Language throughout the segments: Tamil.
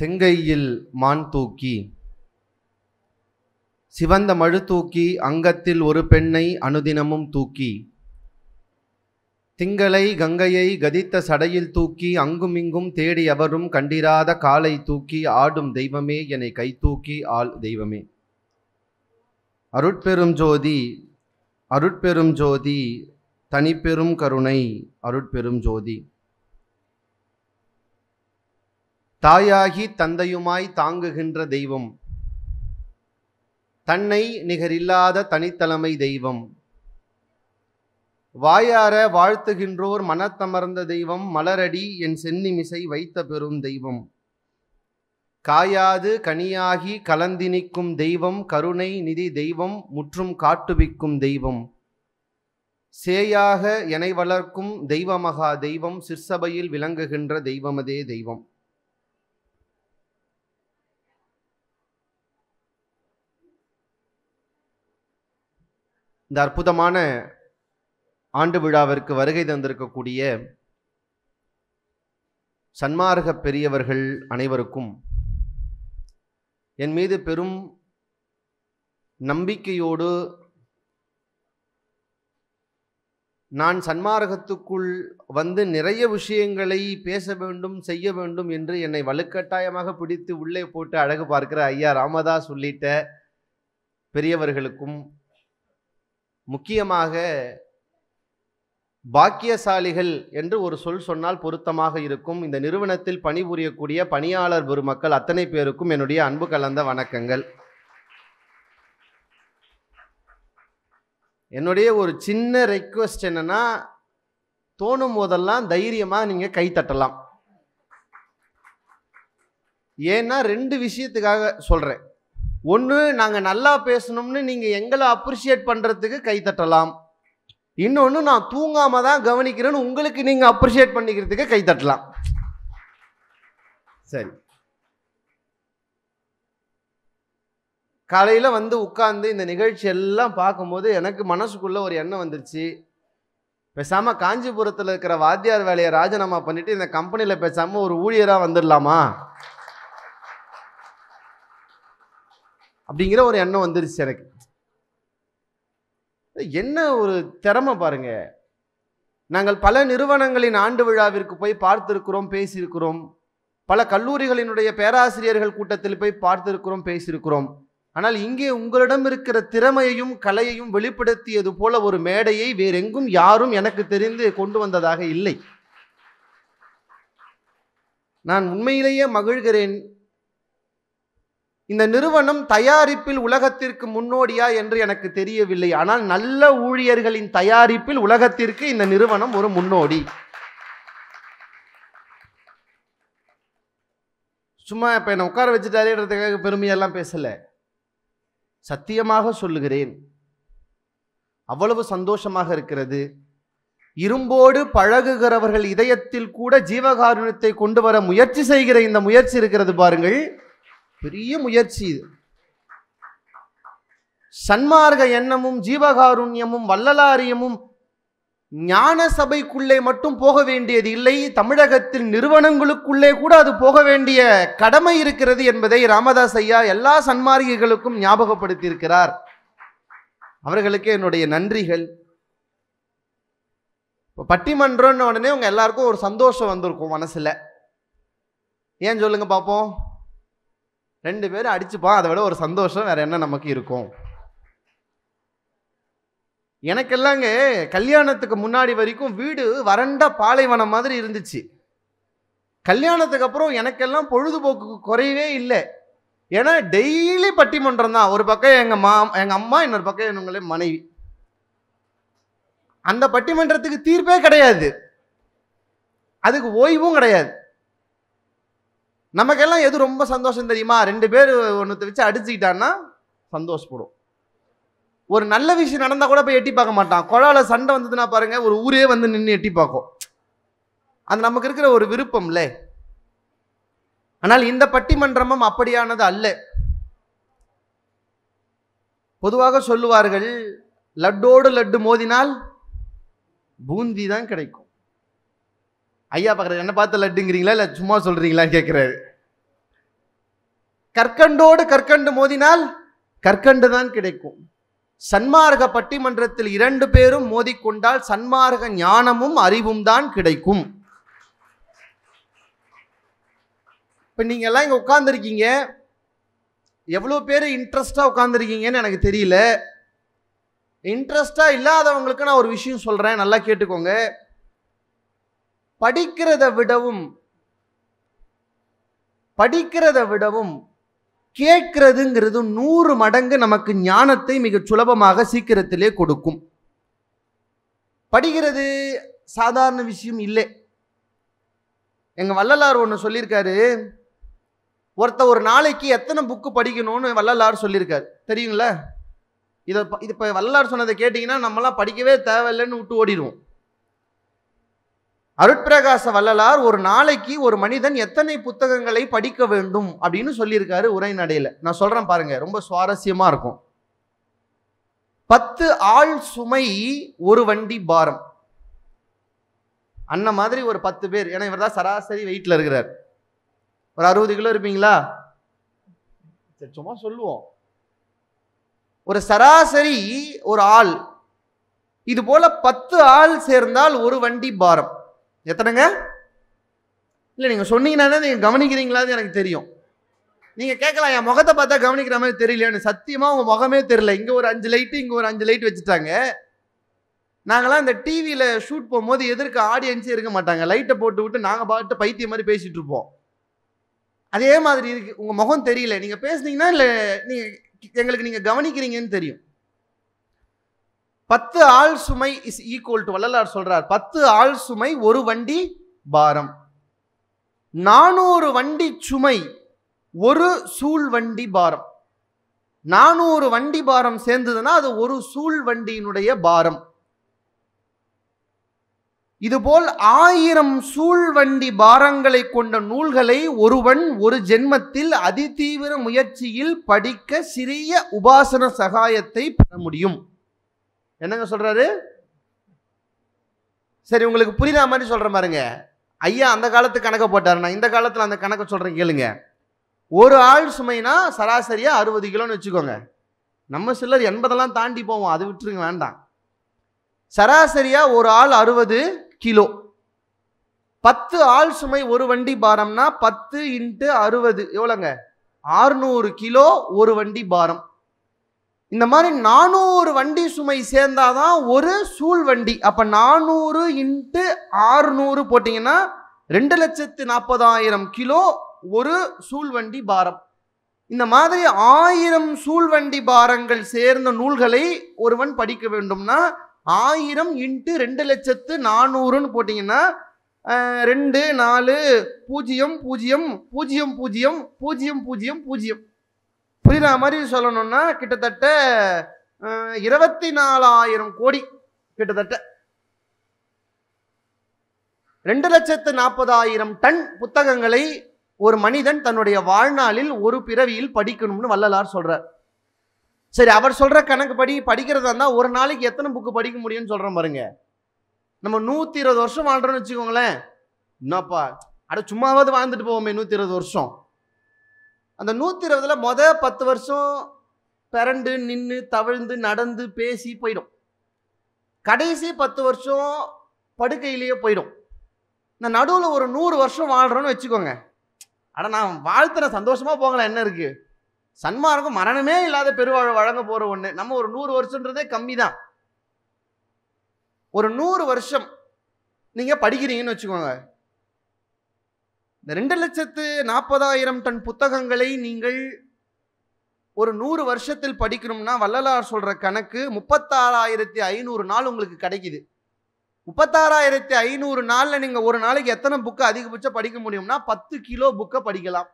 செங்கையில் மான் தூக்கி சிவந்த மழு தூக்கி அங்கத்தில் ஒரு பெண்ணை அனுதினமும் தூக்கி திங்களை கங்கையை கதித்த சடையில் தூக்கி அங்குமிங்கும் தேடி அவரும் கண்டிராத காலை தூக்கி ஆடும் தெய்வமே என்னை தூக்கி ஆள் தெய்வமே அருட்பெரும் ஜோதி அருட்பெரும் ஜோதி தனிப்பெரும் கருணை அருட்பெரும் ஜோதி தாயாகி தந்தையுமாய் தாங்குகின்ற தெய்வம் தன்னை நிகரில்லாத தனித்தலைமை தெய்வம் வாயார வாழ்த்துகின்றோர் மனத்தமர்ந்த தெய்வம் மலரடி என் சென்னிமிசை வைத்த பெறும் தெய்வம் காயாது கனியாகி கலந்தினிக்கும் தெய்வம் கருணை நிதி தெய்வம் முற்றும் காட்டுவிக்கும் தெய்வம் சேயாக எனை வளர்க்கும் தெய்வமகா தெய்வம் சிற்சபையில் விளங்குகின்ற தெய்வமதே தெய்வம் இந்த அற்புதமான ஆண்டு விழாவிற்கு வருகை தந்திருக்கக்கூடிய சன்மார்க பெரியவர்கள் அனைவருக்கும் என் மீது பெரும் நம்பிக்கையோடு நான் சன்மார்க்கத்துக்குள் வந்து நிறைய விஷயங்களை பேச வேண்டும் செய்ய வேண்டும் என்று என்னை வலுக்கட்டாயமாக பிடித்து உள்ளே போட்டு அழகு பார்க்கிற ஐயா ராமதாஸ் உள்ளிட்ட பெரியவர்களுக்கும் முக்கியமாக பாக்கியசாலிகள் என்று ஒரு சொல் சொன்னால் பொருத்தமாக இருக்கும் இந்த நிறுவனத்தில் பணிபுரியக்கூடிய பணியாளர் பெருமக்கள் அத்தனை பேருக்கும் என்னுடைய அன்பு கலந்த வணக்கங்கள் என்னுடைய ஒரு சின்ன ரெக்வஸ்ட் என்னென்னா தோணும் போதெல்லாம் தைரியமாக நீங்கள் கை தட்டலாம் ஏன்னா ரெண்டு விஷயத்துக்காக சொல்கிறேன் ஒன்று நாங்கள் நல்லா பேசணும்னு நீங்கள் எங்களை அப்ரிஷியேட் பண்ணுறதுக்கு கைத்தட்டலாம் இன்னொன்று நான் தூங்காமல் தான் கவனிக்கிறேன்னு உங்களுக்கு நீங்கள் அப்ரிஷியேட் பண்ணிக்கிறதுக்கு கைத்தட்டலாம் சரி காலையில் வந்து உட்காந்து இந்த நிகழ்ச்சி எல்லாம் பார்க்கும்போது எனக்கு மனசுக்குள்ளே ஒரு எண்ணம் வந்துருச்சு பேசாமல் காஞ்சிபுரத்தில் இருக்கிற வாத்தியார் வேலையை ராஜினாமா பண்ணிவிட்டு இந்த கம்பெனியில் பேசாமல் ஒரு ஊழியராக வந்துடலாமா அப்படிங்கிற ஒரு எண்ணம் வந்துருச்சு எனக்கு என்ன ஒரு திறமை பாருங்க நாங்கள் பல நிறுவனங்களின் ஆண்டு விழாவிற்கு போய் பார்த்துருக்கிறோம் பேசியிருக்கிறோம் பல கல்லூரிகளினுடைய பேராசிரியர்கள் கூட்டத்தில் போய் பார்த்திருக்கிறோம் பேசியிருக்கிறோம் ஆனால் இங்கே உங்களிடம் இருக்கிற திறமையையும் கலையையும் வெளிப்படுத்தியது போல ஒரு மேடையை வேறெங்கும் யாரும் எனக்கு தெரிந்து கொண்டு வந்ததாக இல்லை நான் உண்மையிலேயே மகிழ்கிறேன் இந்த நிறுவனம் தயாரிப்பில் உலகத்திற்கு முன்னோடியா என்று எனக்கு தெரியவில்லை ஆனால் நல்ல ஊழியர்களின் தயாரிப்பில் உலகத்திற்கு இந்த நிறுவனம் ஒரு முன்னோடி சும்மா இப்ப என்னை உட்கார வச்சுட்டாருன்றதுக்காக பெருமையெல்லாம் பேசலை சத்தியமாக சொல்லுகிறேன் அவ்வளவு சந்தோஷமாக இருக்கிறது இரும்போடு பழகுகிறவர்கள் இதயத்தில் கூட ஜீவகாருணத்தை கொண்டு வர முயற்சி செய்கிற இந்த முயற்சி இருக்கிறது பாருங்கள் பெரிய முயற்சி இது சன்மார்க்க எண்ணமும் ஜீவகாருண்யமும் வள்ளலாரியமும் ஞான சபைக்குள்ளே மட்டும் போக வேண்டியது இல்லை தமிழகத்தில் நிறுவனங்களுக்குள்ளே கூட அது போக வேண்டிய கடமை இருக்கிறது என்பதை ராமதாஸ் ஐயா எல்லா சன்மார்கிகளுக்கும் ஞாபகப்படுத்தியிருக்கிறார் அவர்களுக்கே என்னுடைய நன்றிகள் இப்போ பட்டிமன்றம்னு உடனே உங்கள் எல்லாருக்கும் ஒரு சந்தோஷம் வந்திருக்கும் மனசில் ஏன் சொல்லுங்க பார்ப்போம் ரெண்டு பேரும் அடிச்சுப்போம் அதை விட ஒரு சந்தோஷம் வேறு என்ன நமக்கு இருக்கும் எனக்கெல்லாங்க கல்யாணத்துக்கு முன்னாடி வரைக்கும் வீடு வறண்ட பாலைவனம் மாதிரி இருந்துச்சு கல்யாணத்துக்கு அப்புறம் எனக்கெல்லாம் பொழுதுபோக்கு குறையவே இல்லை ஏன்னா டெய்லி பட்டிமன்றம் தான் ஒரு பக்கம் எங்கள் மா எங்கள் அம்மா இன்னொரு பக்கம் என்னங்களே மனைவி அந்த பட்டிமன்றத்துக்கு தீர்ப்பே கிடையாது அதுக்கு ஓய்வும் கிடையாது நமக்கெல்லாம் எது ரொம்ப சந்தோஷம் தெரியுமா ரெண்டு பேர் ஒன்றத்தை வச்சு அடிச்சுக்கிட்டான்னா சந்தோஷப்படும் ஒரு நல்ல விஷயம் நடந்தால் கூட போய் எட்டி பார்க்க மாட்டான் குழால சண்டை வந்ததுன்னா பாருங்கள் ஒரு ஊரே வந்து நின்று எட்டி பார்க்கும் அது நமக்கு இருக்கிற ஒரு விருப்பம்ல ஆனால் இந்த பட்டிமன்றமும் அப்படியானது அல்ல பொதுவாக சொல்லுவார்கள் லட்டோடு லட்டு மோதினால் பூந்தி தான் கிடைக்கும் ஐயா பார்க்குற என்ன பார்த்து லட்டுங்கிறீங்களா இல்லை சும்மா சொல்கிறீங்களான்னு கேட்குறாரு கற்கண்டோடு கற்கண்டு மோதினால் கற்கண்டு தான் கிடைக்கும் சன்மார்க்க பட்டிமன்றத்தில் இரண்டு பேரும் மோதிக்கொண்டால் சன்மார்க்க ஞானமும் அறிவும் தான் கிடைக்கும் இப்போ நீங்கள்லாம் இங்கே உட்காந்துருக்கீங்க எவ்வளோ பேர் இன்ட்ரெஸ்டாக உட்காந்துருக்கீங்கன்னு எனக்கு தெரியல இன்ட்ரெஸ்டாக இல்லாதவங்களுக்கு நான் ஒரு விஷயம் சொல்கிறேன் நல்லா கேட்டுக்கோங்க படிக்கிறத விடவும் படிக்கிறத விடவும் கேட்கிறதுங்கிறது நூறு மடங்கு நமக்கு ஞானத்தை மிக சுலபமாக சீக்கிரத்திலே கொடுக்கும் படிக்கிறது சாதாரண விஷயம் இல்லை எங்கள் வள்ளலார் ஒன்று சொல்லியிருக்காரு ஒருத்த ஒரு நாளைக்கு எத்தனை புக்கு படிக்கணும்னு வள்ளலார் சொல்லியிருக்காரு தெரியுங்களா இதை இது இப்போ வள்ளலார் சொன்னதை கேட்டிங்கன்னா நம்மளாம் படிக்கவே தேவையில்லைன்னு விட்டு ஓடிடுவோம் அருட்பிரகாச வள்ளலார் ஒரு நாளைக்கு ஒரு மனிதன் எத்தனை புத்தகங்களை படிக்க வேண்டும் அப்படின்னு சொல்லியிருக்காரு உரைநடையில் நான் சொல்கிறேன் பாருங்கள் ரொம்ப சுவாரஸ்யமாக இருக்கும் பத்து ஆள் சுமை ஒரு வண்டி பாரம் அண்ண மாதிரி ஒரு பத்து பேர் ஏன்னா இவர் தான் சராசரி வெயிட்டில் இருக்கிறார் ஒரு அறுபது கிலோ இருப்பீங்களா சும்மா சொல்லுவோம் ஒரு சராசரி ஒரு ஆள் இது போல பத்து ஆள் சேர்ந்தால் ஒரு வண்டி பாரம் எத்தனைங்க இல்லை நீங்கள் சொன்னீங்கன்னா நீங்கள் கவனிக்கிறீங்களான்னு எனக்கு தெரியும் நீங்கள் கேட்கலாம் என் முகத்தை பார்த்தா கவனிக்கிற மாதிரி தெரியலையான்னு சத்தியமாக உங்கள் முகமே தெரில இங்கே ஒரு அஞ்சு லைட்டு இங்கே ஒரு அஞ்சு லைட் வச்சுட்டாங்க நாங்களாம் இந்த டிவியில் ஷூட் போகும்போது எதிர்க்க ஆடியன்ஸே இருக்க மாட்டாங்க லைட்டை போட்டு விட்டு நாங்கள் பாட்டு பைத்தியம் மாதிரி பேசிகிட்டு இருப்போம் அதே மாதிரி இருக்குது உங்கள் முகம் தெரியல நீங்கள் பேசுனீங்கன்னா இல்லை நீங்கள் எங்களுக்கு நீங்கள் கவனிக்கிறீங்கன்னு தெரியும் பத்து ஆள் சுமை இஸ் ஈக்குவல் டு வள்ளலார் சொல்றார் பத்து ஆள் சுமை ஒரு வண்டி பாரம் நானூறு வண்டி சுமை ஒரு சூழ் வண்டி பாரம் நானூறு வண்டி பாரம் சேர்ந்ததுன்னா அது ஒரு சூழ் வண்டியினுடைய பாரம் இதுபோல் ஆயிரம் சூழ் வண்டி பாரங்களை கொண்ட நூல்களை ஒருவன் ஒரு ஜென்மத்தில் அதிதீவிர முயற்சியில் படிக்க சிறிய உபாசன சகாயத்தை பெற முடியும் என்னங்க சொல்கிறாரு சரி உங்களுக்கு புரியுற மாதிரி சொல்கிற பாருங்க ஐயா அந்த காலத்து கணக்கை போட்டார் நான் இந்த காலத்தில் அந்த கணக்கை சொல்கிறேன் கேளுங்க ஒரு ஆள் சுமைனா சராசரியாக அறுபது கிலோன்னு வச்சுக்கோங்க நம்ம சிலர் எண்பதெல்லாம் தாண்டி போவோம் அது விட்டுருங்க வேண்டாம் சராசரியாக ஒரு ஆள் அறுபது கிலோ பத்து ஆள் சுமை ஒரு வண்டி பாரம்னா பத்து இன்ட்டு அறுபது எவ்வளோங்க ஆறுநூறு கிலோ ஒரு வண்டி பாரம் இந்த மாதிரி நானூறு வண்டி சுமை சேர்ந்தாதான் ஒரு சூழ் வண்டி அப்போ நானூறு இன்ட்டு ஆறுநூறு போட்டிங்கன்னா ரெண்டு லட்சத்து நாற்பதாயிரம் கிலோ ஒரு வண்டி பாரம் இந்த மாதிரி ஆயிரம் சூழ்வண்டி பாரங்கள் சேர்ந்த நூல்களை ஒருவன் படிக்க வேண்டும்னா ஆயிரம் இன்ட்டு ரெண்டு லட்சத்து நானூறுன்னு போட்டிங்கன்னா ரெண்டு நாலு பூஜ்ஜியம் பூஜ்ஜியம் பூஜ்ஜியம் பூஜ்ஜியம் பூஜ்ஜியம் பூஜ்ஜியம் பூஜ்ஜியம் புரியுற மாதிரி சொல்லணும்னா கிட்டத்தட்ட இருபத்தி நாலாயிரம் கோடி கிட்டத்தட்ட ரெண்டு லட்சத்து நாற்பதாயிரம் டன் புத்தகங்களை ஒரு மனிதன் தன்னுடைய வாழ்நாளில் ஒரு பிறவியில் படிக்கணும்னு வள்ளலார் சொல்றார் சரி அவர் சொல்ற கணக்கு படி படிக்கிறதா இருந்தால் ஒரு நாளைக்கு எத்தனை புக்கு படிக்க முடியும்னு சொல்றோம் பாருங்க நம்ம நூற்றி இருபது வருஷம் வாழ்றோம்னு வச்சுக்கோங்களேன் என்னப்பா அட சும்மாவது வாழ்ந்துட்டு போவோமே நூற்றி இருபது வருஷம் அந்த நூற்றி இருபதில் மொதல் பத்து வருஷம் பிறண்டு நின்று தவிழ்ந்து நடந்து பேசி போயிடும் கடைசி பத்து வருஷம் படுக்கையிலேயே போயிடும் இந்த நடுவில் ஒரு நூறு வருஷம் வாழ்கிறோன்னு வச்சுக்கோங்க ஆனால் நான் வாழ்த்துறேன் சந்தோஷமாக போகலாம் என்ன இருக்குது சன்மார்க்கம் மரணமே இல்லாத பெருவாழ் வழங்க போகிற ஒன்று நம்ம ஒரு நூறு வருஷன்றதே கம்மி தான் ஒரு நூறு வருஷம் நீங்கள் படிக்கிறீங்கன்னு வச்சுக்கோங்க இந்த ரெண்டு லட்சத்து நாற்பதாயிரம் டன் புத்தகங்களை நீங்கள் ஒரு நூறு வருஷத்தில் படிக்கணும்னா வள்ளலார் சொல்கிற கணக்கு முப்பத்தாறாயிரத்தி ஐநூறு நாள் உங்களுக்கு கிடைக்குது முப்பத்தாறாயிரத்தி ஐநூறு நாளில் நீங்கள் ஒரு நாளைக்கு எத்தனை புக்கு அதிகபட்சம் படிக்க முடியும்னா பத்து கிலோ புக்கை படிக்கலாம்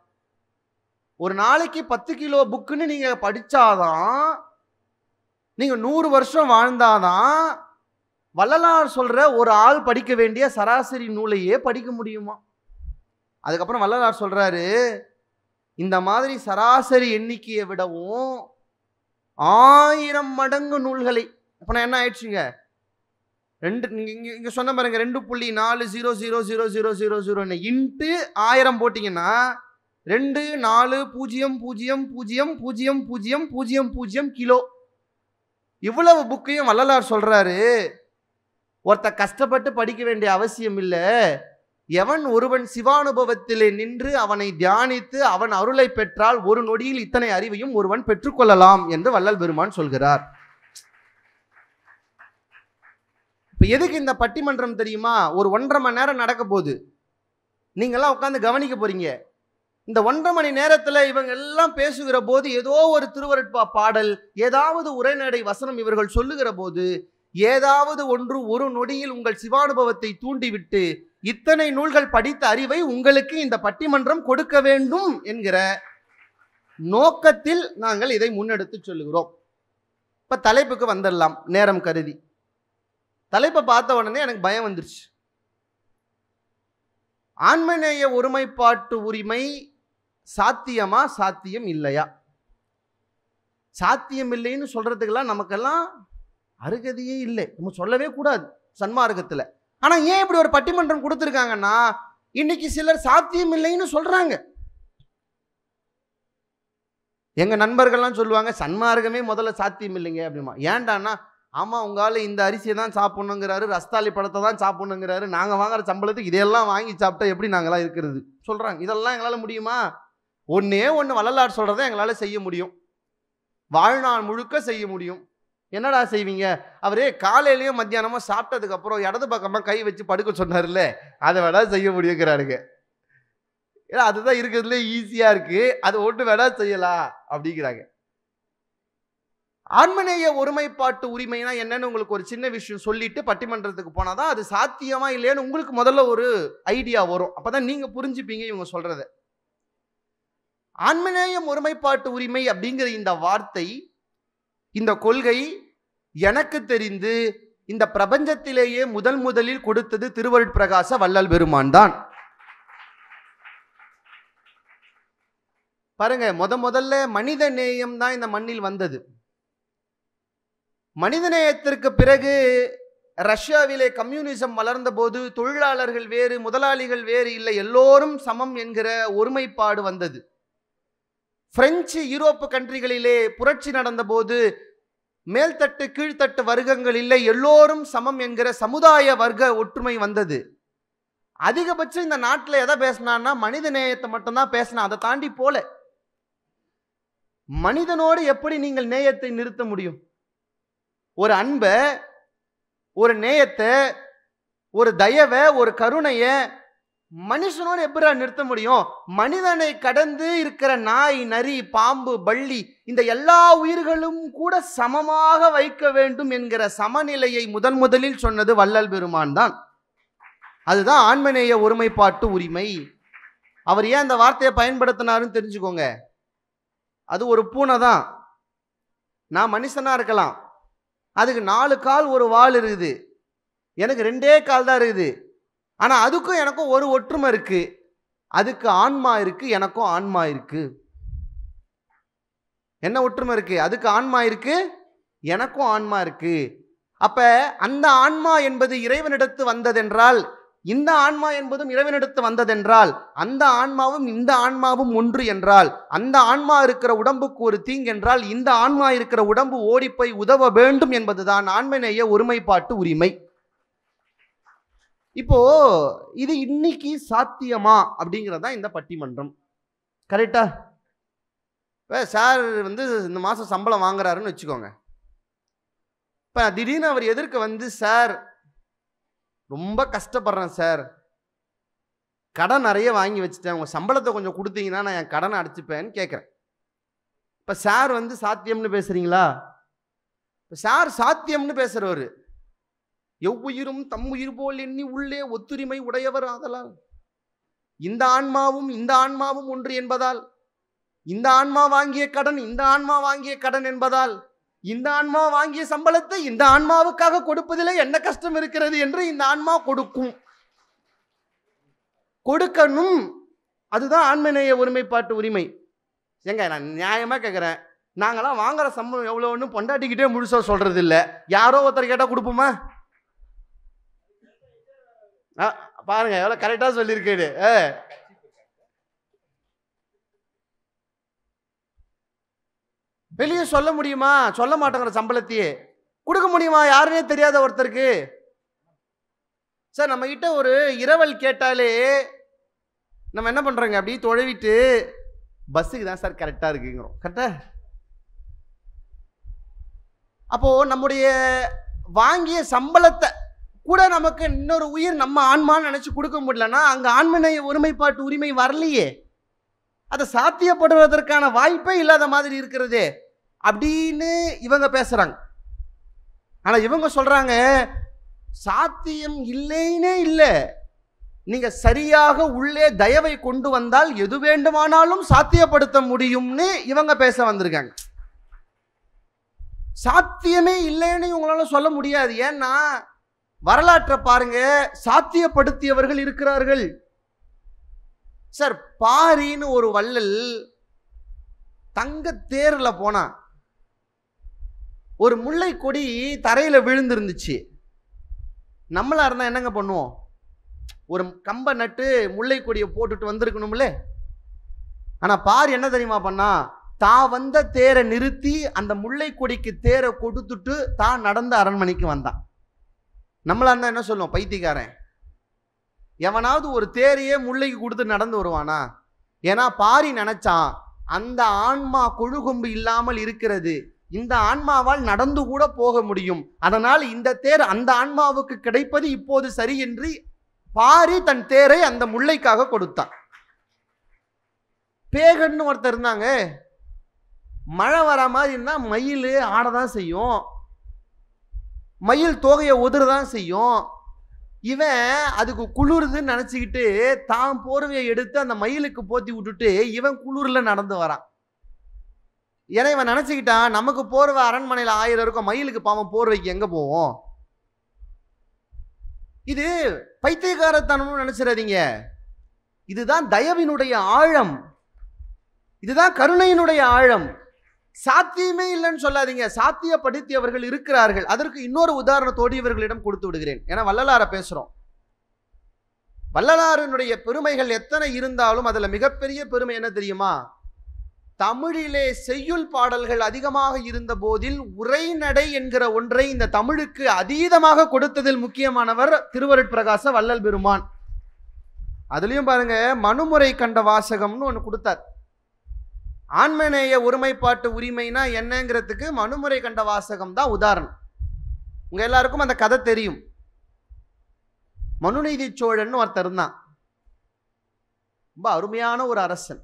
ஒரு நாளைக்கு பத்து கிலோ புக்குன்னு நீங்கள் படித்தாதான் நீங்கள் நூறு வருஷம் வாழ்ந்தாதான் வள்ளலார் சொல்கிற ஒரு ஆள் படிக்க வேண்டிய சராசரி நூலையே படிக்க முடியுமா அதுக்கப்புறம் வள்ளலார் சொல்கிறாரு இந்த மாதிரி சராசரி எண்ணிக்கையை விடவும் ஆயிரம் மடங்கு நூல்களை அப்போ என்ன ஆயிடுச்சுங்க ரெண்டு இங்கே இங்கே சொன்ன பாருங்கள் ரெண்டு புள்ளி நாலு zero zero zero zero zero ஜீரோன்னு இன்ட்டு ஆயிரம் போட்டிங்கன்னா ரெண்டு நாலு பூஜ்ஜியம் பூஜ்ஜியம் பூஜ்ஜியம் பூஜ்ஜியம் பூஜ்ஜியம் பூஜ்ஜியம் பூஜ்ஜியம் கிலோ இவ்வளவு புக்கையும் வள்ளலார் சொல்கிறாரு ஒருத்த கஷ்டப்பட்டு படிக்க வேண்டிய அவசியம் இல்லை எவன் ஒருவன் சிவானுபவத்திலே நின்று அவனை தியானித்து அவன் அருளை பெற்றால் ஒரு நொடியில் இத்தனை அறிவையும் ஒருவன் பெற்றுக்கொள்ளலாம் என்று வள்ளல் பெருமான் சொல்கிறார் இப்போ எதுக்கு இந்த பட்டிமன்றம் தெரியுமா ஒரு ஒன்றரை மணி நேரம் நடக்க போகுது நீங்கள்லாம் உட்காந்து கவனிக்க போகிறீங்க இந்த ஒன்றரை மணி நேரத்தில் இவங்க எல்லாம் பேசுகிற போது ஏதோ ஒரு திருவருட்பா பாடல் ஏதாவது உரைநடை வசனம் இவர்கள் சொல்லுகிற போது ஏதாவது ஒன்று ஒரு நொடியில் உங்கள் சிவானுபவத்தை தூண்டிவிட்டு இத்தனை நூல்கள் படித்த அறிவை உங்களுக்கு இந்த பட்டிமன்றம் கொடுக்க வேண்டும் என்கிற நோக்கத்தில் நாங்கள் இதை முன்னெடுத்து சொல்லுகிறோம் இப்போ தலைப்புக்கு வந்துடலாம் நேரம் கருதி தலைப்பை பார்த்த உடனே எனக்கு பயம் வந்துருச்சு ஆன்மநேய ஒருமைப்பாட்டு உரிமை சாத்தியமா சாத்தியம் இல்லையா சாத்தியம் இல்லைன்னு சொல்கிறதுக்கெல்லாம் நமக்கெல்லாம் அருகதியே இல்லை நம்ம சொல்லவே கூடாது சன்மார்க்கத்தில் ஆனால் ஏன் இப்படி ஒரு பட்டிமன்றம் கொடுத்துருக்காங்கன்னா இன்னைக்கு சிலர் சாத்தியம் இல்லைன்னு சொல்கிறாங்க எங்கள் நண்பர்கள்லாம் சொல்லுவாங்க சன்மார்க்கமே முதல்ல சாத்தியம் இல்லைங்க அப்படிமா ஏன்டான்னா ஆமாம் உங்களால் இந்த அரிசியை தான் சாப்பிட்ணுங்கிறாரு ரஸ்தாலி பழத்தை தான் சாப்பிட்ணுங்கிறாரு நாங்கள் வாங்குற சம்பளத்துக்கு இதையெல்லாம் வாங்கி சாப்பிட்டா எப்படி நாங்களாம் இருக்கிறது சொல்கிறாங்க இதெல்லாம் எங்களால் முடியுமா ஒன்றே ஒன்று வள்ளலாறு சொல்கிறத எங்களால் செய்ய முடியும் வாழ்நாள் முழுக்க செய்ய முடியும் என்னடா செய்வீங்க அவரே காலையிலையும் மத்தியானமாக சாப்பிட்டதுக்கப்புறம் இடது பக்கமாக கை வச்சு படுக்க சொன்னார்ல அதை வேணா செய்ய முடியுங்கிறாருங்க ஏன்னா அதுதான் இருக்கிறதுல ஈஸியாக இருக்குது அது ஒன்று வேணா செய்யலாம் அப்படிங்கிறாங்க ஆன்மநேய ஒருமைப்பாட்டு உரிமைனா என்னன்னு உங்களுக்கு ஒரு சின்ன விஷயம் சொல்லிட்டு பட்டிமன்றத்துக்கு போனால் தான் அது சாத்தியமா இல்லையான்னு உங்களுக்கு முதல்ல ஒரு ஐடியா வரும் அப்போ தான் நீங்கள் புரிஞ்சுப்பீங்க இவங்க சொல்கிறத ஆன்மநேயம் ஒருமைப்பாட்டு உரிமை அப்படிங்கிற இந்த வார்த்தை இந்த கொள்கை எனக்கு தெரிந்து இந்த பிரபஞ்சத்திலேயே முதல் முதலில் கொடுத்தது திருவருட்பிரகாச வள்ளல் பெருமான் தான் பாருங்க முத முதல்ல மனித நேயம் தான் இந்த மண்ணில் வந்தது மனித நேயத்திற்கு பிறகு ரஷ்யாவிலே கம்யூனிசம் வளர்ந்த போது தொழிலாளர்கள் வேறு முதலாளிகள் வேறு இல்லை எல்லோரும் சமம் என்கிற ஒருமைப்பாடு வந்தது பிரெஞ்சு யூரோப்பு கண்ட்ரிகளிலே புரட்சி நடந்தபோது மேல்தட்டு கீழ்த்தட்டு வர்க்கங்கள் இல்லை எல்லோரும் சமம் என்கிற சமுதாய வர்க்க ஒற்றுமை வந்தது அதிகபட்சம் இந்த நாட்டில் எதை பேசினான்னா மனித நேயத்தை மட்டும்தான் பேசினா அதை தாண்டி போல மனிதனோடு எப்படி நீங்கள் நேயத்தை நிறுத்த முடியும் ஒரு அன்பை ஒரு நேயத்தை ஒரு தயவை ஒரு கருணையை மனுஷனோட எப்படி நிறுத்த முடியும் மனிதனை கடந்து இருக்கிற நாய் நரி பாம்பு பள்ளி இந்த எல்லா உயிர்களும் கூட சமமாக வைக்க வேண்டும் என்கிற சமநிலையை முதன் முதலில் சொன்னது வள்ளல் பெருமான் தான் அதுதான் ஆண்மனேய ஒருமைப்பாட்டு உரிமை அவர் ஏன் அந்த வார்த்தையை பயன்படுத்தினாருன்னு தெரிஞ்சுக்கோங்க அது ஒரு பூனை தான் நான் மனுஷனாக இருக்கலாம் அதுக்கு நாலு கால் ஒரு வால் இருக்குது எனக்கு ரெண்டே கால் தான் இருக்குது ஆனால் அதுக்கும் எனக்கும் ஒரு ஒற்றுமை இருக்குது அதுக்கு ஆன்மா இருக்குது எனக்கும் ஆன்மா இருக்குது என்ன ஒற்றுமை இருக்குது அதுக்கு ஆன்மா இருக்குது எனக்கும் ஆன்மா இருக்குது அப்போ அந்த ஆன்மா என்பது இறைவனிடத்து வந்ததென்றால் இந்த ஆன்மா என்பதும் இறைவனிடத்து வந்ததென்றால் அந்த ஆன்மாவும் இந்த ஆன்மாவும் ஒன்று என்றால் அந்த ஆன்மா இருக்கிற உடம்புக்கு ஒரு தீங்கென்றால் இந்த ஆன்மா இருக்கிற உடம்பு ஓடிப்போய் உதவ வேண்டும் என்பதுதான் ஆண்மநேய ஒருமைப்பாட்டு உரிமை இப்போ இது இன்னைக்கு சாத்தியமா அப்படிங்கிறதா இந்த பட்டிமன்றம் கரெக்டா இப்போ சார் வந்து இந்த மாதம் சம்பளம் வாங்குறாருன்னு வச்சுக்கோங்க இப்போ திடீர்னு அவர் எதிர்க்க வந்து சார் ரொம்ப கஷ்டப்படுறேன் சார் கடன் நிறைய வாங்கி வச்சுட்டேன் உங்கள் சம்பளத்தை கொஞ்சம் கொடுத்தீங்கன்னா நான் என் கடனை அடைச்சிப்பேன்னு கேட்குறேன் இப்போ சார் வந்து சாத்தியம்னு பேசுகிறீங்களா இப்போ சார் சாத்தியம்னு பேசுகிறவர் எவ்வுயிரும் தம் உயிர் போல் எண்ணி உள்ளே ஒத்துரிமை உடையவர் ஆதலால் இந்த ஆன்மாவும் இந்த ஆன்மாவும் ஒன்று என்பதால் இந்த ஆன்மா வாங்கிய கடன் இந்த ஆன்மா வாங்கிய கடன் என்பதால் இந்த ஆன்மா வாங்கிய சம்பளத்தை இந்த ஆன்மாவுக்காக கொடுப்பதில் என்ன கஷ்டம் இருக்கிறது என்று இந்த ஆன்மா கொடுக்கும் கொடுக்கணும் அதுதான் ஆன்மநேய ஒருமைப்பாட்டு உரிமை எங்க நான் நியாயமாக கேட்குறேன் நாங்களாம் வாங்குற சம்பளம் எவ்வளோன்னு பொண்டாட்டிக்கிட்டே முழுசாக சொல்கிறது இல்லை யாரோ ஒருத்தர் கேட்டால் கொடுப்போமா ஆ பாருங்க எவ்வளோ கரெக்டாக சொல்லியிருக்கேடு ஏ வெளியே சொல்ல முடியுமா சொல்ல மாட்டேங்கிற சம்பளத்தையே கொடுக்க முடியுமா யாருன்னே தெரியாத ஒருத்தருக்கு சார் நம்மக்கிட்ட ஒரு இரவல் கேட்டாலே நம்ம என்ன பண்ணுறோங்க அப்படி தொழவிட்டு பஸ்ஸுக்கு தான் சார் கரெக்டாக இருக்குங்கிறோம் கரெக்டா அப்போது நம்முடைய வாங்கிய சம்பளத்தை கூட நமக்கு இன்னொரு உயிர் நம்ம ஆன்மான்னு நினச்சி கொடுக்க முடியலன்னா அங்கே ஆண்மனை ஒருமைப்பாட்டு உரிமை வரலையே அதை சாத்தியப்படுவதற்கான வாய்ப்பே இல்லாத மாதிரி இருக்கிறது அப்படின்னு இவங்க பேசுகிறாங்க ஆனால் இவங்க சொல்கிறாங்க சாத்தியம் இல்லைன்னே இல்லை நீங்கள் சரியாக உள்ளே தயவை கொண்டு வந்தால் எது வேண்டுமானாலும் சாத்தியப்படுத்த முடியும்னு இவங்க பேச வந்திருக்காங்க சாத்தியமே இல்லைன்னு இவங்களால சொல்ல முடியாது ஏன்னா வரலாற்றை பாருங்க சாத்தியப்படுத்தியவர்கள் இருக்கிறார்கள் சார் பாரின்னு ஒரு வள்ளல் தங்க தேரில் போனான் ஒரு முல்லை கொடி தரையில் விழுந்துருந்துச்சு நம்மளாக இருந்தால் என்னங்க பண்ணுவோம் ஒரு கம்பை நட்டு முல்லை கொடியை போட்டுட்டு வந்திருக்கணும்ல ஆனால் பார் என்ன தெரியுமா பண்ணா தான் வந்த தேரை நிறுத்தி அந்த முல்லை கொடிக்கு தேரை கொடுத்துட்டு தான் நடந்த அரண்மனைக்கு வந்தான் நம்மளாக இருந்தால் என்ன சொல்லுவோம் பைத்தியக்காரன் எவனாவது ஒரு தேரையே முல்லைக்கு கொடுத்து நடந்து வருவானா ஏன்னா பாரி நினச்சான் அந்த ஆன்மா கொழுகொம்பு இல்லாமல் இருக்கிறது இந்த ஆன்மாவால் நடந்து கூட போக முடியும் அதனால் இந்த தேர் அந்த ஆன்மாவுக்கு கிடைப்பது இப்போது சரி என்று பாரி தன் தேரை அந்த முல்லைக்காக கொடுத்தான் பேகன்னு ஒருத்தர் இருந்தாங்க மழை வர மாதிரி இருந்தால் மயில் ஆடதான் தான் செய்யும் மயில் தோகையை உதறதான் செய்யும் இவன் அதுக்கு குளிருதுன்னு நினச்சிக்கிட்டு தான் போர்வையை எடுத்து அந்த மயிலுக்கு போத்தி விட்டுட்டு இவன் குளிரில் நடந்து வரான் ஏன்னா இவன் நினச்சிக்கிட்டான் நமக்கு போர்வை அரண்மனையில் ஆயிரம் இருக்கும் மயிலுக்கு பாவம் போர்வைக்கு எங்கே போவோம் இது பைத்தியகாரத்தனம்னு நினச்சிடாதீங்க இதுதான் தயவினுடைய ஆழம் இதுதான் கருணையினுடைய ஆழம் சாத்தியமே இல்லைன்னு சொல்லாதீங்க அவர்கள் இருக்கிறார்கள் அதற்கு இன்னொரு உதாரணத்தோடு இவர்களிடம் கொடுத்து விடுகிறேன் என வள்ளலார பேசுகிறோம் வள்ளலாரனுடைய பெருமைகள் எத்தனை இருந்தாலும் அதில் மிகப்பெரிய பெருமை என்ன தெரியுமா தமிழிலே செய்யுள் பாடல்கள் அதிகமாக இருந்த போதில் உரைநடை என்கிற ஒன்றை இந்த தமிழுக்கு அதீதமாக கொடுத்ததில் முக்கியமானவர் திருவருட்பிரகாச வள்ளல் பெருமான் அதுலேயும் பாருங்க மனுமுறை கண்ட வாசகம்னு ஒன்று கொடுத்தார் ஆண்மநேய ஒருமைப்பாட்டு உரிமைனா என்னங்கிறதுக்கு மனுமுறை கண்ட வாசகம் தான் உதாரணம் உங்கள் எல்லாருக்கும் அந்த கதை தெரியும் மனுநீதி சோழன் ஒருத்தர் இருந்தான் ரொம்ப அருமையான ஒரு அரசன்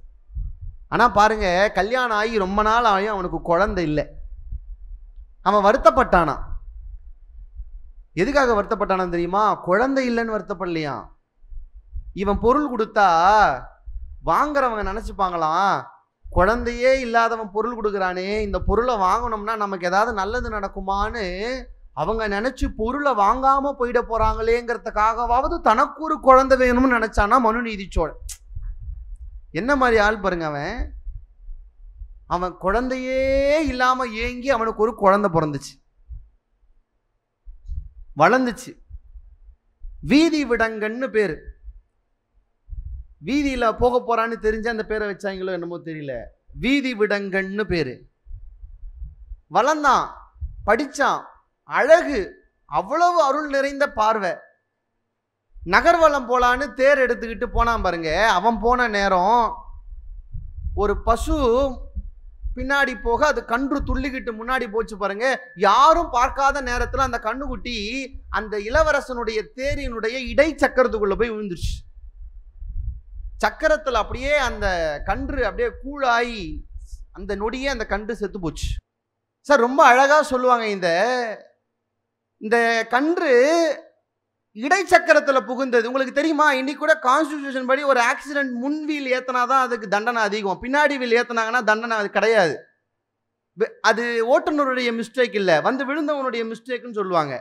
ஆனால் பாருங்க கல்யாணம் ஆகி ரொம்ப நாள் ஆகியும் அவனுக்கு குழந்தை இல்லை அவன் வருத்தப்பட்டானா எதுக்காக வருத்தப்பட்டானு தெரியுமா குழந்தை இல்லைன்னு வருத்தப்படலையாம் இவன் பொருள் கொடுத்தா வாங்குறவங்க நினச்சிப்பாங்களாம் குழந்தையே இல்லாதவன் பொருள் கொடுக்குறானே இந்த பொருளை வாங்கினோம்னா நமக்கு ஏதாவது நல்லது நடக்குமான்னு அவங்க நினச்சி பொருளை வாங்காமல் போயிட போகிறாங்களேங்கிறதுக்காகவாவது தனக்கு ஒரு குழந்தை வேணும்னு நினச்சானா மனு நீதிச்சோழன் என்ன மாதிரி ஆள் பாருங்க அவன் அவன் குழந்தையே இல்லாமல் ஏங்கி அவனுக்கு ஒரு குழந்தை பிறந்துச்சு வளர்ந்துச்சு வீதி விடங்கன்னு பேர் வீதியில் போக போகிறான்னு தெரிஞ்சு அந்த பேரை வச்சாங்களோ என்னமோ தெரியல வீதி விடங்கன்னு பேர் வளர்ந்தான் படித்தான் அழகு அவ்வளவு அருள் நிறைந்த பார்வை நகர்வலம் போலான்னு தேர் எடுத்துக்கிட்டு போனான் பாருங்க அவன் போன நேரம் ஒரு பசு பின்னாடி போக அது கன்று துள்ளிக்கிட்டு முன்னாடி போச்சு பாருங்க யாரும் பார்க்காத நேரத்தில் அந்த கண்ணுக்குட்டி அந்த இளவரசனுடைய தேரினுடைய இடை சக்கரத்துக்குள்ள போய் விழுந்துருச்சு சக்கரத்தில் அப்படியே அந்த கன்று அப்படியே கூழாகி அந்த நொடியே அந்த கன்று செத்து போச்சு சார் ரொம்ப அழகாக சொல்லுவாங்க இந்த இந்த கன்று இடைச்சக்கரத்தில் புகுந்தது உங்களுக்கு தெரியுமா இன்னைக்கு கூட கான்ஸ்டியூஷன் படி ஒரு ஆக்சிடென்ட் முன்வீல் வீல் ஏற்றினா தான் அதுக்கு தண்டனை அதிகம் பின்னாடி வீல் ஏற்றினாங்கன்னா தண்டனை அது கிடையாது அது ஓட்டுநருடைய மிஸ்டேக் இல்லை வந்து விழுந்தவனுடைய மிஸ்டேக்குன்னு சொல்லுவாங்க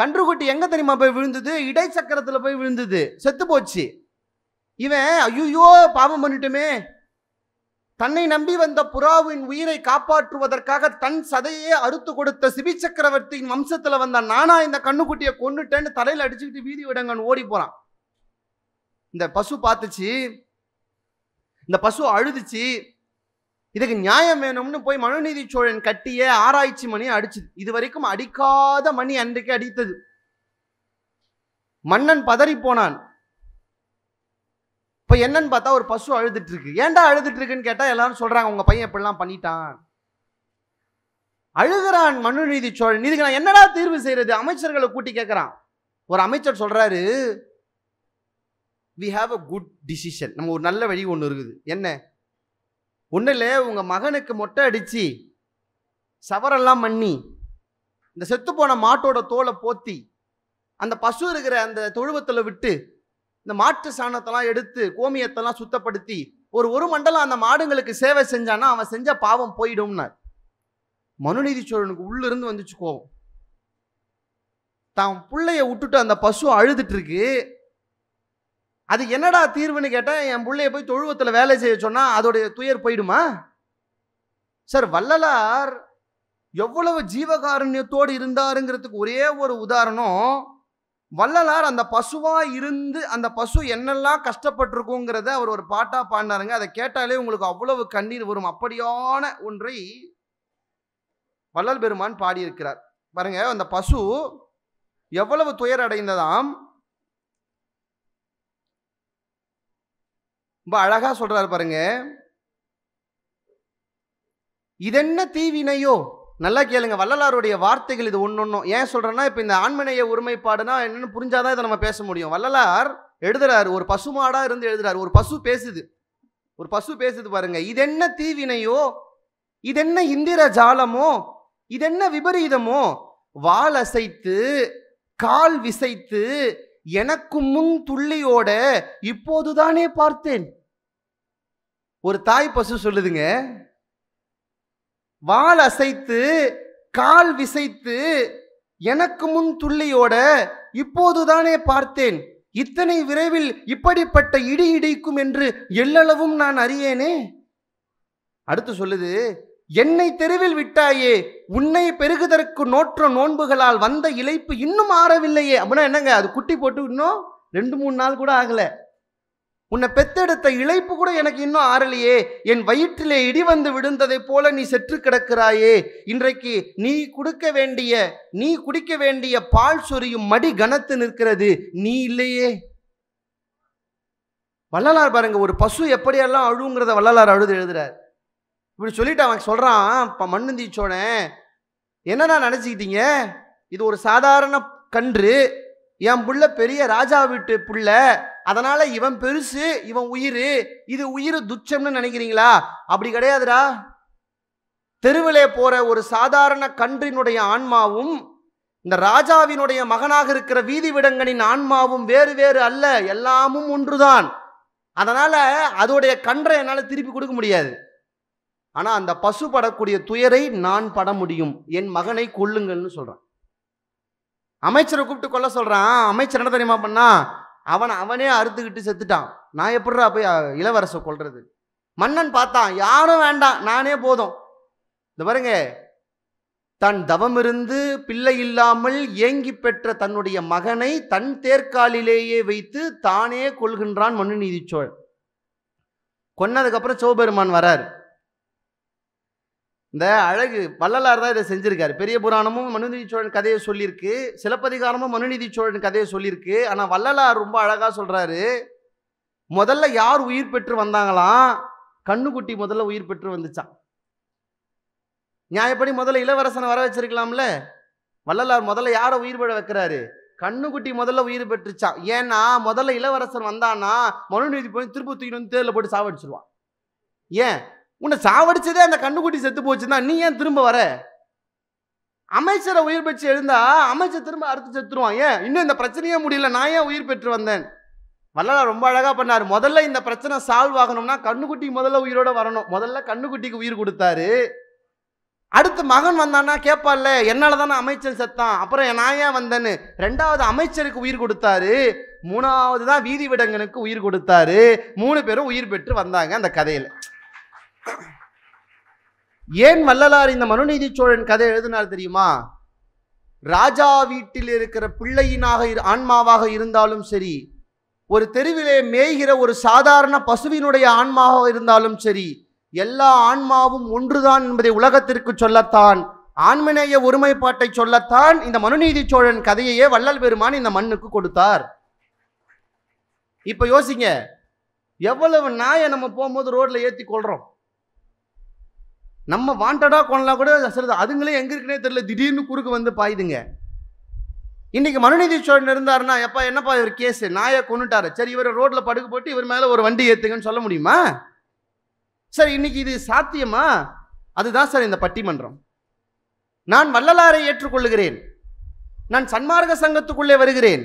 கன்றுகுட்டி எங்கே தெரியுமா போய் விழுந்தது இடைச்சக்கரத்தில் போய் விழுந்தது செத்து போச்சு இவன் ஐயோ பாவம் பண்ணிட்டுமே தன்னை நம்பி வந்த புறாவின் உயிரை காப்பாற்றுவதற்காக தன் சதையே அறுத்து கொடுத்த சிபி சக்கரவர்த்தியின் வம்சத்தில் வந்த நானா இந்த கண்ணுக்குட்டியை கொண்டுட்டேன்னு தலையில் அடிச்சுக்கிட்டு வீதி விடங்கன்னு ஓடி போகிறான் இந்த பசு பார்த்துச்சு இந்த பசு அழுதுச்சு இதுக்கு நியாயம் வேணும்னு போய் மனுநீதி சோழன் கட்டிய ஆராய்ச்சி மணி அடிச்சுது இது வரைக்கும் அடிக்காத மணி அன்றைக்கு அடித்தது மன்னன் பதறி போனான் இப்போ என்னன்னு பார்த்தா ஒரு பசு அழுதுட்டு இருக்கு ஏன்டா அழுதுட்டு இருக்குன்னு கேட்டால் எல்லாரும் சொல்றாங்க உங்க பையன் இப்படிலாம் பண்ணிட்டான் அழுகிறான் மனு நீதி சோழன் இதுக்கு நான் என்னடா தீர்வு செய்யறது அமைச்சர்களை கூட்டி கேட்குறான் ஒரு அமைச்சர் சொல்றாரு we have a good decision நம்ம ஒரு நல்ல வழி ஒன்று இருக்குது என்ன ஒன்றும் இல்லை உங்கள் மகனுக்கு மொட்டை அடித்து சவரெல்லாம் பண்ணி இந்த செத்துப்போன மாட்டோட தோலை போத்தி அந்த பசு இருக்கிற அந்த தொழுவத்தில் விட்டு இந்த மாட்டு சாணத்தெல்லாம் எடுத்து கோமியத்தெல்லாம் சுத்தப்படுத்தி ஒரு ஒரு மண்டலம் அந்த மாடுங்களுக்கு சேவை செஞ்சான்னா அவன் செஞ்ச பாவம் போயிடும்னார் மனுநீதி சோழனுக்கு உள்ளிருந்து வந்துச்சு கோவம் தான் பிள்ளைய விட்டுட்டு அந்த பசு அழுதுட்டு இருக்கு அது என்னடா தீர்வுன்னு கேட்டேன் என் பிள்ளைய போய் தொழுவத்தில் வேலை செய்ய சொன்னால் அதோடைய துயர் போயிடுமா சார் வள்ளலார் எவ்வளவு ஜீவகாருண்யத்தோடு இருந்தாருங்கிறதுக்கு ஒரே ஒரு உதாரணம் வள்ளலார் அந்த பசுவாக இருந்து அந்த பசு என்னெல்லாம் கஷ்டப்பட்டிருக்குங்கிறத அவர் ஒரு பாட்டாக பாடினாருங்க அதை கேட்டாலே உங்களுக்கு அவ்வளவு கண்ணீர் வரும் அப்படியான ஒன்றை வள்ளல் பெருமான் பாடியிருக்கிறார் பாருங்க அந்த பசு எவ்வளவு துயர் அடைந்ததாம் ரொம்ப அழகாக சொல்கிறார் பாருங்க இதென்ன தீவினையோ நல்லா கேளுங்க வள்ளலாருடைய வார்த்தைகள் இது ஒன்று ஒன்றும் ஏன் சொல்கிறேன்னா இப்போ இந்த ஆண்மனைய ஒருமைப்பாடுனா என்னென்னு புரிஞ்சாதான் இதை நம்ம பேச முடியும் வள்ளலார் எழுதுறார் ஒரு பசுமாடாக இருந்து எழுதுறாரு ஒரு பசு பேசுது ஒரு பசு பேசுது பாருங்க என்ன தீவினையோ இது என்ன இந்திர ஜாலமோ இது என்ன விபரீதமோ வால் அசைத்து கால் விசைத்து எனக்கு முன் துள்ளியோட இப்போதுதானே பார்த்தேன் ஒரு தாய் பசு சொல்லுதுங்க வால் அசைத்து கால் விசைத்து எனக்கு முன் துள்ளியோட இப்போதுதானே பார்த்தேன் இத்தனை விரைவில் இப்படிப்பட்ட இடி இடிக்கும் என்று எல்லளவும் நான் அறியேனே அடுத்து சொல்லுது என்னை தெருவில் விட்டாயே உன்னை பெருகுதற்கு நோற்ற நோன்புகளால் வந்த இழைப்பு இன்னும் ஆறவில்லையே அப்படின்னா என்னங்க அது குட்டி போட்டு இன்னும் ரெண்டு மூணு நாள் கூட ஆகலை உன்னை பெத்தெடுத்த இழைப்பு கூட எனக்கு இன்னும் ஆறலையே என் வயிற்றிலே இடி வந்து விழுந்ததைப் போல நீ செற்று கிடக்கிறாயே இன்றைக்கு நீ கொடுக்க வேண்டிய நீ குடிக்க வேண்டிய பால் சொரியும் மடி கனத்து நிற்கிறது நீ இல்லையே வள்ளலார் பாருங்க ஒரு பசு எப்படியெல்லாம் அழுங்கிறத வள்ளலார் அழுது எழுதுறார் இப்படி சொல்லிட்டு அவன் சொல்கிறான் இப்போ மண்ணுந்தீச்சோடேன் என்னன்னா நினச்சிக்கிட்டீங்க இது ஒரு சாதாரண கன்று என் புள்ள பெரிய ராஜா வீட்டு புள்ள அதனால் இவன் பெருசு இவன் உயிர் இது உயிர் துச்சம்னு நினைக்கிறீங்களா அப்படி கிடையாதுடா தெருவிலே போகிற ஒரு சாதாரண கன்றினுடைய ஆன்மாவும் இந்த ராஜாவினுடைய மகனாக இருக்கிற வீதி விடங்கனின் ஆன்மாவும் வேறு வேறு அல்ல எல்லாமும் ஒன்றுதான் அதனால் அதோடைய கன்றை என்னால் திருப்பி கொடுக்க முடியாது ஆனால் அந்த பசு படக்கூடிய துயரை நான் பட முடியும் என் மகனை கொள்ளுங்கள்னு சொல்கிறான் அமைச்சரை கூப்பிட்டு கொள்ள சொல்கிறான் அமைச்சர் என்ன தெரியுமா பண்ணா அவன் அவனே அறுத்துக்கிட்டு செத்துட்டான் நான் எப்படிடா போய் இளவரசை கொள்றது மன்னன் பார்த்தான் யாரும் வேண்டாம் நானே போதும் இந்த பாருங்க தன் தவமிருந்து பிள்ளை இல்லாமல் ஏங்கி பெற்ற தன்னுடைய மகனை தன் தேர்காலிலேயே வைத்து தானே கொள்கின்றான் மனு நீதிச்சோழ் கொன்னதுக்கப்புறம் சிவபெருமான் வராரு இந்த அழகு வள்ளலார் தான் இதை செஞ்சுருக்காரு பெரிய புராணமும் மனுநீதி சோழன் கதையை சொல்லியிருக்கு சிலப்பதிகாரமும் மனுநீதி சோழன் கதையை சொல்லியிருக்கு ஆனால் வள்ளலார் ரொம்ப அழகாக சொல்கிறாரு முதல்ல யார் உயிர் பெற்று வந்தாங்களாம் கண்ணுக்குட்டி முதல்ல உயிர் பெற்று வந்துச்சான் நியாயப்படி முதல்ல இளவரசனை வர வச்சிருக்கலாம்ல வள்ளலார் முதல்ல யாரை உயிர் பெற வைக்கிறாரு கண்ணுக்குட்டி முதல்ல உயிர் பெற்றுச்சான் ஏன்னா முதல்ல இளவரசன் வந்தான்னா மனுநீதி போய் திருப்பி தூக்கிட்டு வந்து தேரில் போட்டு சாவடிச்சிருவான் ஏன் உன்னை சாவடிச்சதே அந்த கண்ணுக்குட்டி செத்து போச்சுன்னா நீ ஏன் திரும்ப வர அமைச்சரை உயிர் பெற்று எழுந்தா அமைச்சர் திரும்ப அறுத்து செத்துருவான் ஏன் இன்னும் இந்த பிரச்சனையே முடியல நான் ஏன் உயிர் பெற்று வந்தேன் வரலாறு ரொம்ப அழகாக பண்ணார் முதல்ல இந்த பிரச்சனை சால்வ் ஆகணும்னா கண்ணுக்குட்டி முதல்ல உயிரோட வரணும் முதல்ல கண்ணுக்குட்டிக்கு உயிர் கொடுத்தாரு அடுத்து மகன் வந்தான்னா கேட்பால என்னால் தானே அமைச்சர் செத்தான் அப்புறம் நான் ஏன் வந்தேன்னு ரெண்டாவது அமைச்சருக்கு உயிர் கொடுத்தாரு மூணாவது தான் வீதி விடங்கனுக்கு உயிர் கொடுத்தாரு மூணு பேரும் உயிர் பெற்று வந்தாங்க அந்த கதையில் ஏன் வள்ளலார் இந்த மனுநீதி சோழன் கதை எழுதினார் தெரியுமா ராஜா வீட்டில் இருக்கிற பிள்ளையினாக ஆன்மாவாக இருந்தாலும் சரி ஒரு தெருவிலே மேய்கிற ஒரு சாதாரண பசுவினுடைய ஆன்மாவாக இருந்தாலும் சரி எல்லா ஆன்மாவும் ஒன்றுதான் என்பதை உலகத்திற்கு சொல்லத்தான் ஆன்மநேய ஒருமைப்பாட்டை சொல்லத்தான் இந்த மனுநீதி சோழன் கதையையே வள்ளல் பெருமான் இந்த மண்ணுக்கு கொடுத்தார் இப்போ யோசிங்க எவ்வளவு நாயை நம்ம போகும்போது ரோட்ல ஏற்றி கொள்றோம் நம்ம வாண்டடாக கொள்ளலாம் கூட சொல்லுது அதுங்களே எங்கே இருக்குன்னே தெரியல திடீர்னு குறுக்கு வந்து பாயுதுங்க இன்றைக்கி மனுநீதி சோழன் இருந்தாருன்னா எப்பா என்னப்பா இவர் கேஸு நாயை கொண்டுட்டாரு சரி இவர் ரோட்டில் படுக்க போட்டு இவர் மேலே ஒரு வண்டி ஏற்றுங்கன்னு சொல்ல முடியுமா சார் இன்னைக்கு இது சாத்தியமா அதுதான் சார் இந்த பட்டிமன்றம் நான் வள்ளலாரை ஏற்றுக்கொள்ளுகிறேன் நான் சன்மார்க்க சங்கத்துக்குள்ளே வருகிறேன்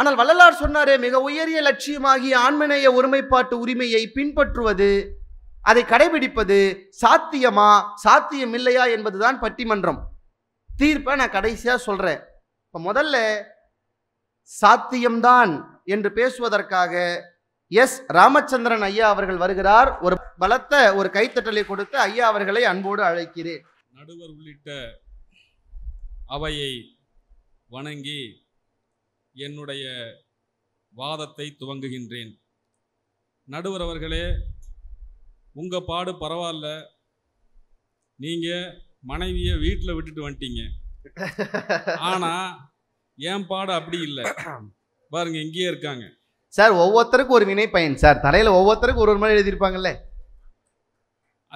ஆனால் வள்ளலார் சொன்னாரே மிக உயரிய லட்சியமாகிய ஆண்மநேய ஒருமைப்பாட்டு உரிமையை பின்பற்றுவது அதை கடைபிடிப்பது சாத்தியமா சாத்தியம் இல்லையா என்பதுதான் பட்டிமன்றம் தீர்ப்பை நான் கடைசியாக சொல்கிறேன் இப்போ முதல்ல சாத்தியம்தான் என்று பேசுவதற்காக எஸ் ராமச்சந்திரன் ஐயா அவர்கள் வருகிறார் ஒரு பலத்த ஒரு கைத்தட்டலை கொடுத்து ஐயா அவர்களை அன்போடு அழைக்கிறேன் நடுவர் உள்ளிட்ட அவையை வணங்கி என்னுடைய வாதத்தை துவங்குகின்றேன் நடுவர் அவர்களே உங்கள் பாடு பரவாயில்ல நீங்கள் மனைவியை வீட்டில் விட்டுட்டு வந்துட்டீங்க ஆனால் என் பாடு அப்படி இல்லை பாருங்க இங்கேயே இருக்காங்க சார் ஒவ்வொருத்தருக்கும் ஒரு வினை பயன் சார் தலையில் ஒவ்வொருத்தருக்கும் ஒரு ஒரு மாதிரி எழுதியிருப்பாங்கல்ல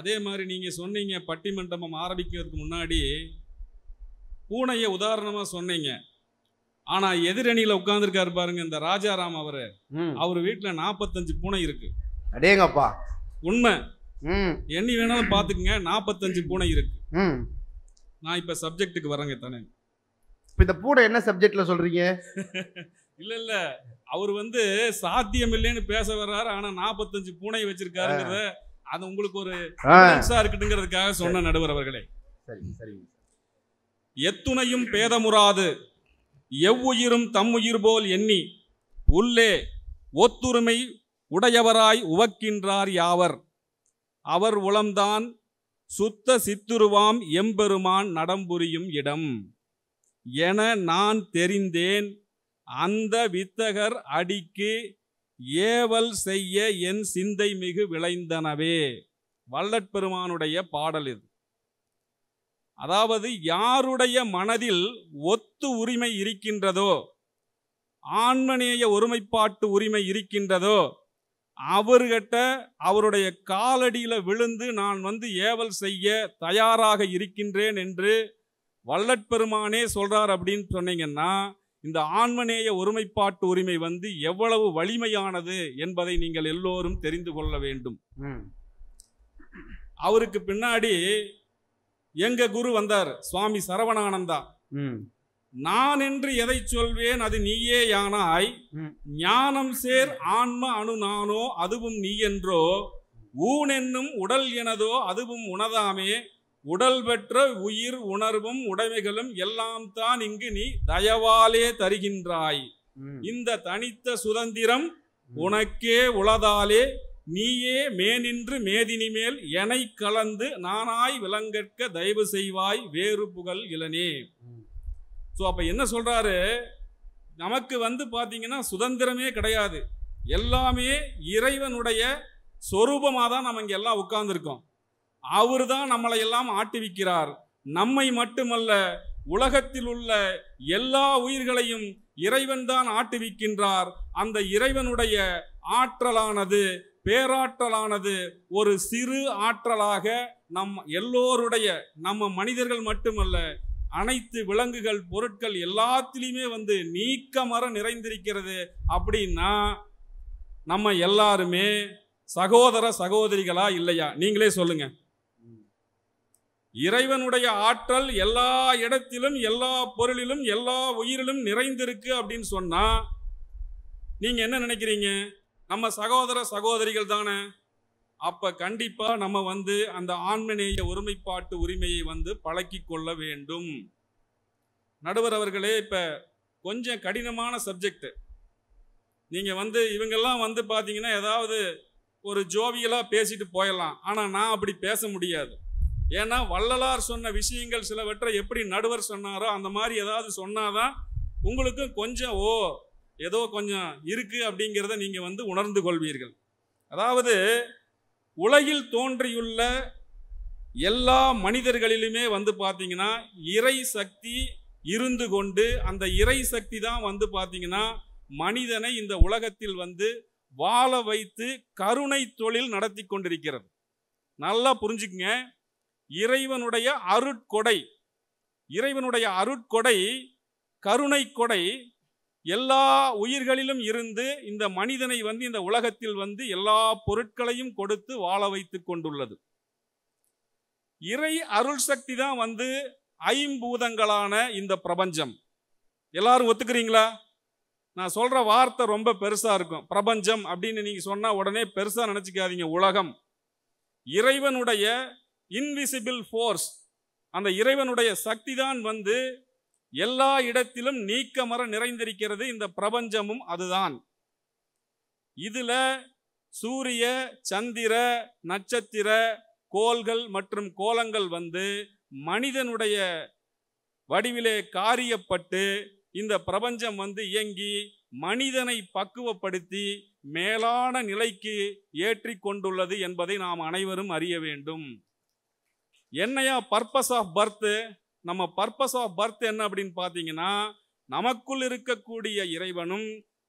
அதே மாதிரி நீங்கள் சொன்னீங்க பட்டிமண்டபம் ஆரம்பிக்கிறதுக்கு முன்னாடி பூனையை உதாரணமாக சொன்னீங்க ஆனால் எதிரணியில் உட்காந்துருக்காரு பாருங்க இந்த ராஜாராம் அவர் அவர் வீட்டில் நாற்பத்தஞ்சு பூனை இருக்கு அடேங்கப்பா உண்மை எண்ணி வேணாலும் பார்த்துக்குங்க நாற்பத்தஞ்சு பூனை இருக்கு நான் இப்போ சப்ஜெக்ட்டுக்கு வரேங்க தானே இப்போ இந்த பூனை என்ன சப்ஜெக்டில் சொல்கிறீங்க இல்லை இல்லை அவர் வந்து சாத்தியம் இல்லைன்னு பேச வர்றாரு ஆனால் நாற்பத்தஞ்சு பூனை வச்சிருக்காருங்கிறத அது உங்களுக்கு ஒரு இருக்கட்டுங்கிறதுக்காக சொன்ன நடுவர் அவர்களே சரிங்க சரிங்க எத்துணையும் பேதமுறாது எவ்வுயிரும் தம்முயிர் போல் எண்ணி உள்ளே ஒத்துரிமை உடையவராய் உவக்கின்றார் யாவர் அவர் உளம்தான் சுத்த சித்துருவாம் எம்பெருமான் நடம்புரியும் இடம் என நான் தெரிந்தேன் அந்த வித்தகர் அடிக்கு ஏவல் செய்ய என் சிந்தை மிகு விளைந்தனவே வல்லட்பெருமானுடைய பாடல் இது அதாவது யாருடைய மனதில் ஒத்து உரிமை இருக்கின்றதோ ஆண்மனேய ஒருமைப்பாட்டு உரிமை இருக்கின்றதோ அவர்கிட்ட அவருடைய காலடியில் விழுந்து நான் வந்து ஏவல் செய்ய தயாராக இருக்கின்றேன் என்று வல்லட்பெருமானே சொல்கிறார் அப்படின்னு சொன்னீங்கன்னா இந்த ஆன்மநேய ஒருமைப்பாட்டு உரிமை வந்து எவ்வளவு வலிமையானது என்பதை நீங்கள் எல்லோரும் தெரிந்து கொள்ள வேண்டும் அவருக்கு பின்னாடி எங்க குரு வந்தார் சுவாமி சரவணானந்தா நான் என்று எதை சொல்வேன் அது நீயே யானாய் ஞானம் சேர் ஆன்ம அணு நானோ அதுவும் நீ என்றோ ஊன் என்னும் உடல் எனதோ அதுவும் உனதாமே உடல் பெற்ற உயிர் உணர்வும் உடைமைகளும் எல்லாம் தான் இங்கு நீ தயவாலே தருகின்றாய் இந்த தனித்த சுதந்திரம் உனக்கே உளதாலே நீயே மேனின்று மேதினி மேல் எனை கலந்து நானாய் விளங்கற்க தயவு செய்வாய் வேறு புகழ் இளனே ஸோ அப்போ என்ன சொல்கிறாரு நமக்கு வந்து பார்த்தீங்கன்னா சுதந்திரமே கிடையாது எல்லாமே இறைவனுடைய சொரூபமாக தான் நம்ம இங்கே எல்லாம் உட்கார்ந்துருக்கோம் அவர் தான் நம்மளை எல்லாம் ஆட்டுவிக்கிறார் நம்மை மட்டுமல்ல உலகத்தில் உள்ள எல்லா உயிர்களையும் இறைவன் தான் ஆட்டுவிக்கின்றார் அந்த இறைவனுடைய ஆற்றலானது பேராற்றலானது ஒரு சிறு ஆற்றலாக நம் எல்லோருடைய நம்ம மனிதர்கள் மட்டுமல்ல அனைத்து விலங்குகள் பொருட்கள் எல்லாத்திலையுமே வந்து மரம் நிறைந்திருக்கிறது அப்படின்னா நம்ம எல்லாருமே சகோதர சகோதரிகளா இல்லையா நீங்களே சொல்லுங்க இறைவனுடைய ஆற்றல் எல்லா இடத்திலும் எல்லா பொருளிலும் எல்லா உயிரிலும் நிறைந்திருக்கு அப்படின்னு சொன்னா நீங்க என்ன நினைக்கிறீங்க நம்ம சகோதர சகோதரிகள் தானே அப்போ கண்டிப்பாக நம்ம வந்து அந்த ஆண்மநேய ஒருமைப்பாட்டு உரிமையை வந்து பழக்கி கொள்ள வேண்டும் நடுவர் அவர்களே இப்போ கொஞ்சம் கடினமான சப்ஜெக்ட் நீங்கள் வந்து இவங்கெல்லாம் வந்து பார்த்தீங்கன்னா ஏதாவது ஒரு ஜோவியலாக பேசிட்டு போயிடலாம் ஆனால் நான் அப்படி பேச முடியாது ஏன்னா வள்ளலார் சொன்ன விஷயங்கள் சிலவற்றை எப்படி நடுவர் சொன்னாரோ அந்த மாதிரி ஏதாவது சொன்னாதான் உங்களுக்கும் கொஞ்சம் ஓ ஏதோ கொஞ்சம் இருக்குது அப்படிங்கிறத நீங்கள் வந்து உணர்ந்து கொள்வீர்கள் அதாவது உலகில் தோன்றியுள்ள எல்லா மனிதர்களிலுமே வந்து பார்த்தீங்கன்னா இறை சக்தி இருந்து கொண்டு அந்த இறை சக்தி தான் வந்து பார்த்தீங்கன்னா மனிதனை இந்த உலகத்தில் வந்து வாழ வைத்து கருணை தொழில் நடத்தி கொண்டிருக்கிறது நல்லா புரிஞ்சுக்குங்க இறைவனுடைய அருட்கொடை இறைவனுடைய அருட்கொடை கருணை கொடை எல்லா உயிர்களிலும் இருந்து இந்த மனிதனை வந்து இந்த உலகத்தில் வந்து எல்லா பொருட்களையும் கொடுத்து வாழ வைத்து கொண்டுள்ளது இறை அருள் சக்தி தான் வந்து ஐம்பூதங்களான இந்த பிரபஞ்சம் எல்லாரும் ஒத்துக்கிறீங்களா நான் சொல்கிற வார்த்தை ரொம்ப பெருசாக இருக்கும் பிரபஞ்சம் அப்படின்னு நீங்கள் சொன்னால் உடனே பெருசாக நினச்சிக்காதீங்க உலகம் இறைவனுடைய இன்விசிபிள் ஃபோர்ஸ் அந்த இறைவனுடைய சக்தி தான் வந்து எல்லா இடத்திலும் மரம் நிறைந்திருக்கிறது இந்த பிரபஞ்சமும் அதுதான் இதுல சூரிய சந்திர நட்சத்திர கோள்கள் மற்றும் கோலங்கள் வந்து மனிதனுடைய வடிவிலே காரியப்பட்டு இந்த பிரபஞ்சம் வந்து இயங்கி மனிதனை பக்குவப்படுத்தி மேலான நிலைக்கு ஏற்றி கொண்டுள்ளது என்பதை நாம் அனைவரும் அறிய வேண்டும் என்னையா பர்பஸ் ஆஃப் பர்த் நம்ம பர்பஸ் ஆஃப் பர்த் என்ன அப்படின்னு பார்த்தீங்கன்னா நமக்குள் இருக்கக்கூடிய இறைவனும்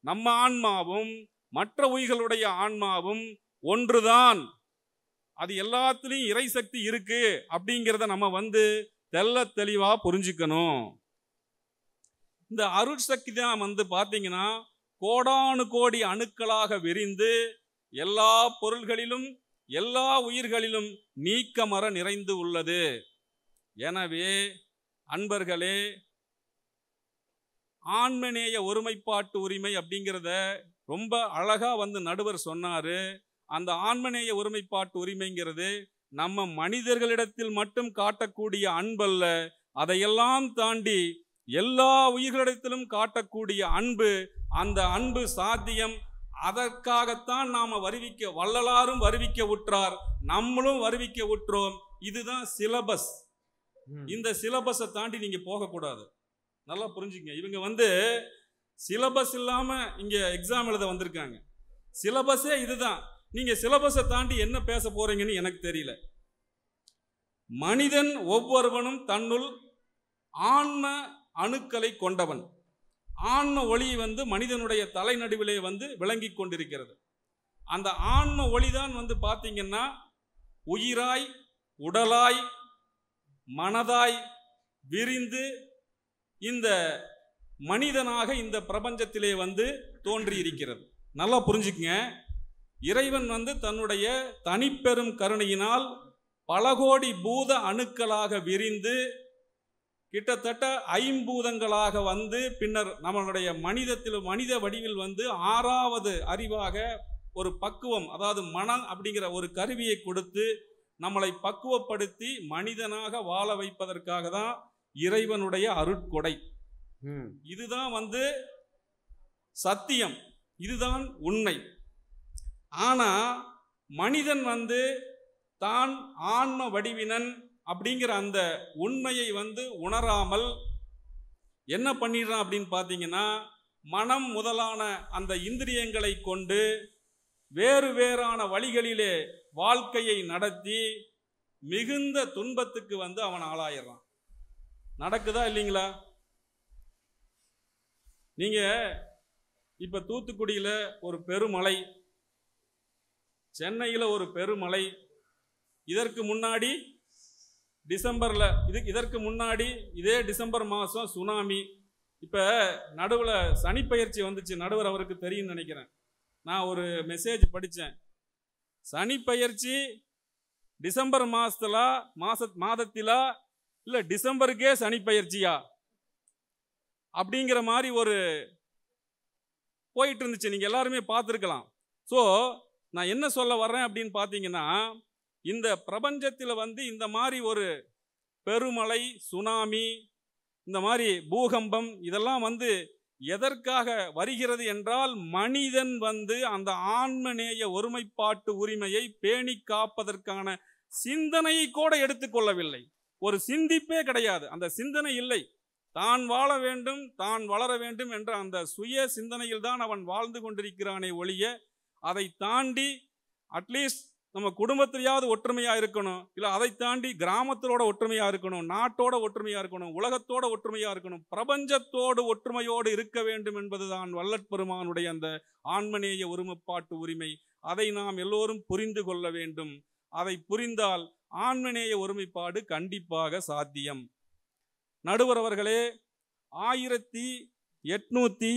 நம்ம ஆன்மாவும் மற்ற உயிர்களுடைய ஆன்மாவும் ஒன்றுதான் அது எல்லாத்துலேயும் இறை சக்தி இருக்கு அப்படிங்கிறத நம்ம வந்து தெல்ல தெளிவாக புரிஞ்சுக்கணும் இந்த அருட்சக்தி தான் வந்து பார்த்தீங்கன்னா கோடானு கோடி அணுக்களாக விரிந்து எல்லா பொருள்களிலும் எல்லா உயிர்களிலும் நீக்கமர நிறைந்து உள்ளது எனவே அன்பர்களே ஆண்மநேய ஒருமைப்பாட்டு உரிமை அப்படிங்கிறத ரொம்ப அழகாக வந்து நடுவர் சொன்னார் அந்த ஆண்மநேய ஒருமைப்பாட்டு உரிமைங்கிறது நம்ம மனிதர்களிடத்தில் மட்டும் காட்டக்கூடிய அன்பல்ல அதையெல்லாம் தாண்டி எல்லா உயிர்களிடத்திலும் காட்டக்கூடிய அன்பு அந்த அன்பு சாத்தியம் அதற்காகத்தான் நாம் வருவிக்க வள்ளலாரும் வருவிக்க உற்றார் நம்மளும் வருவிக்க உற்றோம் இதுதான் சிலபஸ் இந்த சிலபஸை தாண்டி நீங்க போகக்கூடாது நல்லா புரிஞ்சுக்கங்க இவங்க வந்து சிலபஸ் இல்லாம இங்க எக்ஸாம் எழுத வந்திருக்காங்க சிலபஸே இதுதான் நீங்க சிலபஸை தாண்டி என்ன பேச போறீங்கன்னு எனக்கு தெரியல மனிதன் ஒவ்வொருவனும் தன்னுள் ஆன்ம அணுக்களை கொண்டவன் ஆன்ம ஒளி வந்து மனிதனுடைய தலைநடுவிலே வந்து விளங்கி கொண்டிருக்கிறது அந்த ஆன்ம ஒளி தான் வந்து பார்த்தீங்கன்னா உயிராய் உடலாய் மனதாய் விரிந்து இந்த மனிதனாக இந்த பிரபஞ்சத்திலே வந்து தோன்றி இருக்கிறது நல்லா புரிஞ்சுக்குங்க இறைவன் வந்து தன்னுடைய தனிப்பெரும் கருணையினால் பல கோடி பூத அணுக்களாக விரிந்து கிட்டத்தட்ட ஐம்பூதங்களாக வந்து பின்னர் நம்மளுடைய மனிதத்தில் மனித வடிவில் வந்து ஆறாவது அறிவாக ஒரு பக்குவம் அதாவது மனம் அப்படிங்கிற ஒரு கருவியை கொடுத்து நம்மளை பக்குவப்படுத்தி மனிதனாக வாழ வைப்பதற்காக தான் இறைவனுடைய அருட்கொடை இதுதான் வந்து சத்தியம் இதுதான் உண்மை ஆனால் மனிதன் வந்து தான் ஆன்ம வடிவினன் அப்படிங்கிற அந்த உண்மையை வந்து உணராமல் என்ன பண்ணிடுறான் அப்படின்னு பார்த்தீங்கன்னா மனம் முதலான அந்த இந்திரியங்களை கொண்டு வேறு வேறான வழிகளிலே வாழ்க்கையை நடத்தி மிகுந்த துன்பத்துக்கு வந்து அவன் ஆளாயிடுறான் நடக்குதா இல்லைங்களா நீங்கள் இப்போ தூத்துக்குடியில் ஒரு பெருமலை சென்னையில் ஒரு பெருமலை இதற்கு முன்னாடி டிசம்பரில் இது இதற்கு முன்னாடி இதே டிசம்பர் மாதம் சுனாமி இப்போ நடுவில் சனிப்பயிற்சி வந்துச்சு நடுவர் அவருக்கு தெரியும்னு நினைக்கிறேன் நான் ஒரு மெசேஜ் படித்தேன் சனி பயிற்சி டிசம்பர் மாதத்தில் மாச மாதத்தில் இல்லை டிசம்பருக்கே சனி பயிற்சியா அப்படிங்கிற மாதிரி ஒரு போயிட்டு இருந்துச்சு நீங்கள் எல்லாருமே பார்த்துருக்கலாம் ஸோ நான் என்ன சொல்ல வர்றேன் அப்படின்னு பார்த்தீங்கன்னா இந்த பிரபஞ்சத்தில் வந்து இந்த மாதிரி ஒரு பெருமலை சுனாமி இந்த மாதிரி பூகம்பம் இதெல்லாம் வந்து எதற்காக வருகிறது என்றால் மனிதன் வந்து அந்த ஆன்மநேய ஒருமைப்பாட்டு உரிமையை பேணி காப்பதற்கான சிந்தனையை கூட எடுத்துக்கொள்ளவில்லை ஒரு சிந்திப்பே கிடையாது அந்த சிந்தனை இல்லை தான் வாழ வேண்டும் தான் வளர வேண்டும் என்ற அந்த சுய சிந்தனையில் தான் அவன் வாழ்ந்து கொண்டிருக்கிறானே ஒழிய அதை தாண்டி அட்லீஸ்ட் நம்ம குடும்பத்திலேயாவது ஒற்றுமையாக இருக்கணும் இல்லை அதை தாண்டி கிராமத்திலோட ஒற்றுமையாக இருக்கணும் நாட்டோட ஒற்றுமையாக இருக்கணும் உலகத்தோட ஒற்றுமையாக இருக்கணும் பிரபஞ்சத்தோடு ஒற்றுமையோடு இருக்க வேண்டும் என்பதுதான் வல்லற்பெருமானுடைய அந்த ஆண்மநேய ஒருமைப்பாட்டு உரிமை அதை நாம் எல்லோரும் புரிந்து கொள்ள வேண்டும் அதை புரிந்தால் ஆண்மநேய ஒருமைப்பாடு கண்டிப்பாக சாத்தியம் நடுவர் அவர்களே ஆயிரத்தி எட்நூற்றி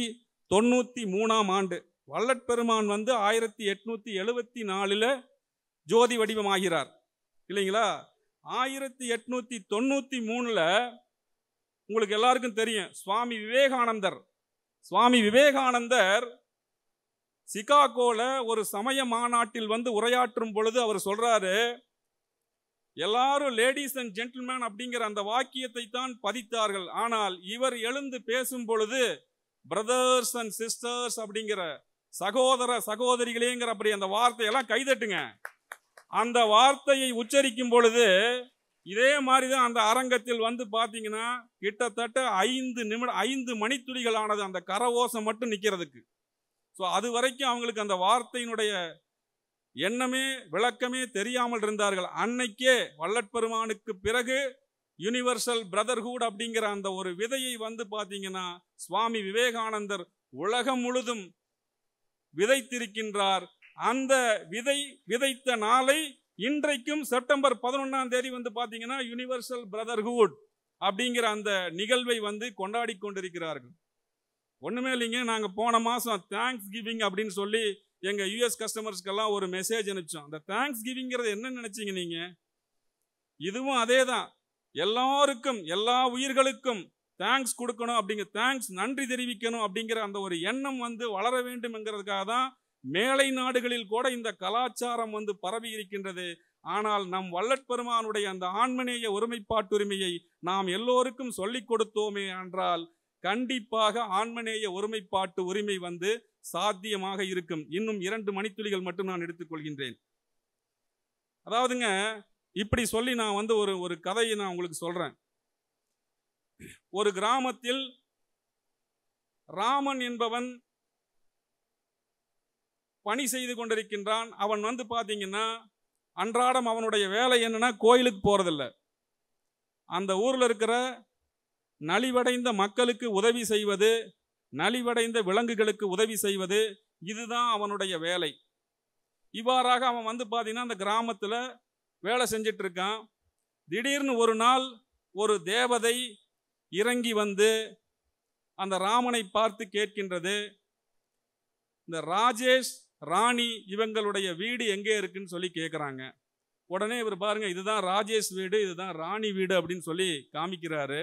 தொண்ணூற்றி மூணாம் ஆண்டு வல்லற்பெருமான் வந்து ஆயிரத்தி எட்நூற்றி எழுபத்தி நாலில் ஜோதி வடிவமாகிறார் இல்லைங்களா ஆயிரத்தி எட்நூற்றி தொண்ணூற்றி மூணில் உங்களுக்கு எல்லாருக்கும் தெரியும் சுவாமி விவேகானந்தர் சுவாமி விவேகானந்தர் சிகாகோவில் ஒரு சமய மாநாட்டில் வந்து உரையாற்றும் பொழுது அவர் சொல்கிறாரு எல்லாரும் லேடிஸ் அண்ட் ஜென்டில்மேன் அப்படிங்கிற அந்த வாக்கியத்தை தான் பதித்தார்கள் ஆனால் இவர் எழுந்து பேசும் பொழுது பிரதர்ஸ் அண்ட் சிஸ்டர்ஸ் அப்படிங்கிற சகோதர சகோதரிகளேங்கிற அப்படி அந்த வார்த்தையெல்லாம் கைதட்டுங்க அந்த வார்த்தையை உச்சரிக்கும் பொழுது இதே மாதிரி தான் அந்த அரங்கத்தில் வந்து பார்த்தீங்கன்னா கிட்டத்தட்ட ஐந்து நிமிடம் ஐந்து மணித்துளிகளானது அந்த கரவோசம் மட்டும் நிற்கிறதுக்கு ஸோ அது வரைக்கும் அவங்களுக்கு அந்த வார்த்தையினுடைய எண்ணமே விளக்கமே தெரியாமல் இருந்தார்கள் அன்னைக்கே வல்லட்பெருமானுக்கு பிறகு யூனிவர்சல் பிரதர்ஹூட் அப்படிங்கிற அந்த ஒரு விதையை வந்து பார்த்தீங்கன்னா சுவாமி விவேகானந்தர் உலகம் முழுதும் விதைத்திருக்கின்றார் அந்த விதை விதைத்த நாளை இன்றைக்கும் செப்டம்பர் பதினொன்றாம் தேதி வந்து பார்த்தீங்கன்னா யூனிவர்சல் பிரதர்ஹுட் அப்படிங்கிற அந்த நிகழ்வை வந்து கொண்டாடி கொண்டிருக்கிறார்கள் ஒன்றுமே இல்லைங்க நாங்கள் போன மாதம் தேங்க்ஸ் கிவிங் அப்படின்னு சொல்லி எங்கள் யூஎஸ் கஸ்டமர்ஸ்க்கெல்லாம் ஒரு மெசேஜ் அனுப்பிச்சோம் அந்த தேங்க்ஸ் கிவிங்கிறது என்ன நினச்சிங்க நீங்கள் இதுவும் அதே தான் எல்லாருக்கும் எல்லா உயிர்களுக்கும் தேங்க்ஸ் கொடுக்கணும் அப்படிங்கிற தேங்க்ஸ் நன்றி தெரிவிக்கணும் அப்படிங்கிற அந்த ஒரு எண்ணம் வந்து வளர என்கிறதுக்காக தான் மேலை நாடுகளில் கூட இந்த கலாச்சாரம் வந்து பரவி இருக்கின்றது ஆனால் நம் வல்லற்பெருமானுடைய அந்த ஆண்மநேய ஒருமைப்பாட்டுரிமையை நாம் எல்லோருக்கும் சொல்லிக் கொடுத்தோமே என்றால் கண்டிப்பாக ஆண்மநேய ஒருமைப்பாட்டு உரிமை வந்து சாத்தியமாக இருக்கும் இன்னும் இரண்டு மணித்துளிகள் மட்டும் நான் எடுத்துக்கொள்கின்றேன் அதாவதுங்க இப்படி சொல்லி நான் வந்து ஒரு ஒரு கதையை நான் உங்களுக்கு சொல்றேன் ஒரு கிராமத்தில் ராமன் என்பவன் பணி செய்து கொண்டிருக்கின்றான் அவன் வந்து பார்த்தீங்கன்னா அன்றாடம் அவனுடைய வேலை என்னென்னா கோயிலுக்கு போகிறதில்ல அந்த ஊரில் இருக்கிற நலிவடைந்த மக்களுக்கு உதவி செய்வது நலிவடைந்த விலங்குகளுக்கு உதவி செய்வது இதுதான் அவனுடைய வேலை இவ்வாறாக அவன் வந்து பார்த்தீங்கன்னா அந்த கிராமத்தில் வேலை செஞ்சிட்ருக்கான் திடீர்னு ஒரு நாள் ஒரு தேவதை இறங்கி வந்து அந்த ராமனை பார்த்து கேட்கின்றது இந்த ராஜேஷ் ராணி இவங்களுடைய வீடு எங்கே இருக்குன்னு சொல்லி கேட்குறாங்க உடனே இவர் பாருங்கள் இதுதான் ராஜேஷ் வீடு இதுதான் ராணி வீடு அப்படின்னு சொல்லி காமிக்கிறாரு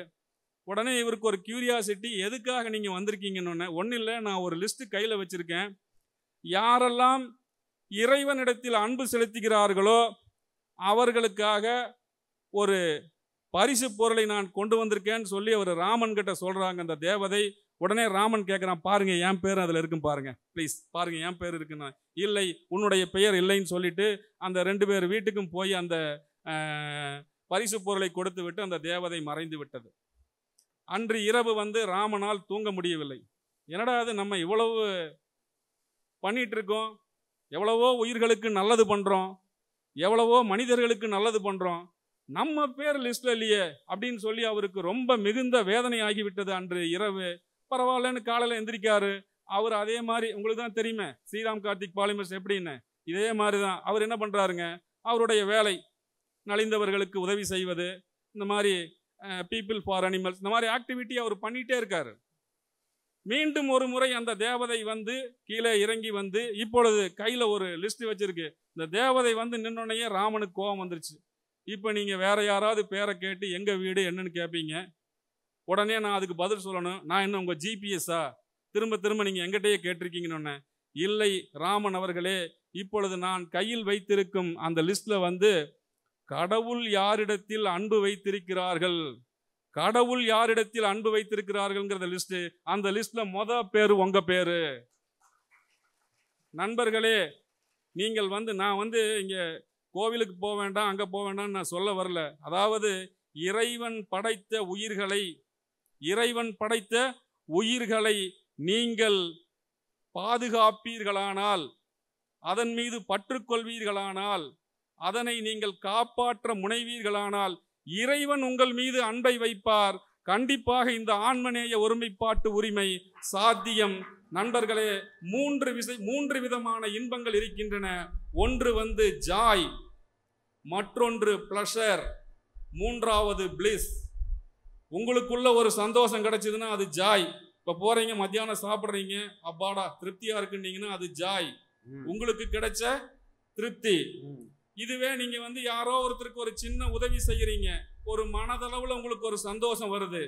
உடனே இவருக்கு ஒரு கியூரியாசிட்டி எதுக்காக நீங்கள் வந்திருக்கீங்கன்னு ஒன்றும் இல்லை நான் ஒரு லிஸ்ட்டு கையில் வச்சுருக்கேன் யாரெல்லாம் இறைவனிடத்தில் அன்பு செலுத்துகிறார்களோ அவர்களுக்காக ஒரு பரிசு பொருளை நான் கொண்டு வந்திருக்கேன்னு சொல்லி அவர் ராமன் கிட்ட சொல்கிறாங்க அந்த தேவதை உடனே ராமன் கேட்குறான் பாருங்க என் பேர் அதில் இருக்கும் பாருங்க ப்ளீஸ் பாருங்க என் பேர் இருக்குன்னு இல்லை உன்னுடைய பெயர் இல்லைன்னு சொல்லிட்டு அந்த ரெண்டு பேர் வீட்டுக்கும் போய் அந்த பரிசு பொருளை கொடுத்து விட்டு அந்த தேவதை மறைந்து விட்டது அன்று இரவு வந்து ராமனால் தூங்க முடியவில்லை என்னடா அது நம்ம இவ்வளவு பண்ணிகிட்டு இருக்கோம் எவ்வளவோ உயிர்களுக்கு நல்லது பண்ணுறோம் எவ்வளவோ மனிதர்களுக்கு நல்லது பண்ணுறோம் நம்ம பேர் லிஸ்ட்டில் இல்லையே அப்படின்னு சொல்லி அவருக்கு ரொம்ப மிகுந்த வேதனை ஆகிவிட்டது அன்று இரவு பரவாயில்லன்னு காலையில் எந்திரிக்காரு அவர் அதே மாதிரி உங்களுக்கு தான் தெரியுமே ஸ்ரீராம் கார்த்திக் பாலிமர்ஸ் எப்படின்னு இதே மாதிரி தான் அவர் என்ன பண்ணுறாருங்க அவருடைய வேலை நலிந்தவர்களுக்கு உதவி செய்வது இந்த மாதிரி பீப்புள் ஃபார் அனிமல்ஸ் இந்த மாதிரி ஆக்டிவிட்டி அவர் பண்ணிகிட்டே இருக்கார் மீண்டும் ஒரு முறை அந்த தேவதை வந்து கீழே இறங்கி வந்து இப்பொழுது கையில் ஒரு லிஸ்ட் வச்சுருக்கு இந்த தேவதை வந்து நின்னோடனே ராமனுக்கு கோபம் வந்துருச்சு இப்போ நீங்கள் வேற யாராவது பேரை கேட்டு எங்கள் வீடு என்னன்னு கேட்பீங்க உடனே நான் அதுக்கு பதில் சொல்லணும் நான் இன்னும் உங்கள் ஜிபிஎஸ்ஸா திரும்ப திரும்ப நீங்கள் எங்கிட்டயே கேட்டிருக்கீங்கன்னு இல்லை ராமன் அவர்களே இப்பொழுது நான் கையில் வைத்திருக்கும் அந்த லிஸ்டில் வந்து கடவுள் யாரிடத்தில் அன்பு வைத்திருக்கிறார்கள் கடவுள் யாரிடத்தில் அன்பு வைத்திருக்கிறார்கள்ங்கிறத லிஸ்ட்டு அந்த லிஸ்ட்டில் மொத பேர் உங்கள் பேர் நண்பர்களே நீங்கள் வந்து நான் வந்து இங்கே கோவிலுக்கு போக வேண்டாம் அங்கே போக வேண்டாம்னு நான் சொல்ல வரல அதாவது இறைவன் படைத்த உயிர்களை இறைவன் படைத்த உயிர்களை நீங்கள் பாதுகாப்பீர்களானால் அதன் மீது பற்றுக்கொள்வீர்களானால் அதனை நீங்கள் காப்பாற்ற முனைவீர்களானால் இறைவன் உங்கள் மீது அன்பை வைப்பார் கண்டிப்பாக இந்த ஆன்மநேய ஒருமைப்பாட்டு உரிமை சாத்தியம் நண்பர்களே மூன்று விசை மூன்று விதமான இன்பங்கள் இருக்கின்றன ஒன்று வந்து ஜாய் மற்றொன்று பிளஷர் மூன்றாவது பிளிஸ் உங்களுக்குள்ள ஒரு சந்தோஷம் கிடைச்சதுன்னா அது ஜாய் இப்போ போறீங்க மத்தியானம் சாப்பிட்றீங்க அப்பாடா திருப்தியா இருக்குன்னீங்கன்னா அது ஜாய் உங்களுக்கு கிடைச்ச திருப்தி இதுவே நீங்க வந்து யாரோ ஒருத்தருக்கு ஒரு சின்ன உதவி செய்யறீங்க ஒரு மனதளவுல உங்களுக்கு ஒரு சந்தோஷம் வருது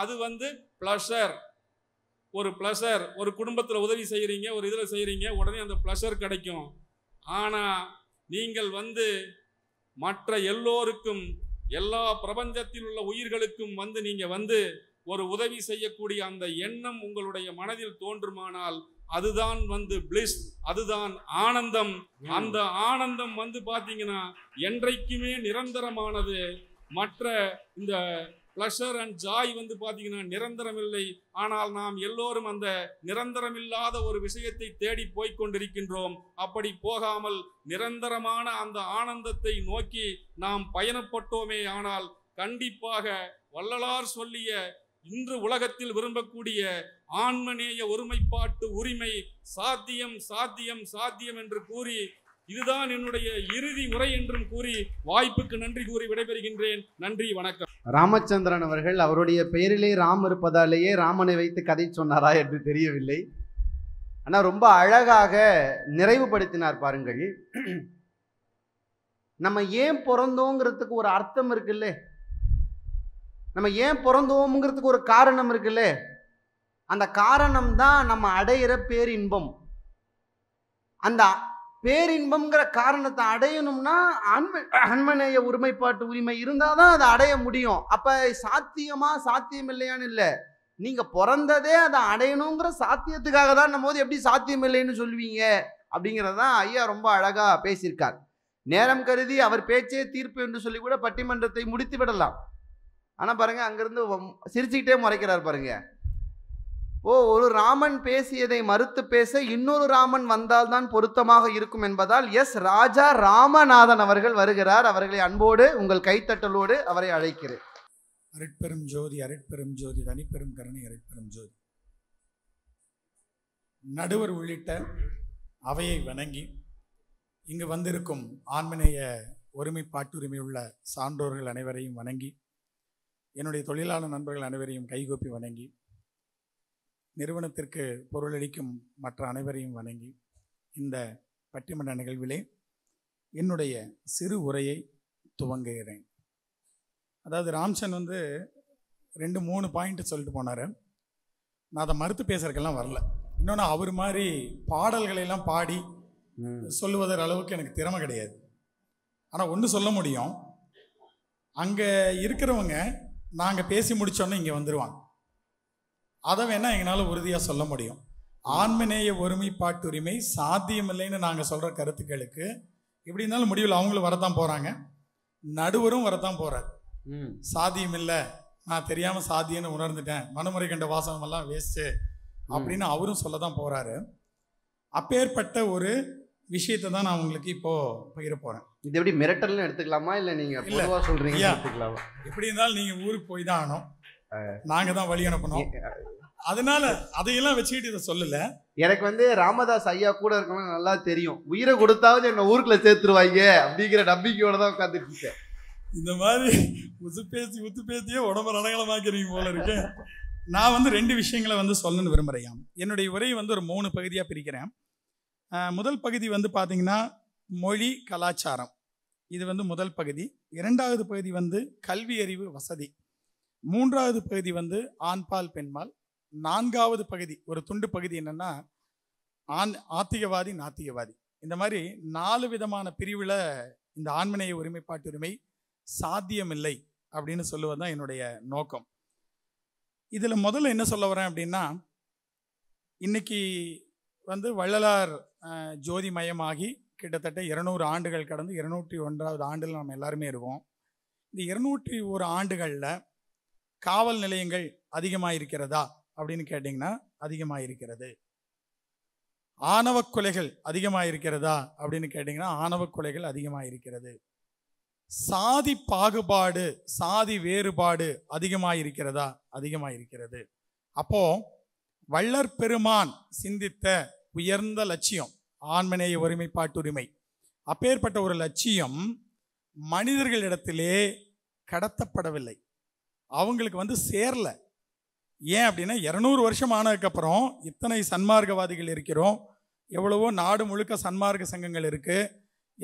அது வந்து ப்ளஷர் ஒரு ப்ளஷர் ஒரு குடும்பத்தில் உதவி செய்கிறீங்க ஒரு இதில் செய்கிறீங்க உடனே அந்த ப்ளஷர் கிடைக்கும் ஆனால் நீங்கள் வந்து மற்ற எல்லோருக்கும் எல்லா பிரபஞ்சத்தில் உள்ள உயிர்களுக்கும் வந்து நீங்க வந்து ஒரு உதவி செய்யக்கூடிய அந்த எண்ணம் உங்களுடைய மனதில் தோன்றுமானால் அதுதான் வந்து பிளிஸ் அதுதான் ஆனந்தம் அந்த ஆனந்தம் வந்து பார்த்தீங்கன்னா என்றைக்குமே நிரந்தரமானது மற்ற இந்த பிளஷர் அண்ட் ஜாய் வந்து பார்த்தீங்கன்னா நிரந்தரம் இல்லை ஆனால் நாம் எல்லோரும் அந்த நிரந்தரம் இல்லாத ஒரு விஷயத்தை தேடி கொண்டிருக்கின்றோம் அப்படி போகாமல் நிரந்தரமான அந்த ஆனந்தத்தை நோக்கி நாம் பயணப்பட்டோமே ஆனால் கண்டிப்பாக வள்ளலார் சொல்லிய இன்று உலகத்தில் விரும்பக்கூடிய ஆன்மநேய ஒருமைப்பாட்டு உரிமை சாத்தியம் சாத்தியம் சாத்தியம் என்று கூறி இதுதான் என்னுடைய இறுதி உரை என்றும் கூறி வாய்ப்புக்கு நன்றி கூறி விடைபெறுகின்றேன் நன்றி வணக்கம் ராமச்சந்திரன் அவர்கள் அவருடைய பெயரிலே ராம் இருப்பதாலேயே ராமனை வைத்து கதை சொன்னாரா என்று தெரியவில்லை ஆனால் ரொம்ப அழகாக நிறைவுபடுத்தினார் பாருங்கள் நம்ம ஏன் பிறந்தோங்கிறதுக்கு ஒரு அர்த்தம் இருக்குல்ல நம்ம ஏன் பிறந்தோம்ங்கிறதுக்கு ஒரு காரணம் இருக்குல்ல அந்த காரணம் தான் நம்ம அடையிற பேரின்பம் அந்த பேரின்பம்ங்கிற காரணத்தை அடையணும்னா அன்ப அன்மநேய உரிமைப்பாட்டு உரிமை இருந்தால் தான் அதை அடைய முடியும் அப்போ சாத்தியமா சாத்தியம் இல்லையான்னு இல்லை நீங்கள் பிறந்ததே அதை அடையணுங்கிற சாத்தியத்துக்காக தான் போது எப்படி சாத்தியம் இல்லைன்னு சொல்லுவீங்க அப்படிங்கிறதான் ஐயா ரொம்ப அழகாக பேசியிருக்கார் நேரம் கருதி அவர் பேச்சே தீர்ப்பு என்று சொல்லி கூட பட்டிமன்றத்தை முடித்து விடலாம் ஆனால் பாருங்கள் அங்கேருந்து சிரிச்சுக்கிட்டே முறைக்கிறார் பாருங்கள் ஓ ஒரு ராமன் பேசியதை மறுத்து பேச இன்னொரு ராமன் வந்தால்தான் பொருத்தமாக இருக்கும் என்பதால் எஸ் ராஜா ராமநாதன் அவர்கள் வருகிறார் அவர்களை அன்போடு உங்கள் கைத்தட்டலோடு அவரை அழைக்கிறேன் அரட்பெரும் ஜோதி அரட்பெரும் ஜோதி தனிப்பெரும் கருணை அரட்பெரும் ஜோதி நடுவர் உள்ளிட்ட அவையை வணங்கி இங்கு வந்திருக்கும் ஆண்மநேய ஒருமைப்பாட்டுரிமை உள்ள சான்றோர்கள் அனைவரையும் வணங்கி என்னுடைய தொழிலாளர் நண்பர்கள் அனைவரையும் கைகூப்பி வணங்கி நிறுவனத்திற்கு பொருளளிக்கும் மற்ற அனைவரையும் வணங்கி இந்த பட்டிமன்ற நிகழ்விலே என்னுடைய சிறு உரையை துவங்குகிறேன் அதாவது ராம்சன் வந்து ரெண்டு மூணு பாயிண்ட் சொல்லிட்டு போனார் நான் அதை மறுத்து பேசுறதுக்கெல்லாம் வரல இன்னொன்று அவர் மாதிரி பாடல்களையெல்லாம் பாடி சொல்லுவதற்கு அளவுக்கு எனக்கு திறமை கிடையாது ஆனால் ஒன்று சொல்ல முடியும் அங்கே இருக்கிறவங்க நாங்கள் பேசி முடித்தோன்னே இங்கே வந்துடுவாங்க அதை வேணால் எங்களால் உறுதியாக சொல்ல முடியும் ஆன்மநேய ஒருமைப்பாட்டுரிமை சாத்தியமில்லைன்னு நாங்கள் சொல்கிற கருத்துக்களுக்கு எப்படி இருந்தாலும் முடிவில் அவங்களும் வரத்தான் போகிறாங்க நடுவரும் வரத்தான் போகிறார் சாத்தியம் இல்லை நான் தெரியாமல் சாத்தியம்னு உணர்ந்துட்டேன் மனுமுறை கண்ட வாசகம் எல்லாம் வேஸ்ட்டு அப்படின்னு அவரும் சொல்ல தான் போகிறாரு அப்பேற்பட்ட ஒரு விஷயத்தை தான் நான் உங்களுக்கு இப்போ பகிர போகிறேன் இது எப்படி மிரட்டல்னு எடுத்துக்கலாமா இல்லை நீங்கள் சொல்கிறீங்க எப்படி இருந்தாலும் நீங்கள் ஊருக்கு போய் தான் ஆனோம் நாங்க தான் வழி அனுப்பணும் அதனால அதையெல்லாம் வச்சுக்கிட்டு இதை சொல்லல எனக்கு வந்து ராமதாஸ் ஐயா கூட இருக்கணும் நல்லா தெரியும் உயிரை கொடுத்தாவது என்ன ஊருக்குள்ள சேர்த்துருவாங்க அப்படிங்கிற நம்பிக்கையோட தான் உட்காந்துட்டு இருக்கேன் இந்த மாதிரி உசு பேசி உத்து பேசியே உடம்பு நடங்கலமாக்கிறீங்க போல இருக்கேன் நான் வந்து ரெண்டு விஷயங்களை வந்து சொல்லணும்னு விரும்புகிறேன் என்னுடைய உரையை வந்து ஒரு மூணு பகுதியாக பிரிக்கிறேன் முதல் பகுதி வந்து பார்த்தீங்கன்னா மொழி கலாச்சாரம் இது வந்து முதல் பகுதி இரண்டாவது பகுதி வந்து கல்வி அறிவு வசதி மூன்றாவது பகுதி வந்து ஆண்பால் பெண்பால் நான்காவது பகுதி ஒரு துண்டு பகுதி என்னென்னா ஆண் ஆத்திகவாதி நாத்திகவாதி இந்த மாதிரி நாலு விதமான பிரிவில் இந்த ஆண்மனைய உரிமை சாத்தியமில்லை அப்படின்னு சொல்லுவது தான் என்னுடைய நோக்கம் இதில் முதல்ல என்ன சொல்ல வரேன் அப்படின்னா இன்னைக்கு வந்து வள்ளலார் ஜோதிமயமாகி கிட்டத்தட்ட இருநூறு ஆண்டுகள் கடந்து இருநூற்றி ஒன்றாவது ஆண்டில் நம்ம எல்லாருமே இருக்கோம் இந்த இருநூற்றி ஒரு ஆண்டுகளில் காவல் நிலையங்கள் அதிகமாக இருக்கிறதா அப்படின்னு கேட்டிங்கன்னா அதிகமாக இருக்கிறது ஆணவ கொலைகள் அதிகமாக இருக்கிறதா அப்படின்னு கேட்டிங்கன்னா ஆணவ கொலைகள் அதிகமாக இருக்கிறது சாதி பாகுபாடு சாதி வேறுபாடு அதிகமாக இருக்கிறதா அதிகமாக இருக்கிறது அப்போ வள்ளற் பெருமான் சிந்தித்த உயர்ந்த லட்சியம் ஆண்மநேய ஒருமைப்பாட்டுரிமை அப்பேற்பட்ட ஒரு லட்சியம் மனிதர்களிடத்திலே கடத்தப்படவில்லை அவங்களுக்கு வந்து சேரல ஏன் அப்படின்னா இரநூறு வருஷம் ஆனதுக்கப்புறம் இத்தனை சன்மார்க்கவாதிகள் இருக்கிறோம் எவ்வளவோ நாடு முழுக்க சன்மார்க்க சங்கங்கள் இருக்குது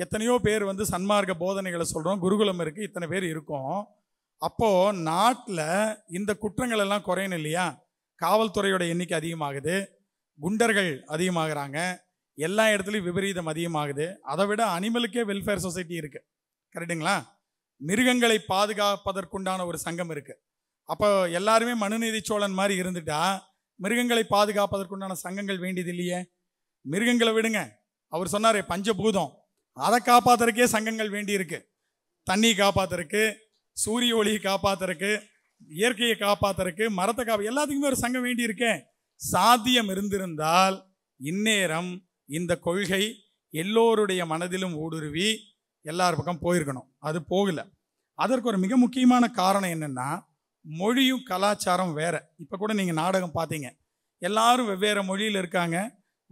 எத்தனையோ பேர் வந்து சன்மார்க்க போதனைகளை சொல்கிறோம் குருகுலம் இருக்குது இத்தனை பேர் இருக்கோம் அப்போது நாட்டில் இந்த குற்றங்கள் எல்லாம் குறையணும் இல்லையா காவல்துறையோட எண்ணிக்கை அதிகமாகுது குண்டர்கள் அதிகமாகிறாங்க எல்லா இடத்துலையும் விபரீதம் அதிகமாகுது அதை விட அனிமலுக்கே வெல்ஃபேர் சொசைட்டி இருக்குது கரெக்டுங்களா மிருகங்களை பாதுகாப்பதற்குண்டான ஒரு சங்கம் இருக்குது அப்போ எல்லாருமே மனுநீதி சோழன் மாதிரி இருந்துட்டா மிருகங்களை பாதுகாப்பதற்குண்டான சங்கங்கள் வேண்டியது இல்லையே மிருகங்களை விடுங்க அவர் சொன்னார் பஞ்சபூதம் அதை காப்பாத்துறதுக்கே சங்கங்கள் வேண்டியிருக்கு தண்ணி காப்பாத்துறதுக்கு சூரிய ஒளியை காப்பாத்துறதுக்கு இயற்கையை காப்பாற்றுறக்கு மரத்தை காப்பா எல்லாத்துக்குமே ஒரு சங்கம் இருக்கேன் சாத்தியம் இருந்திருந்தால் இந்நேரம் இந்த கொள்கை எல்லோருடைய மனதிலும் ஊடுருவி எல்லார் பக்கம் போயிருக்கணும் அது போகலை அதற்கு ஒரு மிக முக்கியமான காரணம் என்னென்னா மொழியும் கலாச்சாரம் வேறு இப்போ கூட நீங்கள் நாடகம் பார்த்தீங்க எல்லாரும் வெவ்வேறு மொழியில் இருக்காங்க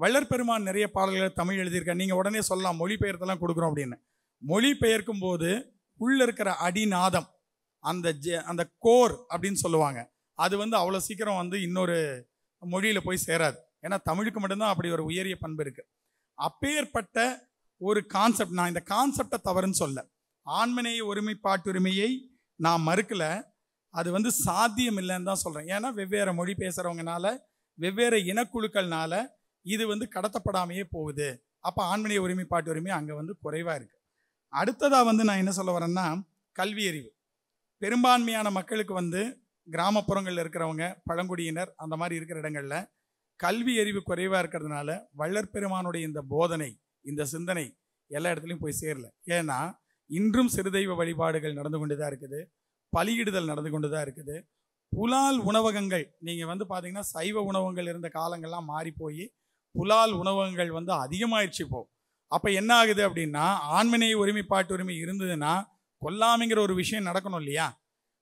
வள்ளற்பெருமான் நிறைய பாடல்களை தமிழ் எழுதியிருக்காங்க நீங்கள் உடனே சொல்லலாம் மொழிபெயர்த்தெல்லாம் கொடுக்குறோம் அப்படின்னு மொழிபெயர்க்கும் போது உள்ளே இருக்கிற அடிநாதம் அந்த ஜ அந்த கோர் அப்படின்னு சொல்லுவாங்க அது வந்து அவ்வளோ சீக்கிரம் வந்து இன்னொரு மொழியில் போய் சேராது ஏன்னா தமிழுக்கு மட்டும்தான் அப்படி ஒரு உயரிய பண்பு இருக்குது அப்பேற்பட்ட ஒரு கான்செப்ட் நான் இந்த கான்செப்டை தவறுன்னு சொல்ல ஆண்மனைய ஒருமைப்பாட்டுரிமையை நான் மறுக்கலை அது வந்து சாத்தியம் இல்லைன்னு தான் சொல்கிறேன் ஏன்னா வெவ்வேறு மொழி பேசுகிறவங்கனால வெவ்வேறு இனக்குழுக்கள்னால இது வந்து கடத்தப்படாமையே போகுது அப்போ ஆண்மனைய ஒருமைப்பாட்டு உரிமை அங்கே வந்து குறைவாக இருக்குது அடுத்ததாக வந்து நான் என்ன சொல்ல வரேன்னா கல்வி அறிவு பெரும்பான்மையான மக்களுக்கு வந்து கிராமப்புறங்களில் இருக்கிறவங்க பழங்குடியினர் அந்த மாதிரி இருக்கிற இடங்களில் கல்வி அறிவு குறைவாக இருக்கிறதுனால வள்ளற்பெருமானுடைய இந்த போதனை இந்த சிந்தனை எல்லா இடத்துலையும் போய் சேரல ஏன்னா இன்றும் சிறுதெய்வ வழிபாடுகள் நடந்து கொண்டு தான் இருக்குது பலியிடுதல் நடந்து கொண்டு தான் இருக்குது புலால் உணவகங்கள் நீங்கள் வந்து பார்த்தீங்கன்னா சைவ உணவகங்கள் இருந்த காலங்கள்லாம் மாறி போய் புலால் உணவகங்கள் வந்து அதிகமாயிடுச்சு இப்போ அப்போ என்ன ஆகுது அப்படின்னா ஆண்மனை உரிமைப்பாட்டு உரிமை இருந்ததுன்னா கொல்லாமைங்கிற ஒரு விஷயம் நடக்கணும் இல்லையா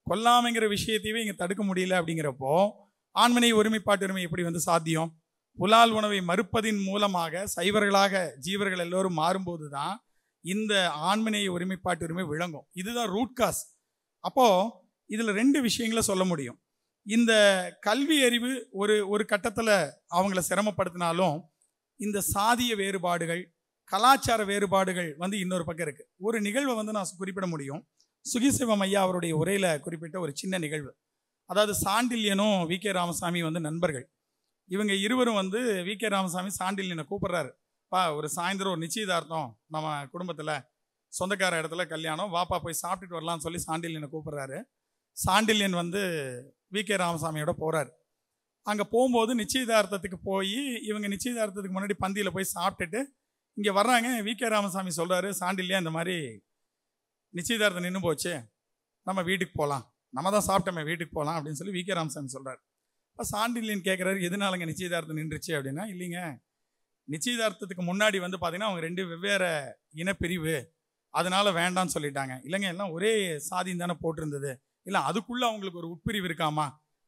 கொல்லாமைங்கிற விஷயத்தையே இங்கே தடுக்க முடியல அப்படிங்கிறப்போ ஆண்மனை உரிமை எப்படி வந்து சாத்தியம் புலால் உணவை மறுப்பதின் மூலமாக சைவர்களாக ஜீவர்கள் எல்லோரும் மாறும்போது தான் இந்த ஆண்மனைய ஒருமைப்பாட்டு உரிமை விளங்கும் இதுதான் ரூட் காஸ் அப்போது இதில் ரெண்டு விஷயங்களை சொல்ல முடியும் இந்த கல்வி அறிவு ஒரு ஒரு கட்டத்தில் அவங்கள சிரமப்படுத்தினாலும் இந்த சாதிய வேறுபாடுகள் கலாச்சார வேறுபாடுகள் வந்து இன்னொரு பக்கம் இருக்குது ஒரு நிகழ்வை வந்து நான் குறிப்பிட முடியும் சுகிசிவம் ஐயா அவருடைய உரையில் குறிப்பிட்ட ஒரு சின்ன நிகழ்வு அதாவது சாண்டில்யனும் வி கே ராமசாமி வந்து நண்பர்கள் இவங்க இருவரும் வந்து வி கே ராமசாமி சாண்டில் என்னை கூப்பிட்றாரு பா ஒரு சாயந்தரம் ஒரு நிச்சயதார்த்தம் நம்ம குடும்பத்தில் சொந்தக்கார இடத்துல கல்யாணம் வாப்பா போய் சாப்பிட்டுட்டு வரலாம்னு சொல்லி சாண்டில்யனை கூப்பிட்றாரு சாண்டில்யன் வந்து வி கே ராமசாமியோட போகிறார் அங்கே போகும்போது நிச்சயதார்த்தத்துக்கு போய் இவங்க நிச்சயதார்த்தத்துக்கு முன்னாடி பந்தியில் போய் சாப்பிட்டுட்டு இங்கே வர்றாங்க வி கே ராமசாமி சொல்கிறாரு சாண்டில்யா இந்த மாதிரி நிச்சயதார்த்தம் நின்று போச்சு நம்ம வீட்டுக்கு போகலாம் நம்ம தான் சாப்பிட்டோமே வீட்டுக்கு போகலாம் அப்படின்னு சொல்லி வி கே ராமசாமி சொல்கிறார் இப்போ சாண்டிலியன் கேட்குறாரு எதனாலங்க நிச்சயதார்த்தம் நின்றுச்சு அப்படின்னா இல்லைங்க நிச்சயதார்த்தத்துக்கு முன்னாடி வந்து பார்த்தீங்கன்னா அவங்க ரெண்டு வெவ்வேறு இனப்பிரிவு அதனால் வேண்டாம்னு சொல்லிட்டாங்க இல்லைங்க எல்லாம் ஒரே சாதியும் தானே போட்டிருந்தது இல்லை அதுக்குள்ளே அவங்களுக்கு ஒரு உட்பிரிவு இருக்காமா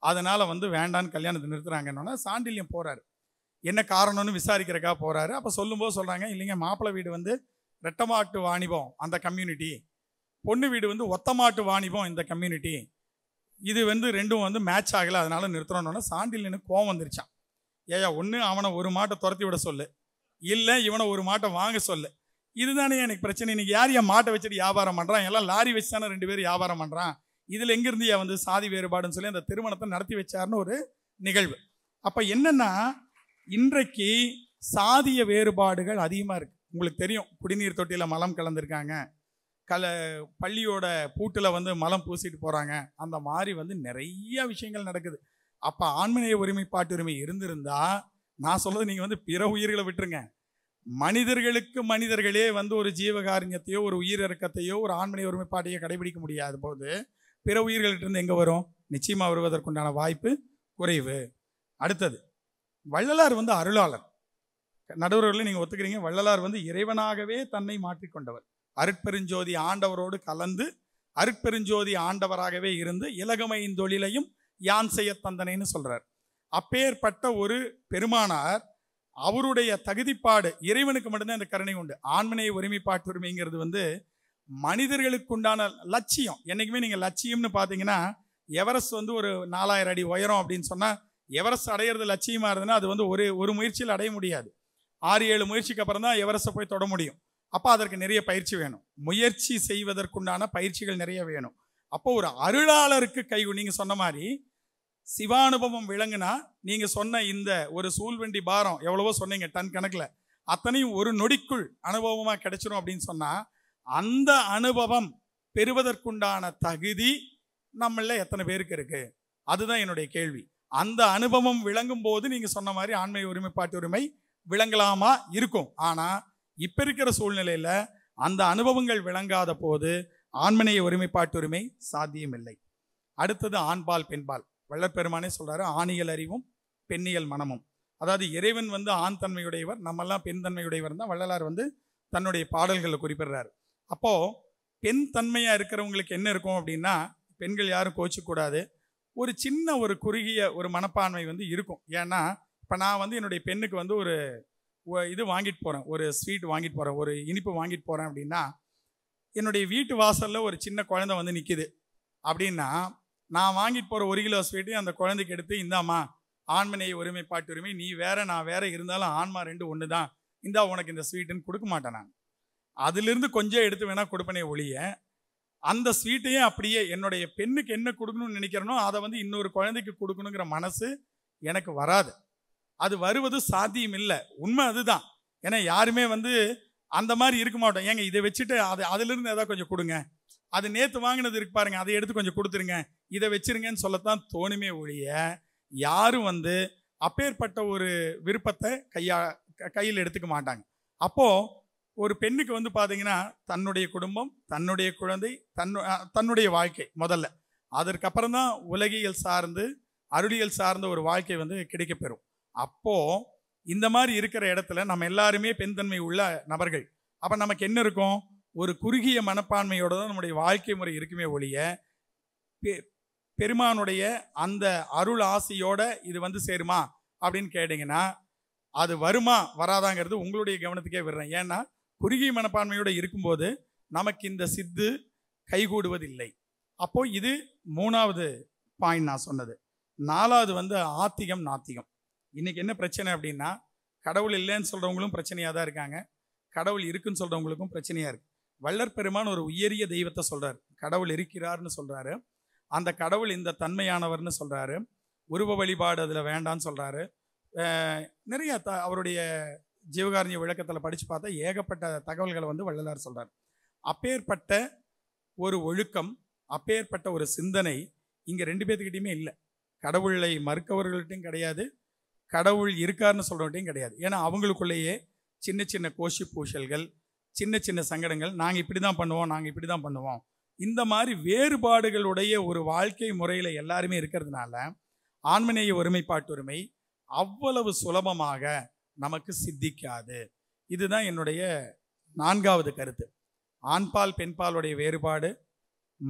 அதனால் வந்து வேண்டான்னு கல்யாணத்தை நிறுத்துறாங்கன்னா சாண்டில்யம் போகிறார் என்ன காரணம்னு விசாரிக்கிறக்கா போகிறாரு அப்போ சொல்லும்போது சொல்கிறாங்க இல்லைங்க மாப்பிள்ளை வீடு வந்து ரெட்டமாட்டு வாணிபம் அந்த கம்யூனிட்டி பொண்ணு வீடு வந்து ஒத்தமாட்டு வாணிபம் இந்த கம்யூனிட்டி இது வந்து ரெண்டும் வந்து மேட்ச் ஆகலை அதனால் நிறுத்துறோன்னு சாண்டில் நின்று கோவம் வந்துருச்சான் ஏயா ஒன்று அவனை ஒரு மாட்டை துரத்தி விட சொல்லு இல்லை இவனை ஒரு மாட்டை வாங்க சொல்லு இதுதானே எனக்கு பிரச்சனை இன்றைக்கி யார் என் மாட்டை வச்சுட்டு வியாபாரம் பண்ணுறான் எல்லாம் லாரி வச்சு தானே ரெண்டு பேரும் வியாபாரம் பண்ணுறான் இதில் எங்கேருந்து வந்து சாதி வேறுபாடுன்னு சொல்லி அந்த திருமணத்தை நடத்தி வச்சார்னு ஒரு நிகழ்வு அப்போ என்னென்னா இன்றைக்கு சாதிய வேறுபாடுகள் அதிகமாக இருக்குது உங்களுக்கு தெரியும் குடிநீர் தொட்டியில் மலம் கலந்துருக்காங்க கல பள்ளியோட பூட்டில் வந்து மலம் பூசிட்டு போகிறாங்க அந்த மாதிரி வந்து நிறைய விஷயங்கள் நடக்குது அப்போ ஆண்மனைய உரிமை இருந்திருந்தால் நான் சொல்கிறது நீங்கள் வந்து பிற உயிர்களை விட்டுருங்க மனிதர்களுக்கு மனிதர்களே வந்து ஒரு ஜீவகாரண்யத்தையோ ஒரு உயிரிறக்கத்தையோ ஒரு ஆண்மனை ஒருமைப்பாட்டையோ கடைபிடிக்க முடியாத போது பிற உயிர்கள்ட்டிருந்து எங்கே வரும் நிச்சயமாக வருவதற்குண்டான வாய்ப்பு குறைவு அடுத்தது வள்ளலார் வந்து அருளாளர் நடுவர்களை நீங்கள் ஒத்துக்கிறீங்க வள்ளலார் வந்து இறைவனாகவே தன்னை மாற்றிக்கொண்டவர் அருட்பெருஞ்சோதி ஆண்டவரோடு கலந்து அருட்பெருஞ்சோதி ஆண்டவராகவே இருந்து இலகமையின் தொழிலையும் யான் செய்ய தந்தனைன்னு சொல்கிறார் அப்பேற்பட்ட ஒரு பெருமானார் அவருடைய தகுதிப்பாடு இறைவனுக்கு மட்டும்தான் இந்த கருணை உண்டு ஆண்மனை உரிமைங்கிறது வந்து மனிதர்களுக்கு உண்டான லட்சியம் என்றைக்குமே நீங்கள் லட்சியம்னு பார்த்தீங்கன்னா எவரஸ்ட் வந்து ஒரு நாலாயிரம் அடி உயரம் அப்படின்னு சொன்னால் எவரஸ் அடையிறது லட்சியமாக இருந்ததுன்னா அது வந்து ஒரு ஒரு முயற்சியில் அடைய முடியாது ஆறு ஏழு முயற்சிக்கு அப்புறம் தான் எவரஸ்ட்டை போய் தொட முடியும் அப்போ அதற்கு நிறைய பயிற்சி வேணும் முயற்சி செய்வதற்குண்டான பயிற்சிகள் நிறைய வேணும் அப்போ ஒரு அருளாளருக்கு கை நீங்கள் சொன்ன மாதிரி சிவானுபவம் விளங்குனா நீங்கள் சொன்ன இந்த ஒரு சூழ்வண்டி பாரம் எவ்வளவோ சொன்னீங்க டன் கணக்கில் அத்தனையும் ஒரு நொடிக்குள் அனுபவமாக கிடைச்சிரும் அப்படின்னு சொன்னால் அந்த அனுபவம் பெறுவதற்குண்டான தகுதி நம்மள எத்தனை பேருக்கு இருக்குது அதுதான் என்னுடைய கேள்வி அந்த அனுபவம் விளங்கும் போது நீங்கள் சொன்ன மாதிரி ஆண்மை உரிமைப்பாட்டு உரிமை விளங்கலாமா இருக்கும் ஆனால் இப்போ இருக்கிற சூழ்நிலையில் அந்த அனுபவங்கள் விளங்காத போது ஆண்மனைய ஒருமைப்பாட்டுரிமை சாத்தியமில்லை அடுத்தது ஆண்பால் பெண்பால் வள்ளற்பெருமானே சொல்கிறாரு ஆணியல் அறிவும் பெண்ணியல் மனமும் அதாவது இறைவன் வந்து ஆண் தன்மையுடையவர் நம்மெல்லாம் பெண் தன்மையுடையவர் தான் வள்ளலார் வந்து தன்னுடைய பாடல்களை குறிப்பிடுறாரு அப்போது பெண் தன்மையாக இருக்கிறவங்களுக்கு என்ன இருக்கும் அப்படின்னா பெண்கள் யாரும் கோச்சிக்கூடாது ஒரு சின்ன ஒரு குறுகிய ஒரு மனப்பான்மை வந்து இருக்கும் ஏன்னா இப்போ நான் வந்து என்னுடைய பெண்ணுக்கு வந்து ஒரு இது வாங்கிட்டு போகிறேன் ஒரு ஸ்வீட் வாங்கிட்டு போகிறேன் ஒரு இனிப்பு வாங்கிட்டு போகிறேன் அப்படின்னா என்னுடைய வீட்டு வாசலில் ஒரு சின்ன குழந்தை வந்து நிற்கிது அப்படின்னா நான் வாங்கிட்டு போகிற ஒரு கிலோ ஸ்வீட்டு அந்த குழந்தைக்கு எடுத்து இந்தாம்மா ஆண்மனை ஒருமை உரிமை நீ வேற நான் வேற இருந்தாலும் ஆன்மா ரெண்டு ஒன்று தான் இந்தா உனக்கு இந்த ஸ்வீட்டுன்னு கொடுக்க மாட்டேன் நான் அதுலேருந்து கொஞ்சம் எடுத்து வேணால் கொடுப்பனே ஒழிய அந்த ஸ்வீட்டையும் அப்படியே என்னுடைய பெண்ணுக்கு என்ன கொடுக்கணும்னு நினைக்கிறேனோ அதை வந்து இன்னொரு குழந்தைக்கு கொடுக்கணுங்கிற மனசு எனக்கு வராது அது வருவது சாத்தியம் இல்லை உண்மை அதுதான் ஏன்னா யாருமே வந்து அந்த மாதிரி இருக்க மாட்டோம் ஏங்க இதை வச்சுட்டு அது அதுலேருந்து ஏதாவது கொஞ்சம் கொடுங்க அது நேற்று வாங்கினது இருக்கு பாருங்க அதை எடுத்து கொஞ்சம் கொடுத்துருங்க இதை வச்சிருங்கன்னு சொல்லத்தான் தோணுமே ஒழிய யாரும் வந்து அப்பேற்பட்ட ஒரு விருப்பத்தை கையா கையில் எடுத்துக்க மாட்டாங்க அப்போது ஒரு பெண்ணுக்கு வந்து பார்த்தீங்கன்னா தன்னுடைய குடும்பம் தன்னுடைய குழந்தை தன்னு தன்னுடைய வாழ்க்கை முதல்ல அதற்கப்புறம் தான் உலகியல் சார்ந்து அருளியல் சார்ந்த ஒரு வாழ்க்கை வந்து கிடைக்கப்பெறும் அப்போ இந்த மாதிரி இருக்கிற இடத்துல நம்ம எல்லாருமே பெண்தன்மை உள்ள நபர்கள் அப்போ நமக்கு என்ன இருக்கும் ஒரு குறுகிய மனப்பான்மையோட தான் நம்முடைய வாழ்க்கை முறை இருக்குமே ஒழிய பெருமானுடைய அந்த அருள் ஆசையோட இது வந்து சேருமா அப்படின்னு கேட்டிங்கன்னா அது வருமா வராதாங்கிறது உங்களுடைய கவனத்துக்கே விடுறேன் ஏன்னா குறுகிய மனப்பான்மையோடு இருக்கும்போது நமக்கு இந்த சித்து கைகூடுவதில்லை அப்போது இது மூணாவது பாயிண்ட் நான் சொன்னது நாலாவது வந்து ஆத்திகம் நாத்திகம் இன்றைக்கி என்ன பிரச்சனை அப்படின்னா கடவுள் இல்லைன்னு சொல்கிறவங்களும் பிரச்சனையாக தான் இருக்காங்க கடவுள் இருக்குன்னு சொல்கிறவங்களுக்கும் பிரச்சனையாக இருக்குது வள்ளற் பெருமான் ஒரு உயரிய தெய்வத்தை சொல்கிறார் கடவுள் இருக்கிறார்னு சொல்கிறாரு அந்த கடவுள் இந்த தன்மையானவர்னு சொல்கிறாரு உருவ வழிபாடு அதில் வேண்டான்னு சொல்கிறாரு நிறைய த அவருடைய ஜீவகாரணிய விளக்கத்தில் படித்து பார்த்தா ஏகப்பட்ட தகவல்களை வந்து வள்ளலார் சொல்கிறார் அப்பேற்பட்ட ஒரு ஒழுக்கம் அப்பேற்பட்ட ஒரு சிந்தனை இங்கே ரெண்டு பேர்த்துக்கிட்டையுமே இல்லை கடவுளை மறுக்கவர்கள்ட்டையும் கிடையாது கடவுள் இருக்காருன்னு சொல்கிறவட்டையும் கிடையாது ஏன்னா அவங்களுக்குள்ளேயே சின்ன சின்ன கோஷி பூசல்கள் சின்ன சின்ன சங்கடங்கள் நாங்கள் இப்படி தான் பண்ணுவோம் நாங்கள் இப்படி தான் பண்ணுவோம் இந்த மாதிரி வேறுபாடுகளுடைய ஒரு வாழ்க்கை முறையில் எல்லாருமே இருக்கிறதுனால ஆண்மநேய ஒருமைப்பாட்டுரிமை அவ்வளவு சுலபமாக நமக்கு சித்திக்காது இதுதான் என்னுடைய நான்காவது கருத்து ஆண்பால் பெண்பாலுடைய வேறுபாடு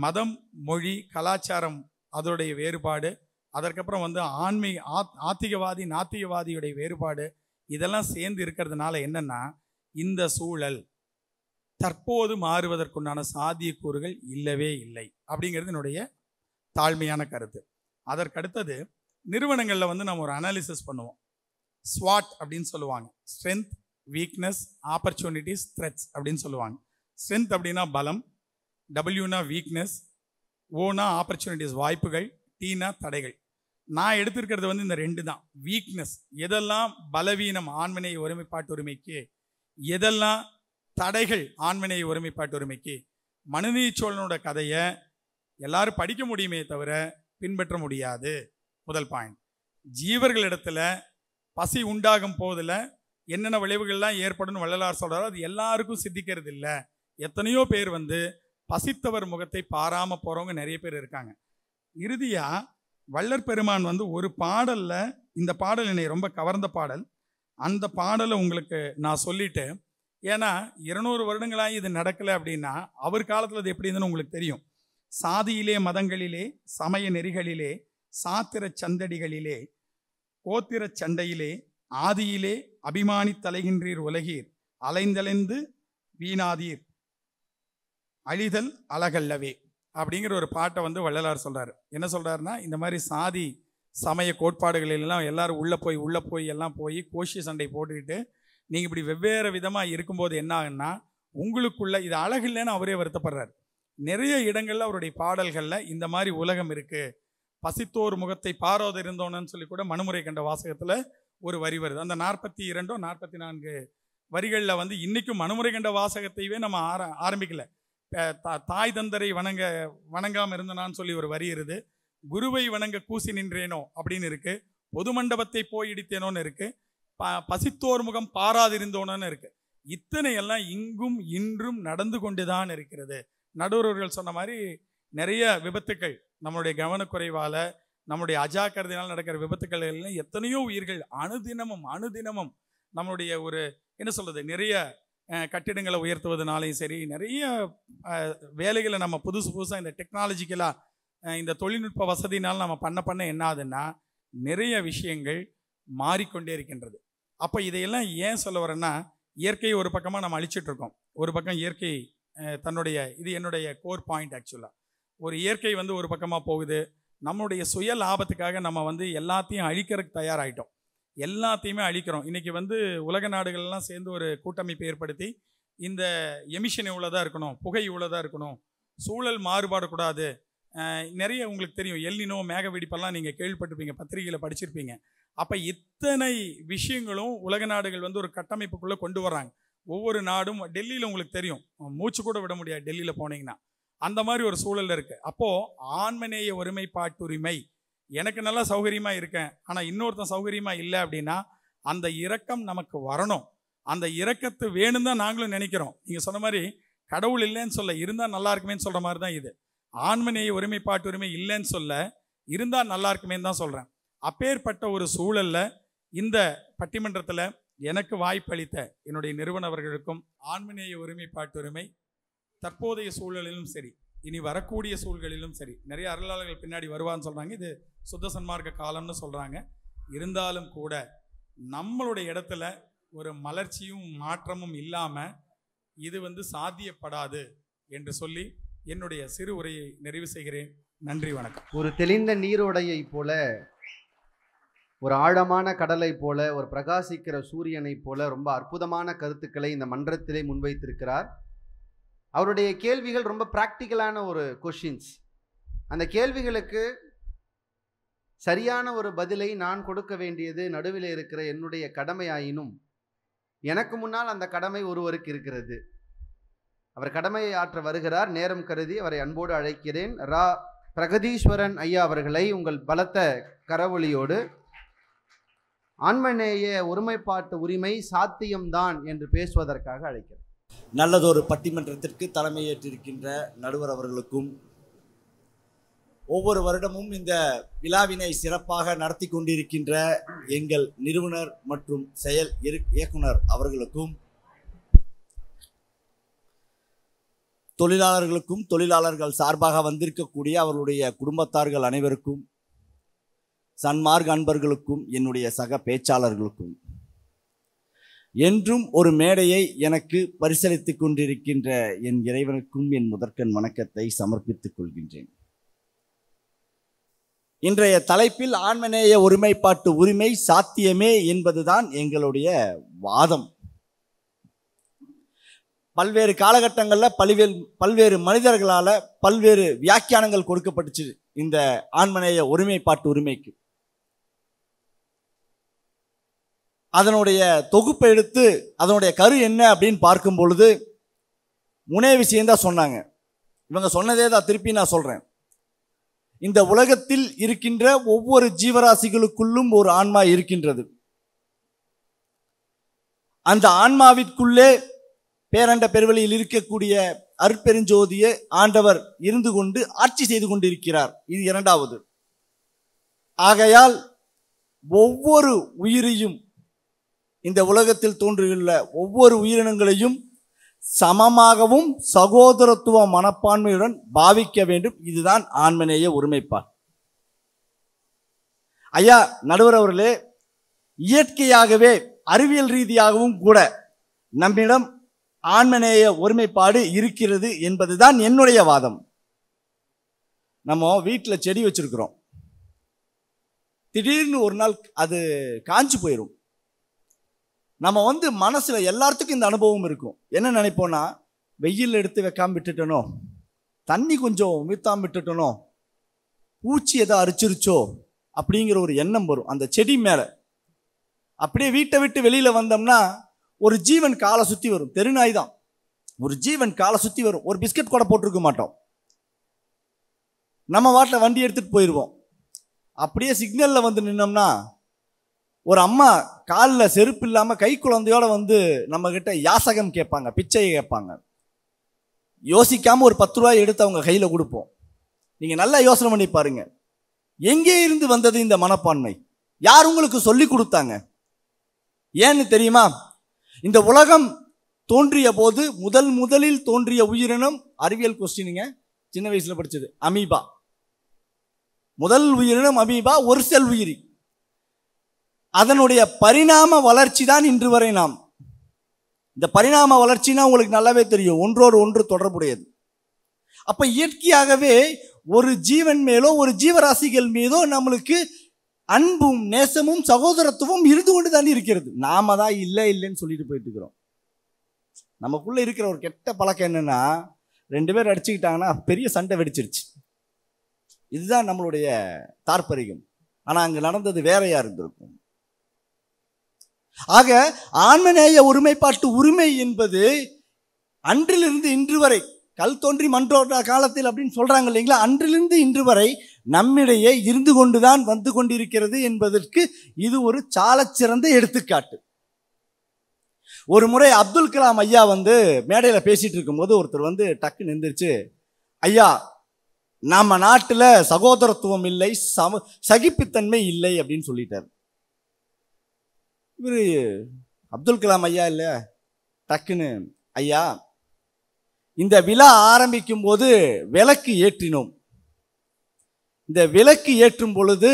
மதம் மொழி கலாச்சாரம் அதனுடைய வேறுபாடு அதற்கப்புறம் வந்து ஆன்மீக ஆத் ஆத்திகவாதி நாத்திகவாதியுடைய வேறுபாடு இதெல்லாம் சேர்ந்து இருக்கிறதுனால என்னென்னா இந்த சூழல் தற்போது மாறுவதற்குண்டான சாத்தியக்கூறுகள் இல்லவே இல்லை அப்படிங்கிறது என்னுடைய தாழ்மையான கருத்து அதற்கடுத்தது நிறுவனங்களில் வந்து நம்ம ஒரு அனாலிசிஸ் பண்ணுவோம் ஸ்வாட் அப்படின்னு சொல்லுவாங்க ஸ்ட்ரென்த் வீக்னஸ் ஆப்பர்ச்சுனிட்டிஸ் த்ரெட்ஸ் அப்படின்னு சொல்லுவாங்க ஸ்ட்ரென்த் அப்படின்னா பலம் டபிள்யூனா வீக்னஸ் ஓனா ஆப்பர்ச்சுனிட்டிஸ் வாய்ப்புகள் டீனா தடைகள் நான் எடுத்திருக்கிறது வந்து இந்த ரெண்டு தான் வீக்னஸ் எதெல்லாம் பலவீனம் ஆண்மனை ஒருமைப்பாட்டு உரிமைக்கு எதெல்லாம் தடைகள் ஆண்மனை ஒருமைப்பாட்டு உரிமைக்கு மனுநீதி சோழனோட கதையை எல்லாரும் படிக்க முடியுமே தவிர பின்பற்ற முடியாது முதல் பாயிண்ட் ஜீவர்களிடத்துல பசி உண்டாகும் போதில் என்னென்ன விளைவுகள்லாம் ஏற்படும் வள்ளலார் சொல்கிறாரோ அது எல்லாருக்கும் சித்திக்கிறது இல்லை எத்தனையோ பேர் வந்து பசித்தவர் முகத்தை பாராமல் போகிறவங்க நிறைய பேர் இருக்காங்க இறுதியாக வள்ளற் பெருமான் வந்து ஒரு பாடலில் இந்த பாடல் என்னை ரொம்ப கவர்ந்த பாடல் அந்த பாடலை உங்களுக்கு நான் சொல்லிட்டு ஏன்னா இருநூறு வருடங்களாக இது நடக்கலை அப்படின்னா அவர் காலத்தில் அது எப்படி இருந்துன்னு உங்களுக்கு தெரியும் சாதியிலே மதங்களிலே சமய நெறிகளிலே சாத்திர சந்தடிகளிலே கோத்திர சண்டையிலே ஆதியிலே அபிமானி தலைகின்றீர் உலகீர் அலைந்தலைந்து வீணாதீர் அழிதல் அழகல்லவே அப்படிங்கிற ஒரு பாட்டை வந்து வள்ளலார் சொல்கிறார் என்ன சொல்கிறாருன்னா இந்த மாதிரி சாதி சமய கோட்பாடுகளெல்லாம் எல்லோரும் உள்ளே போய் உள்ளே போய் எல்லாம் போய் கோஷி சண்டை போட்டுக்கிட்டு நீங்கள் இப்படி வெவ்வேறு விதமாக இருக்கும்போது என்ன ஆகுன்னா உங்களுக்குள்ள இது அழகு இல்லைன்னு அவரே வருத்தப்படுறார் நிறைய இடங்களில் அவருடைய பாடல்களில் இந்த மாதிரி உலகம் இருக்குது பசித்தோர் முகத்தை பாரோத இருந்தோன்னு சொல்லி கூட மனுமுறை கண்ட வாசகத்தில் ஒரு வரி வருது அந்த நாற்பத்தி இரண்டோ நாற்பத்தி நான்கு வரிகளில் வந்து இன்றைக்கும் மனுமுறை கண்ட வாசகத்தையே நம்ம ஆர ஆரம்பிக்கலை தாய் தந்தரை வணங்க வணங்காமல் இருந்தனான்னு சொல்லி ஒரு வரி இருது குருவை வணங்க கூசி நின்றேனோ அப்படின்னு இருக்குது பொது மண்டபத்தை போய் இடித்தேனோன்னு இருக்குது ப பசித்தோர் முகம் பாராதிருந்தோனோன்னு இருக்குது இத்தனை எல்லாம் இங்கும் இன்றும் நடந்து கொண்டு தான் இருக்கிறது நடுவர்கள் சொன்ன மாதிரி நிறைய விபத்துக்கள் நம்மளுடைய கவனக்குறைவால் நம்முடைய அஜாக்கிரதையினால் நடக்கிற விபத்துக்கள் எல்லாம் எத்தனையோ உயிர்கள் அணுதினமும் அணுதினமும் நம்மளுடைய ஒரு என்ன சொல்கிறது நிறைய கட்டிடங்களை உயர்த்துவதனாலையும் சரி நிறைய வேலைகளை நம்ம புதுசு புதுசாக இந்த டெக்னாலஜிக்கலாக இந்த தொழில்நுட்ப வசதினால் நம்ம பண்ண பண்ண என்ன ஆகுதுன்னா நிறைய விஷயங்கள் மாறிக்கொண்டே இருக்கின்றது அப்போ இதையெல்லாம் ஏன் சொல்ல வரேன்னா இயற்கையை ஒரு பக்கமாக நம்ம அழிச்சிட்ருக்கோம் ஒரு பக்கம் இயற்கை தன்னுடைய இது என்னுடைய கோர் பாயிண்ட் ஆக்சுவலாக ஒரு இயற்கை வந்து ஒரு பக்கமாக போகுது நம்மளுடைய சுய லாபத்துக்காக நம்ம வந்து எல்லாத்தையும் அழிக்கிறதுக்கு தயாராகிட்டோம் எல்லாத்தையுமே அழிக்கிறோம் இன்றைக்கி வந்து உலக நாடுகள்லாம் சேர்ந்து ஒரு கூட்டமைப்பு ஏற்படுத்தி இந்த எமிஷன் இவ்வளோதான் இருக்கணும் புகை இவ்வளோதான் இருக்கணும் சூழல் மாறுபாடு கூடாது நிறைய உங்களுக்கு தெரியும் எல்லினோ மேக வெடிப்பெல்லாம் நீங்கள் கேள்விப்பட்டிருப்பீங்க பத்திரிகையில் படிச்சிருப்பீங்க அப்போ இத்தனை விஷயங்களும் உலக நாடுகள் வந்து ஒரு கட்டமைப்புக்குள்ளே கொண்டு வராங்க ஒவ்வொரு நாடும் டெல்லியில் உங்களுக்கு தெரியும் மூச்சு கூட விட முடியாது டெல்லியில் போனீங்கன்னா அந்த மாதிரி ஒரு சூழல் இருக்குது அப்போது ஆண்மநேய ஒருமைப்பாட்டுரிமை எனக்கு நல்லா சௌகரியமாக இருக்கேன் ஆனால் இன்னொருத்தன் சௌகரியமாக இல்லை அப்படின்னா அந்த இரக்கம் நமக்கு வரணும் அந்த இரக்கத்தை வேணும் தான் நாங்களும் நினைக்கிறோம் நீங்கள் சொன்ன மாதிரி கடவுள் இல்லைன்னு சொல்ல இருந்தால் நல்லா இருக்குமேன்னு சொல்கிற மாதிரி தான் இது ஆண்மநேய உரிமை பாட்டு உரிமை இல்லைன்னு சொல்ல இருந்தால் நல்லா இருக்குமே தான் சொல்கிறேன் அப்பேற்பட்ட ஒரு சூழலில் இந்த பட்டிமன்றத்தில் எனக்கு வாய்ப்பளித்த என்னுடைய நிறுவனவர்களுக்கும் ஆண்மநேய உரிமை தற்போதைய சூழலிலும் சரி இனி வரக்கூடிய சூழ்களிலும் சரி நிறைய அருளாளர்கள் பின்னாடி வருவான்னு சொல்கிறாங்க இது சுத்த சன்மார்க்க காலம்னு சொல்கிறாங்க இருந்தாலும் கூட நம்மளுடைய இடத்துல ஒரு மலர்ச்சியும் மாற்றமும் இல்லாமல் இது வந்து சாத்தியப்படாது என்று சொல்லி என்னுடைய சிறு உரையை நிறைவு செய்கிறேன் நன்றி வணக்கம் ஒரு தெளிந்த நீரோடையை போல ஒரு ஆழமான கடலை போல ஒரு பிரகாசிக்கிற சூரியனைப் போல ரொம்ப அற்புதமான கருத்துக்களை இந்த மன்றத்திலே முன்வைத்திருக்கிறார் அவருடைய கேள்விகள் ரொம்ப ப்ராக்டிக்கலான ஒரு கொஷின்ஸ் அந்த கேள்விகளுக்கு சரியான ஒரு பதிலை நான் கொடுக்க வேண்டியது நடுவில் இருக்கிற என்னுடைய கடமையாயினும் எனக்கு முன்னால் அந்த கடமை ஒருவருக்கு இருக்கிறது அவர் கடமையை ஆற்ற வருகிறார் நேரம் கருதி அவரை அன்போடு அழைக்கிறேன் ரா பிரகதீஸ்வரன் ஐயா அவர்களை உங்கள் பலத்த கரவொலியோடு ஆன்மநேய ஒருமைப்பாட்டு உரிமை சாத்தியம்தான் என்று பேசுவதற்காக அழைக்கிறேன் நல்லதொரு பட்டிமன்றத்திற்கு தலைமையேற்றிருக்கின்ற நடுவர் அவர்களுக்கும் ஒவ்வொரு வருடமும் இந்த விழாவினை சிறப்பாக நடத்தி கொண்டிருக்கின்ற எங்கள் நிறுவனர் மற்றும் செயல் இயக்குனர் அவர்களுக்கும் தொழிலாளர்களுக்கும் தொழிலாளர்கள் சார்பாக வந்திருக்கக்கூடிய அவர்களுடைய குடும்பத்தார்கள் அனைவருக்கும் சன்மார்க் அன்பர்களுக்கும் என்னுடைய சக பேச்சாளர்களுக்கும் என்றும் ஒரு மேடையை எனக்கு பரிசளித்து கொண்டிருக்கின்ற என் இறைவனுக்கும் என் முதற்கன் வணக்கத்தை சமர்ப்பித்துக் கொள்கின்றேன் இன்றைய தலைப்பில் ஆண்மநேய ஒருமைப்பாட்டு உரிமை சாத்தியமே என்பதுதான் எங்களுடைய வாதம் பல்வேறு காலகட்டங்களில் பல்வேறு பல்வேறு மனிதர்களால் பல்வேறு வியாக்கியானங்கள் கொடுக்கப்பட்டுச்சு இந்த ஆண்மநேய ஒருமைப்பாட்டு உரிமைக்கு அதனுடைய தொகுப்பை எடுத்து அதனுடைய கரு என்ன அப்படின்னு பார்க்கும் பொழுது விஷயம் விஷயந்தான் சொன்னாங்க இவங்க சொன்னதே தான் திருப்பி நான் சொல்கிறேன் இந்த உலகத்தில் இருக்கின்ற ஒவ்வொரு ஜீவராசிகளுக்குள்ளும் ஒரு ஆன்மா இருக்கின்றது அந்த ஆன்மாவிற்குள்ளே பேரண்ட பெருவெளியில் இருக்கக்கூடிய அற்பெருஞ்சோதியை ஆண்டவர் இருந்து கொண்டு ஆட்சி செய்து கொண்டிருக்கிறார் இது இரண்டாவது ஆகையால் ஒவ்வொரு உயிரையும் இந்த உலகத்தில் தோன்றியுள்ள ஒவ்வொரு உயிரினங்களையும் சமமாகவும் சகோதரத்துவ மனப்பான்மையுடன் பாவிக்க வேண்டும் இதுதான் ஆண்மநேய ஒருமைப்பாடு ஐயா நடுவர் அவர்களே இயற்கையாகவே அறிவியல் ரீதியாகவும் கூட நம்மிடம் ஆண்மநேய ஒருமைப்பாடு இருக்கிறது என்பதுதான் என்னுடைய வாதம் நம்ம வீட்டில் செடி வச்சிருக்கிறோம் திடீர்னு ஒரு நாள் அது காஞ்சு போயிடும் நம்ம வந்து மனசில் எல்லாத்துக்கும் இந்த அனுபவம் இருக்கும் என்ன நினைப்போம்னா வெயில் எடுத்து வைக்காம விட்டுட்டனோ தண்ணி கொஞ்சம் வீத்தாம விட்டுட்டனோ பூச்சி எதோ அரிச்சிருச்சோ அப்படிங்கிற ஒரு எண்ணம் வரும் அந்த செடி மேலே அப்படியே வீட்டை விட்டு வெளியில் வந்தோம்னா ஒரு ஜீவன் காலை சுற்றி வரும் தெருநாய் தான் ஒரு ஜீவன் காலை சுற்றி வரும் ஒரு பிஸ்கட் கூட போட்டிருக்க மாட்டோம் நம்ம வாட்டில் வண்டி எடுத்துகிட்டு போயிடுவோம் அப்படியே சிக்னலில் வந்து நின்னோம்னா ஒரு அம்மா காலில் செருப்பு இல்லாமல் கை குழந்தையோட வந்து நம்மக்கிட்ட யாசகம் கேட்பாங்க பிச்சையை கேட்பாங்க யோசிக்காமல் ஒரு பத்து ரூபாய் எடுத்து அவங்க கையில் கொடுப்போம் நீங்கள் நல்லா யோசனை பண்ணி பாருங்க எங்கே இருந்து வந்தது இந்த மனப்பான்மை யார் உங்களுக்கு சொல்லி கொடுத்தாங்க ஏன்னு தெரியுமா இந்த உலகம் தோன்றிய போது முதல் முதலில் தோன்றிய உயிரினம் அறிவியல் கொஸ்டினுங்க சின்ன வயசில் படித்தது அமீபா முதல் உயிரினம் அமீபா ஒரு செல் உயிரி அதனுடைய பரிணாம வளர்ச்சி தான் இன்று வரை நாம் இந்த பரிணாம வளர்ச்சினா உங்களுக்கு நல்லாவே தெரியும் ஒன்றோடு ஒன்று தொடர்புடையது அப்போ இயற்கையாகவே ஒரு ஜீவன் மேலோ ஒரு ஜீவராசிகள் மீதோ நம்மளுக்கு அன்பும் நேசமும் சகோதரத்துவம் இருந்து கொண்டு தான் இருக்கிறது நாம தான் இல்லை இல்லைன்னு சொல்லிட்டு போயிட்டு இருக்கிறோம் நமக்குள்ளே இருக்கிற ஒரு கெட்ட பழக்கம் என்னென்னா ரெண்டு பேர் அடிச்சுக்கிட்டாங்கன்னா பெரிய சண்டை வெடிச்சிருச்சு இதுதான் நம்மளுடைய தாற்பரிகம் ஆனால் அங்கே நடந்தது வேறையாக இருந்திருக்கும் ஆக ஆன்மநேய ஒருமைப்பாட்டு உரிமை என்பது அன்றிலிருந்து இன்று வரை கல் தோன்றி மன்றோட காலத்தில் அப்படின்னு சொல்கிறாங்க இல்லைங்களா அன்றிலிருந்து இன்று வரை நம்மிடையே இருந்து கொண்டுதான் வந்து கொண்டிருக்கிறது என்பதற்கு இது ஒரு சாலச்சிறந்த எடுத்துக்காட்டு ஒரு முறை அப்துல் கலாம் ஐயா வந்து மேடையில் பேசிகிட்டு இருக்கும்போது ஒருத்தர் வந்து டக்கு நின்றுச்சு ஐயா நம்ம நாட்டில் சகோதரத்துவம் இல்லை சம சகிப்புத்தன்மை இல்லை அப்படின்னு சொல்லிட்டார் இவர் அப்துல் கலாம் ஐயா இல்லை டக்குன்னு ஐயா இந்த விழா ஆரம்பிக்கும் போது விளக்கு ஏற்றினோம் இந்த விளக்கு ஏற்றும் பொழுது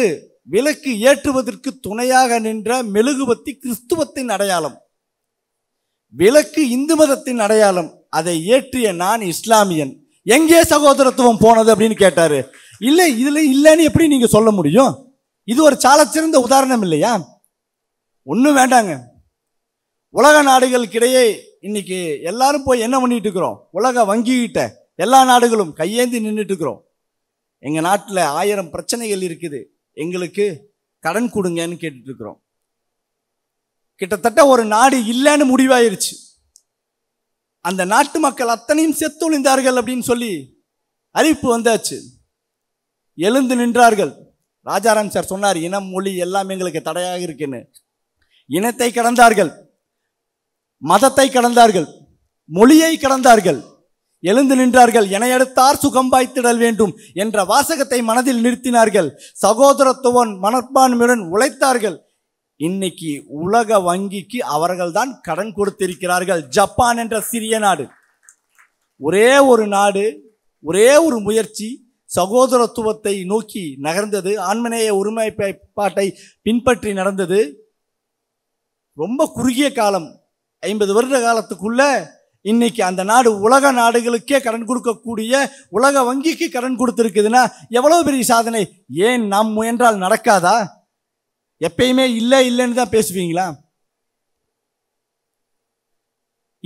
விளக்கு ஏற்றுவதற்கு துணையாக நின்ற மெழுகுபத்தி கிறிஸ்துவத்தின் அடையாளம் விளக்கு இந்து மதத்தின் அடையாளம் அதை ஏற்றிய நான் இஸ்லாமியன் எங்கே சகோதரத்துவம் போனது அப்படின்னு கேட்டாரு இல்லை இதில் இல்லைன்னு எப்படி நீங்கள் சொல்ல முடியும் இது ஒரு சால சிறந்த உதாரணம் இல்லையா ஒன்றும் வேண்டாங்க உலக நாடுகளுக்கிடையே இன்னைக்கு எல்லாரும் போய் என்ன பண்ணிட்டு இருக்கிறோம் உலக வங்கிகிட்ட எல்லா நாடுகளும் கையேந்தி நின்றுட்டு இருக்கிறோம் எங்கள் நாட்டில் ஆயிரம் பிரச்சனைகள் இருக்குது எங்களுக்கு கடன் கொடுங்கன்னு கேட்டுட்டு இருக்கிறோம் கிட்டத்தட்ட ஒரு நாடு இல்லைன்னு முடிவாயிருச்சு அந்த நாட்டு மக்கள் அத்தனையும் செத்துழிந்தார்கள் அப்படின்னு சொல்லி அறிவிப்பு வந்தாச்சு எழுந்து நின்றார்கள் ராஜாராம் சார் சொன்னார் இனம் மொழி எல்லாம் எங்களுக்கு தடையாக இருக்குன்னு இனத்தை கடந்தார்கள் மதத்தை கடந்தார்கள் மொழியை கடந்தார்கள் எழுந்து நின்றார்கள் என எடுத்தார் சுகம்பாய்த்திடல் வேண்டும் என்ற வாசகத்தை மனதில் நிறுத்தினார்கள் சகோதரத்துவன் மனப்பான்மையுடன் உழைத்தார்கள் இன்னைக்கு உலக வங்கிக்கு அவர்கள்தான் கடன் கொடுத்திருக்கிறார்கள் ஜப்பான் என்ற சிறிய நாடு ஒரே ஒரு நாடு ஒரே ஒரு முயற்சி சகோதரத்துவத்தை நோக்கி நகர்ந்தது ஆண்மநேய பாட்டை பின்பற்றி நடந்தது ரொம்ப குறுகிய காலம் ஐம்பது வருட காலத்துக்குள்ள இன்னைக்கு அந்த நாடு உலக நாடுகளுக்கே கடன் கொடுக்கக்கூடிய உலக வங்கிக்கு கடன் கொடுத்துருக்குதுன்னா எவ்வளோ பெரிய சாதனை ஏன் நாம் முயன்றால் நடக்காதா எப்பயுமே இல்லை இல்லைன்னு தான் பேசுவீங்களா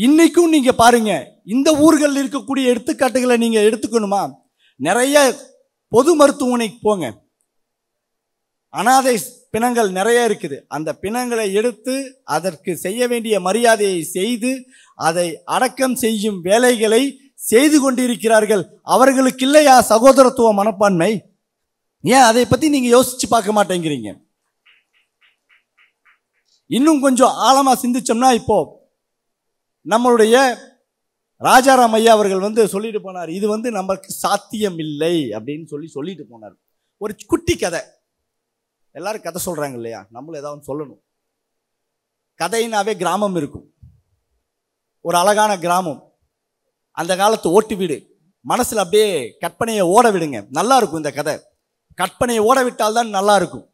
இன்னைக்கும் நீங்க பாருங்க இந்த ஊர்களில் இருக்கக்கூடிய எடுத்துக்காட்டுகளை நீங்க எடுத்துக்கணுமா நிறைய பொது மருத்துவமனைக்கு போங்க அனாதை பிணங்கள் நிறைய இருக்குது அந்த பிணங்களை எடுத்து அதற்கு செய்ய வேண்டிய மரியாதையை செய்து அதை அடக்கம் செய்யும் வேலைகளை செய்து கொண்டிருக்கிறார்கள் அவர்களுக்கு இல்லையா சகோதரத்துவ மனப்பான்மை ஏன் அதை பற்றி நீங்கள் யோசித்து பார்க்க மாட்டேங்கிறீங்க இன்னும் கொஞ்சம் ஆழமாக சிந்திச்சோம்னா இப்போ நம்மளுடைய ராஜாராம் ஐயா அவர்கள் வந்து சொல்லிட்டு போனார் இது வந்து நமக்கு சாத்தியம் இல்லை அப்படின்னு சொல்லி சொல்லிட்டு போனார் ஒரு குட்டி கதை எல்லாரும் கதை சொல்கிறாங்க இல்லையா நம்மளும் ஏதாவது சொல்லணும் கதைனாவே கிராமம் இருக்கும் ஒரு அழகான கிராமம் அந்த காலத்து ஓட்டு வீடு மனசில் அப்படியே கற்பனையை ஓட விடுங்க நல்லா இருக்கும் இந்த கதை கற்பனையை ஓட விட்டால் தான் நல்லா இருக்கும்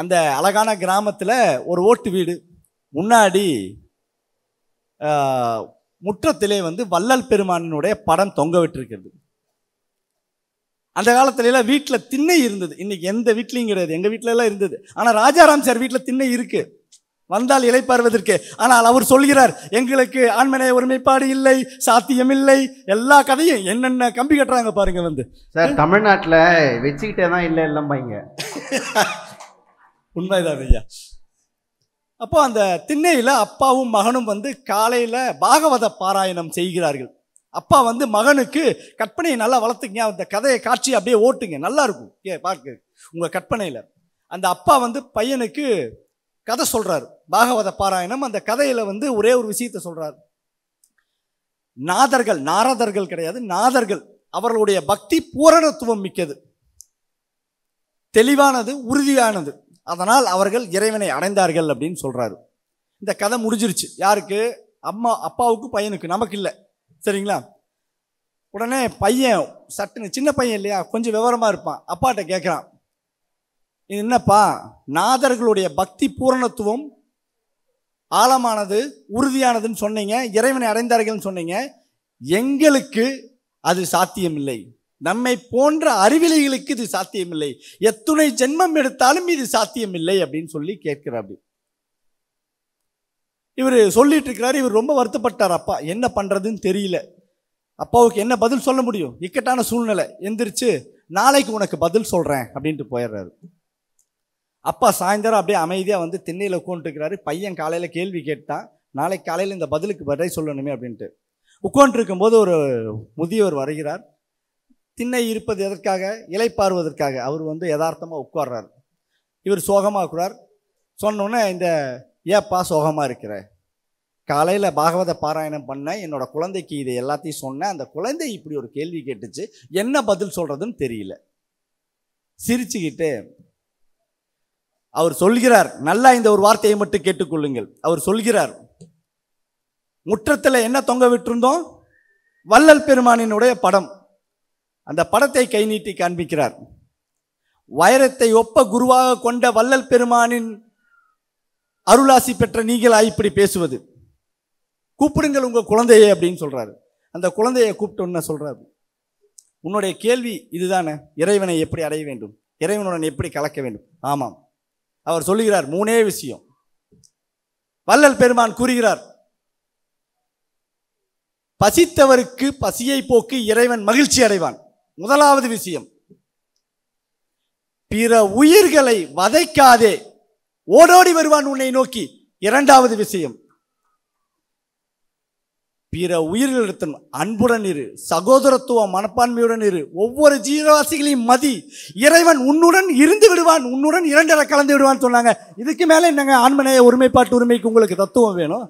அந்த அழகான கிராமத்தில் ஒரு ஓட்டு வீடு முன்னாடி முற்றத்திலே வந்து வள்ளல் பெருமானினுடைய படம் தொங்க விட்டுருக்கிறது அந்த காலத்துல எல்லாம் வீட்டில் திண்ணை இருந்தது இன்னைக்கு எந்த வீட்லையும் கிடையாது எங்கள் வீட்டிலலாம் இருந்தது ஆனால் ராஜாராம் சார் வீட்டில் திண்ணை இருக்கு வந்தால் இலைப்பார்வதற்கு ஆனால் அவர் சொல்கிறார் எங்களுக்கு ஆண்மனை ஒருமைப்பாடு இல்லை சாத்தியம் இல்லை எல்லா கதையும் என்னென்ன கம்பி கட்டுறாங்க பாருங்க வந்து சார் தமிழ்நாட்டில் வச்சுக்கிட்டே தான் இல்லை இல்லம்பாங்க உண்மைதான் ஐயா அப்போ அந்த திண்ணையில் அப்பாவும் மகனும் வந்து காலையில் பாகவத பாராயணம் செய்கிறார்கள் அப்பா வந்து மகனுக்கு கற்பனையை நல்லா வளர்த்துக்கங்க அந்த கதையை காட்சி அப்படியே ஓட்டுங்க நல்லா இருக்கும் ஏ பார்க்க உங்கள் கற்பனையில் அந்த அப்பா வந்து பையனுக்கு கதை சொல்கிறார் பாகவத பாராயணம் அந்த கதையில் வந்து ஒரே ஒரு விஷயத்த சொல்கிறார் நாதர்கள் நாரதர்கள் கிடையாது நாதர்கள் அவர்களுடைய பக்தி பூரணத்துவம் மிக்கது தெளிவானது உறுதியானது அதனால் அவர்கள் இறைவனை அடைந்தார்கள் அப்படின்னு சொல்கிறாரு இந்த கதை முடிஞ்சிருச்சு யாருக்கு அம்மா அப்பாவுக்கு பையனுக்கு நமக்கு இல்லை சரிங்களா உடனே பையன் சட்டுன்னு சின்ன பையன் இல்லையா கொஞ்சம் விவரமாக இருப்பான் அப்பாட்ட கேட்குறான் இது என்னப்பா நாதர்களுடைய பக்தி பூரணத்துவம் ஆழமானது உறுதியானதுன்னு சொன்னீங்க இறைவனை அடைந்தார்கள்னு சொன்னீங்க எங்களுக்கு அது சாத்தியமில்லை நம்மை போன்ற அறிவிலைகளுக்கு இது சாத்தியமில்லை எத்துணை ஜென்மம் எடுத்தாலும் இது சாத்தியமில்லை அப்படின்னு சொல்லி கேட்கிறாரு இவர் சொல்லிட்டு இருக்கிறாரு இவர் ரொம்ப வருத்தப்பட்டார் அப்பா என்ன பண்ணுறதுன்னு தெரியல அப்பாவுக்கு என்ன பதில் சொல்ல முடியும் இக்கட்டான சூழ்நிலை எந்திரிச்சு நாளைக்கு உனக்கு பதில் சொல்கிறேன் அப்படின்ட்டு போயிடுறாரு அப்பா சாயந்தரம் அப்படியே அமைதியாக வந்து திண்ணையில் உட்காந்துருக்கிறாரு பையன் காலையில் கேள்வி கேட்டான் நாளைக்கு காலையில் இந்த பதிலுக்கு பதில் சொல்லணுமே அப்படின்ட்டு உட்காந்துருக்கும் போது ஒரு முதியவர் வருகிறார் திண்ணை இருப்பது எதற்காக இலைப்பாறுவதற்காக அவர் வந்து யதார்த்தமாக உட்கார்றார் இவர் சோகமாக இருக்கிறார் சொன்னோன்னே இந்த ஏப்பா சோகமாக இருக்கிற காலையில் பாகவத பாராயணம் பண்ண என்னோடய குழந்தைக்கு இதை எல்லாத்தையும் சொன்னேன் அந்த குழந்தை இப்படி ஒரு கேள்வி கேட்டுச்சு என்ன பதில் சொல்கிறதுன்னு தெரியல சிரிச்சுக்கிட்டு அவர் சொல்கிறார் நல்லா இந்த ஒரு வார்த்தையை மட்டும் கேட்டுக்கொள்ளுங்கள் அவர் சொல்கிறார் முற்றத்தில் என்ன தொங்க விட்டிருந்தோம் வள்ளல் பெருமானினுடைய படம் அந்த படத்தை கை நீட்டி காண்பிக்கிறார் வைரத்தை ஒப்ப குருவாக கொண்ட வள்ளல் பெருமானின் அருளாசி பெற்ற நீங்களா இப்படி பேசுவது கூப்பிடுங்கள் உங்கள் குழந்தையே அப்படின்னு சொல்கிறாரு அந்த குழந்தையை கூப்பிட்டோன்னு சொல்கிறாரு உன்னுடைய கேள்வி இதுதானே இறைவனை எப்படி அடைய வேண்டும் இறைவனுடன் எப்படி கலக்க வேண்டும் ஆமாம் அவர் சொல்லுகிறார் மூணே விஷயம் வல்லல் பெருமான் கூறுகிறார் பசித்தவருக்கு பசியை போக்கு இறைவன் மகிழ்ச்சி அடைவான் முதலாவது விஷயம் பிற உயிர்களை வதைக்காதே ஓடோடி வருவான் உன்னை நோக்கி இரண்டாவது விஷயம் பிற உயிரிழத்தன் அன்புடன் இரு சகோதரத்துவ மனப்பான்மையுடன் இரு ஒவ்வொரு ஜீவராசிகளையும் மதி இறைவன் உன்னுடன் இருந்து விடுவான் உன்னுடன் இரண்டரை கலந்து விடுவான்னு சொன்னாங்க இதுக்கு மேலே என்னங்க ஆண்மனைய ஒருமைப்பாட்டு உரிமைக்கு உங்களுக்கு தத்துவம் வேணும்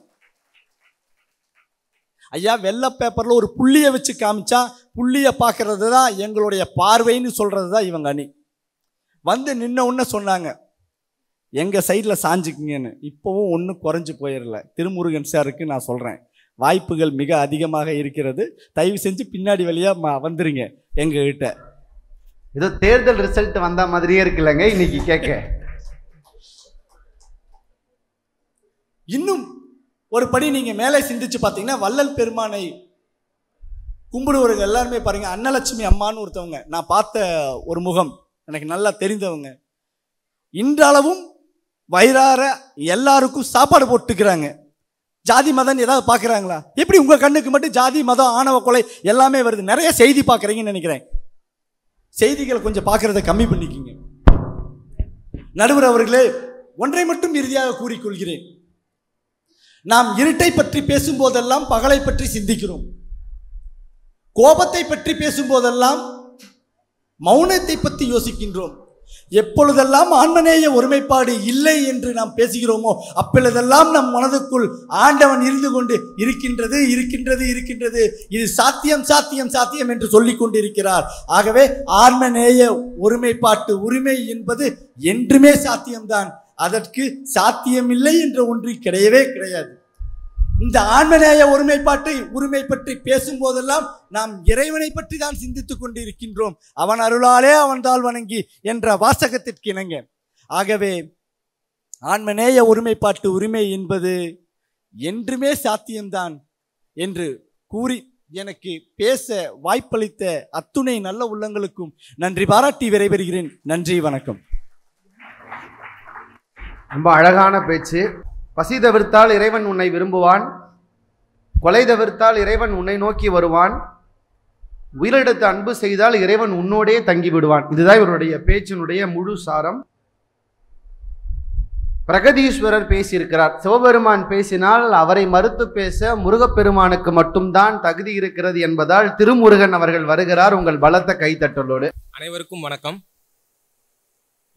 ஐயா வெள்ளை பேப்பரில் ஒரு புள்ளியை வச்சு காமிச்சா புள்ளியை பார்க்கறது தான் எங்களுடைய பார்வைன்னு சொல்கிறது தான் இவங்க அணி வந்து நின்ன உடனே சொன்னாங்க எங்கள் சைடில் சாஞ்சிக்கிங்கன்னு இப்போவும் ஒன்றும் குறைஞ்சி போயிடல திருமுருகன் சாருக்கு நான் சொல்கிறேன் வாய்ப்புகள் மிக அதிகமாக இருக்கிறது தயவு செஞ்சு பின்னாடி வழியாக மா வந்துடுங்க எங்ககிட்ட ஏதோ தேர்தல் ரிசல்ட் வந்த மாதிரியே இருக்குல்லங்க இன்னைக்கு கேட்க இன்னும் ஒரு படி நீங்கள் மேலே சிந்திச்சு பார்த்தீங்கன்னா வள்ளல் பெருமானை கும்பிடுவர்கள் எல்லாருமே பாருங்கள் அன்னலட்சுமி அம்மான்னு ஒருத்தவங்க நான் பார்த்த ஒரு முகம் எனக்கு நல்லா தெரிந்தவங்க இன்றளவும் வயிறார எல்லாருக்கும் சாப்பாடு போட்டுக்கிறாங்க ஜாதி மதம் ஏதாவது பார்க்குறாங்களா எப்படி உங்கள் கண்ணுக்கு மட்டும் ஜாதி மதம் ஆணவ கொலை எல்லாமே வருது நிறைய செய்தி பார்க்குறீங்கன்னு நினைக்கிறேன் செய்திகளை கொஞ்சம் பார்க்குறத கம்மி பண்ணிக்கிங்க நடுவர் அவர்களே ஒன்றை மட்டும் இறுதியாக கூறிக்கொள்கிறேன் நாம் இருட்டை பற்றி பேசும்போதெல்லாம் பகலை பற்றி சிந்திக்கிறோம் கோபத்தை பற்றி பேசும்போதெல்லாம் மௌனத்தை பற்றி யோசிக்கின்றோம் எப்பொழுதெல்லாம் ஆன்மநேய ஒருமைப்பாடு இல்லை என்று நாம் பேசுகிறோமோ அப்பொழுதெல்லாம் நம் மனதுக்குள் ஆண்டவன் இருந்து கொண்டு இருக்கின்றது இருக்கின்றது இருக்கின்றது இது சாத்தியம் சாத்தியம் சாத்தியம் என்று சொல்லிக் கொண்டிருக்கிறார் ஆகவே ஆன்மநேய ஒருமைப்பாட்டு உரிமை என்பது என்றுமே சாத்தியம்தான் அதற்கு சாத்தியமில்லை என்ற ஒன்று கிடையவே கிடையாது இந்த ஆன்மநேய ஒருமைப்பாட்டை உரிமை பற்றி பேசும் போதெல்லாம் நாம் இறைவனை பற்றி தான் சிந்தித்துக் கொண்டிருக்கின்றோம் அவன் அருளாலே அவன் தாள் வணங்கி என்ற வாசகத்திற்கு இணங்க ஆகவே ஆன்மநேய ஒருமைப்பாட்டு உரிமை என்பது என்றுமே சாத்தியம்தான் என்று கூறி எனக்கு பேச வாய்ப்பளித்த அத்துணை நல்ல உள்ளங்களுக்கும் நன்றி பாராட்டி விரைபெறுகிறேன் நன்றி வணக்கம் ரொம்ப அழகான பேச்சு பசி தவிர்த்தால் இறைவன் உன்னை விரும்புவான் கொலை தவிர்த்தால் இறைவன் உன்னை நோக்கி வருவான் உயிரிடத்து அன்பு செய்தால் இறைவன் உன்னோடே தங்கிவிடுவான் இதுதான் இவருடைய பேச்சினுடைய முழு சாரம் பிரகதீஸ்வரர் பேசியிருக்கிறார் சிவபெருமான் பேசினால் அவரை மறுத்து பேச முருகப்பெருமானுக்கு மட்டும்தான் தகுதி இருக்கிறது என்பதால் திருமுருகன் அவர்கள் வருகிறார் உங்கள் பலத்த கைத்தட்டலோடு அனைவருக்கும் வணக்கம்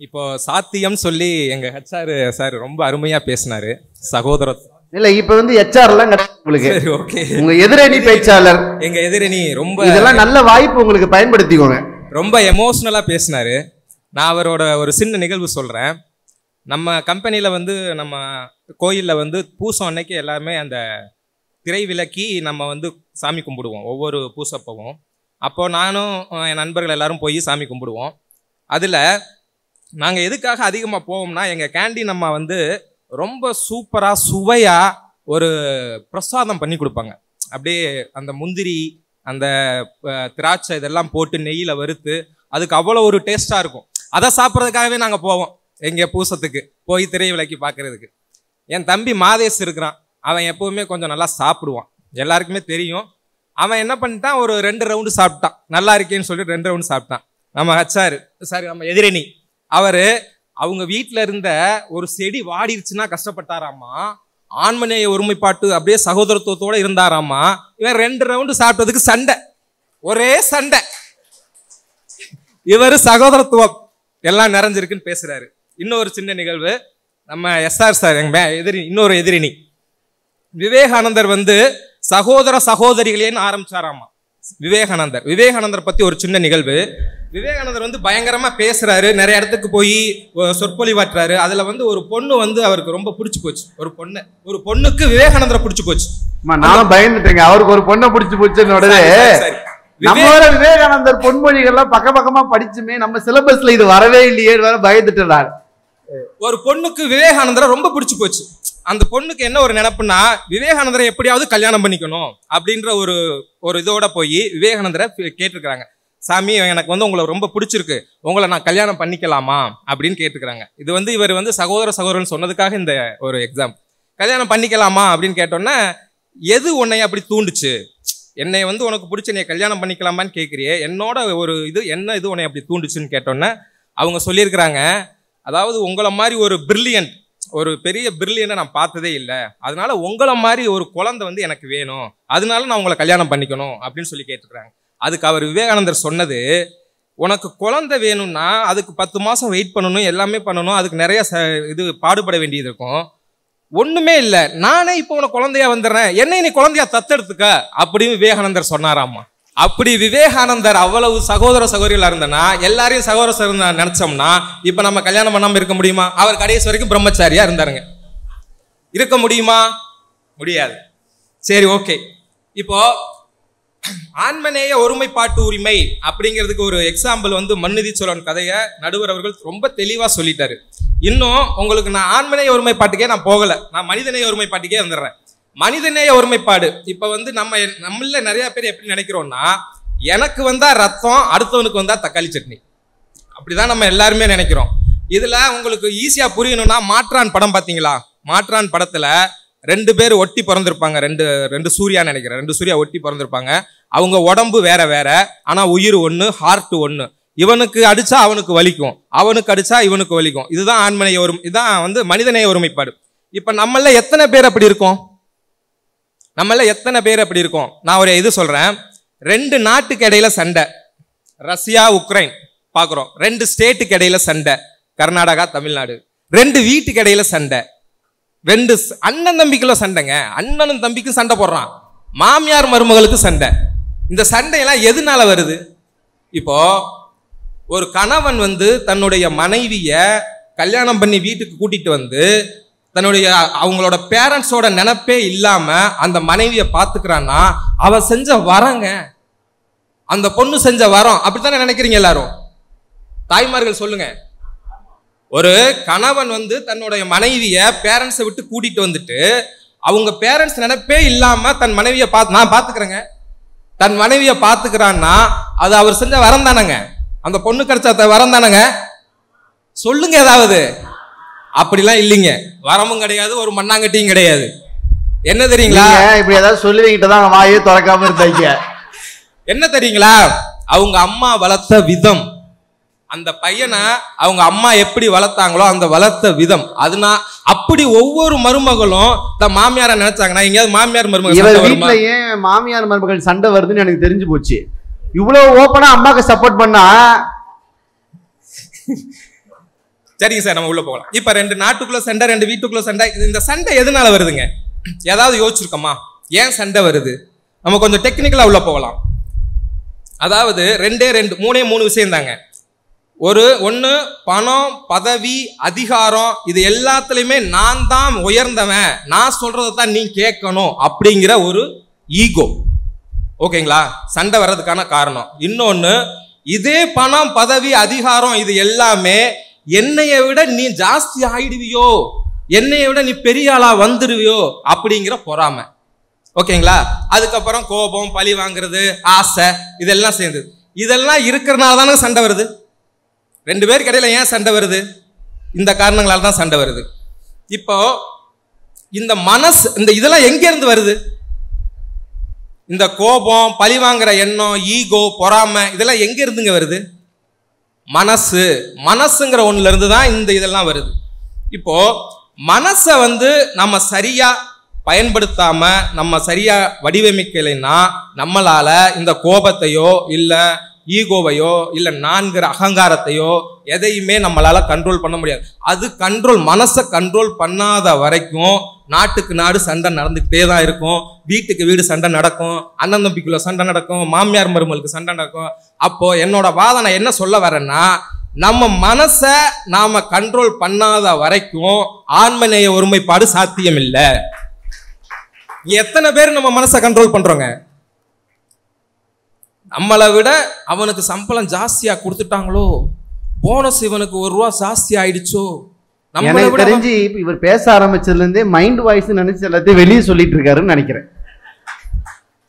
இப்போ சாத்தியம் சொல்லி எங்க ஹெச்ஆர் சார் ரொம்ப அருமையா பேசினாரு சகோதர இல்ல இப்ப வந்து ஹெச்ஆர் எல்லாம் கிடையாது உங்களுக்கு ஓகே உங்க எதிரணி பேச்சாளர் எங்க எதிரணி ரொம்ப இதெல்லாம் நல்ல வாய்ப்பு உங்களுக்கு பயன்படுத்திக்கோங்க ரொம்ப எமோஷனலா பேசினாரு நான் அவரோட ஒரு சின்ன நிகழ்வு சொல்றேன் நம்ம கம்பெனியில் வந்து நம்ம கோயிலில் வந்து பூசம் அன்னைக்கு எல்லாமே அந்த திரை விளக்கி நம்ம வந்து சாமி கும்பிடுவோம் ஒவ்வொரு பூசப்பவும் அப்போது நானும் என் நண்பர்கள் எல்லாரும் போய் சாமி கும்பிடுவோம் அதில் நாங்கள் எதுக்காக அதிகமாக போவோம்னா எங்கள் கேண்டீன் அம்மா வந்து ரொம்ப சூப்பராக சுவையாக ஒரு பிரசாதம் பண்ணி கொடுப்பாங்க அப்படியே அந்த முந்திரி அந்த திராட்சை இதெல்லாம் போட்டு நெய்யில் வறுத்து அதுக்கு அவ்வளோ ஒரு டேஸ்ட்டாக இருக்கும் அதை சாப்பிட்றதுக்காகவே நாங்கள் போவோம் எங்கள் பூசத்துக்கு போய் திரை விலைக்கு பார்க்குறதுக்கு என் தம்பி மாதேஷ் இருக்கிறான் அவன் எப்போவுமே கொஞ்சம் நல்லா சாப்பிடுவான் எல்லாருக்குமே தெரியும் அவன் என்ன பண்ணிட்டான் ஒரு ரெண்டு ரவுண்டு சாப்பிட்டான் நல்லா இருக்கேன்னு சொல்லிட்டு ரெண்டு ரவுண்டு சாப்பிட்டான் நம்ம ஹச்சார் சாரி நம்ம எதிரணி அவர் அவங்க வீட்டில் இருந்த ஒரு செடி வாடிருச்சுன்னா கஷ்டப்பட்டாராமா ஆண்மநேய ஒருமைப்பாட்டு அப்படியே சகோதரத்துவத்தோடு இருந்தாராமா இவன் ரெண்டு ரவுண்டு சாப்பிட்டதுக்கு சண்டை ஒரே சண்டை இவர் சகோதரத்துவம் எல்லாம் நிறைஞ்சிருக்குன்னு பேசுறாரு இன்னொரு சின்ன நிகழ்வு நம்ம எஸ்ஆர் சார் எங்க எதிரி இன்னொரு எதிரிணி விவேகானந்தர் வந்து சகோதர சகோதரிகளேன்னு ஆரம்பிச்சாராமா விவேகானந்தர் விவேகானந்தர் பற்றி ஒரு சின்ன நிகழ்வு விவேகானந்தர் வந்து பயங்கரமாக பேசுகிறாரு நிறைய இடத்துக்கு போய் சொற்பொழிவாற்றுறாரு அதில் வந்து ஒரு பொண்ணு வந்து அவருக்கு ரொம்ப பிடிச்சி போச்சு ஒரு பொண்ணு ஒரு பொண்ணுக்கு விவேகானந்தரை பிடிச்சி போச்சு நானும் பயந்துட்டேங்க அவருக்கு ஒரு பொண்ணை பிடிச்சி போச்சு உடனே விவேகானந்தர் பொன்மொழிகள்லாம் பக்க பக்கமா படிச்சுமே நம்ம சிலபஸ்ல இது வரவே இல்லையே வேற பயந்துட்டு ஒரு பொண்ணுக்கு விவேகானந்தரை ரொம்ப பிடிச்சி போச்சு அந்த பொண்ணுக்கு என்ன ஒரு நினப்புன்னா விவேகானந்தரை எப்படியாவது கல்யாணம் பண்ணிக்கணும் அப்படின்ற ஒரு ஒரு இதோட போய் விவேகானந்தரை கேட்டிருக்கிறாங்க சாமி எனக்கு வந்து உங்களை ரொம்ப பிடிச்சிருக்கு உங்களை நான் கல்யாணம் பண்ணிக்கலாமா அப்படின்னு கேட்டுக்கிறாங்க இது வந்து இவர் வந்து சகோதர சகோதரன் சொன்னதுக்காக இந்த ஒரு எக்ஸாம் கல்யாணம் பண்ணிக்கலாமா அப்படின்னு கேட்டோன்னே எது உன்னை அப்படி தூண்டுச்சு என்னை வந்து உனக்கு பிடிச்ச நீ கல்யாணம் பண்ணிக்கலாமான்னு கேட்குறியே என்னோட ஒரு இது என்ன இது உன்னை அப்படி தூண்டுச்சுன்னு கேட்டோன்னே அவங்க சொல்லியிருக்கிறாங்க அதாவது உங்களை மாதிரி ஒரு பிரில்லியன்ட் ஒரு பெரிய பிரில்லியனை நான் பார்த்ததே இல்லை அதனால உங்களை மாதிரி ஒரு குழந்தை வந்து எனக்கு வேணும் அதனால நான் உங்களை கல்யாணம் பண்ணிக்கணும் அப்படின்னு சொல்லி கேட்டுக்கிறாங்க அதுக்கு அவர் விவேகானந்தர் சொன்னது உனக்கு குழந்தை வேணும்னா அதுக்கு பத்து மாதம் வெயிட் பண்ணணும் எல்லாமே பண்ணணும் அதுக்கு நிறைய ச இது பாடுபட வேண்டியது இருக்கும் ஒன்றுமே இல்லை நானே இப்போ உனக்கு குழந்தையா வந்துடுறேன் என்னை நீ குழந்தையா தத்தெடுத்துக்க அப்படின்னு விவேகானந்தர் சொன்னாராம்மா அப்படி விவேகானந்தர் அவ்வளவு சகோதர சகோதரிகளாக இருந்தனா எல்லாரையும் சகோதர சகோதரர் நினச்சோம்னா இப்போ நம்ம கல்யாணம் பண்ணாமல் இருக்க முடியுமா அவர் கடைசி வரைக்கும் பிரம்மச்சாரியாக இருந்தாருங்க இருக்க முடியுமா முடியாது சரி ஓகே இப்போ ஆன்மநேய ஒருமைப்பாட்டு உரிமை அப்படிங்கிறதுக்கு ஒரு எக்ஸாம்பிள் வந்து மன்னிதி சோழன் கதையை நடுவர் அவர்கள் ரொம்ப தெளிவாக சொல்லிட்டாரு இன்னும் உங்களுக்கு நான் ஆன்மநேய ஒருமைப்பாட்டுக்கே நான் போகலை நான் மனிதநேய ஒருமைப்பாட்டுக்கே வந்துடுறேன் மனிதநேய ஒருமைப்பாடு இப்போ வந்து நம்ம நம்மள நிறைய பேர் எப்படி நினைக்கிறோம்னா எனக்கு வந்தா ரத்தம் அடுத்தவனுக்கு வந்தா தக்காளி சட்னி அப்படிதான் நம்ம எல்லாருமே நினைக்கிறோம் இதுல உங்களுக்கு ஈஸியா புரியணும்னா மாற்றான் படம் பாத்தீங்களா மாற்றான் படத்துல ரெண்டு பேர் ஒட்டி பிறந்திருப்பாங்க ரெண்டு ரெண்டு சூர்யா நினைக்கிறேன் ரெண்டு சூர்யா ஒட்டி பிறந்திருப்பாங்க அவங்க உடம்பு வேற வேற ஆனா உயிர் ஒன்று ஹார்ட் ஒன்று இவனுக்கு அடிச்சா அவனுக்கு வலிக்கும் அவனுக்கு அடிச்சா இவனுக்கு வலிக்கும் இதுதான் ஆண்மனைய ஒரு இதுதான் வந்து மனிதநேய ஒருமைப்பாடு இப்ப நம்மள எத்தனை பேர் அப்படி இருக்கும் நம்மள எத்தனை பேர் அப்படி இருக்கோம் நான் ஒரு இது சொல்கிறேன் ரெண்டு நாட்டுக்கு இடையில சண்டை ரஷ்யா உக்ரைன் பார்க்குறோம் ரெண்டு ஸ்டேட்டுக்கு இடையில சண்டை கர்நாடகா தமிழ்நாடு ரெண்டு வீட்டுக்கு இடையில சண்டை ரெண்டு அண்ணன் தம்பிக்குள்ள சண்டைங்க அண்ணனும் தம்பிக்கும் சண்டை போடுறான் மாமியார் மருமகளுக்கு சண்டை இந்த சண்டையெல்லாம் எதனால வருது இப்போ ஒரு கணவன் வந்து தன்னுடைய மனைவியை கல்யாணம் பண்ணி வீட்டுக்கு கூட்டிட்டு வந்து தன்னுடைய அவங்களோட பேரண்ட்ஸோட நினப்பே இல்லாம அந்த மனைவியை பார்த்துக்கிறான்னா அவ செஞ்ச வரங்க அந்த பொண்ணு செஞ்ச வரம் அப்படித்தானே நினைக்கிறீங்க எல்லாரும் தாய்மார்கள் சொல்லுங்க ஒரு கணவன் வந்து தன்னுடைய மனைவிய பேரண்ட்ஸை விட்டு கூட்டிட்டு வந்துட்டு அவங்க பேரண்ட்ஸ் நினைப்பே இல்லாம தன் மனைவியை பார்த்து நான் பார்த்துக்கிறேங்க தன் மனைவியை பார்த்துக்கிறான்னா அது அவர் செஞ்ச வரம் தானேங்க அந்த பொண்ணு கிடைச்ச வரம் தானேங்க சொல்லுங்க ஏதாவது அப்படிலாம் இல்லைங்க வரமும் கிடையாது ஒரு மண்ணாங்கட்டியும் கிடையாது என்ன தெரியுங்களா இப்படி ஏதாவது சொல்லுவீங்கிட்ட தான் வாயே திறக்காம இருந்தாங்க என்ன தெரியுங்களா அவங்க அம்மா வளர்த்த விதம் அந்த பையனை அவங்க அம்மா எப்படி வளர்த்தாங்களோ அந்த வளர்த்த விதம் அதுனா அப்படி ஒவ்வொரு மருமகளும் இந்த மாமியார நினைச்சாங்கன்னா எங்கேயாவது மாமியார் மருமகள் ஏன் மாமியார் மருமகள் சண்டை வருதுன்னு எனக்கு தெரிஞ்சு போச்சு இவ்வளவு ஓப்பனா அம்மாக்கு சப்போர்ட் பண்ணா சரிங்க சார் நம்ம உள்ள போகலாம் இப்போ ரெண்டு நாட்டுக்குள்ள சண்டை ரெண்டு வீட்டுக்குள்ள சண்டை இந்த சண்டை எதனால வருதுங்க ஏதாவது யோசிச்சிருக்கோமா ஏன் சண்டை வருது நம்ம கொஞ்சம் டெக்னிக்கலாக உள்ள போகலாம் அதாவது ரெண்டே ரெண்டு மூணே மூணு விஷயம் தாங்க ஒரு ஒன்று பணம் பதவி அதிகாரம் இது எல்லாத்துலேயுமே நான் தான் உயர்ந்தவன் நான் சொல்கிறத தான் நீ கேட்கணும் அப்படிங்கிற ஒரு ஈகோ ஓகேங்களா சண்டை வர்றதுக்கான காரணம் இன்னொன்று இதே பணம் பதவி அதிகாரம் இது எல்லாமே என்னைய விட நீ ஜாஸ்தி ஆயிடுவியோ என்னைய விட நீ பெரிய ஆளா வந்துடுவியோ அப்படிங்கிற பொறாமை ஓகேங்களா அதுக்கப்புறம் கோபம் பழி வாங்குறது ஆசை இதெல்லாம் சேர்ந்தது இதெல்லாம் இருக்கிறனால தானே சண்டை வருது ரெண்டு பேருக்கு இடையில ஏன் சண்டை வருது இந்த காரணங்களால தான் சண்டை வருது இப்போ இந்த மனசு இந்த இதெல்லாம் எங்கேருந்து வருது இந்த கோபம் பழி வாங்குற எண்ணம் ஈகோ பொறாமை இதெல்லாம் எங்க இருந்துங்க வருது மனசு மனசுங்கிற ஒன்றுலேருந்து தான் இந்த இதெல்லாம் வருது இப்போது மனசை வந்து நம்ம சரியாக பயன்படுத்தாமல் நம்ம சரியாக வடிவமைக்கலைன்னா நம்மளால் இந்த கோபத்தையோ இல்லை ஈகோவையோ இல்லை நான்கிற அகங்காரத்தையோ எதையுமே நம்மளால் கண்ட்ரோல் பண்ண முடியாது அது கண்ட்ரோல் மனசை கண்ட்ரோல் பண்ணாத வரைக்கும் நாட்டுக்கு நாடு சண்டை நடந்துக்கிட்டே தான் இருக்கும் வீட்டுக்கு வீடு சண்டை நடக்கும் அண்ணன் தம்பிக்குள்ள சண்டை நடக்கும் மாமியார் மருமகளுக்கு சண்டை நடக்கும் அப்போது என்னோட வாதனை என்ன சொல்ல வரேன்னா நம்ம மனசை நாம் கண்ட்ரோல் பண்ணாத வரைக்கும் ஆன்மநேய ஒருமைப்பாடு சாத்தியம் இல்லை எத்தனை பேர் நம்ம மனசை கண்ட்ரோல் பண்ணுறோங்க நம்மளை விட அவனுக்கு சம்பளம் ஜாஸ்தியாக கொடுத்துட்டாங்களோ போனஸ் இவனுக்கு ஒரு ரூபா ஜாஸ்தி ஆயிடுச்சோ எனக்கு தெரிஞ்சு இவர் பேச ஆரம்பிச்சதுலேருந்தே மைண்ட் வாய்ஸ் நினைச்சு எல்லாத்தையும் வெளியே சொல்லிட்டு இருக்காருன்னு நினைக்கிறேன்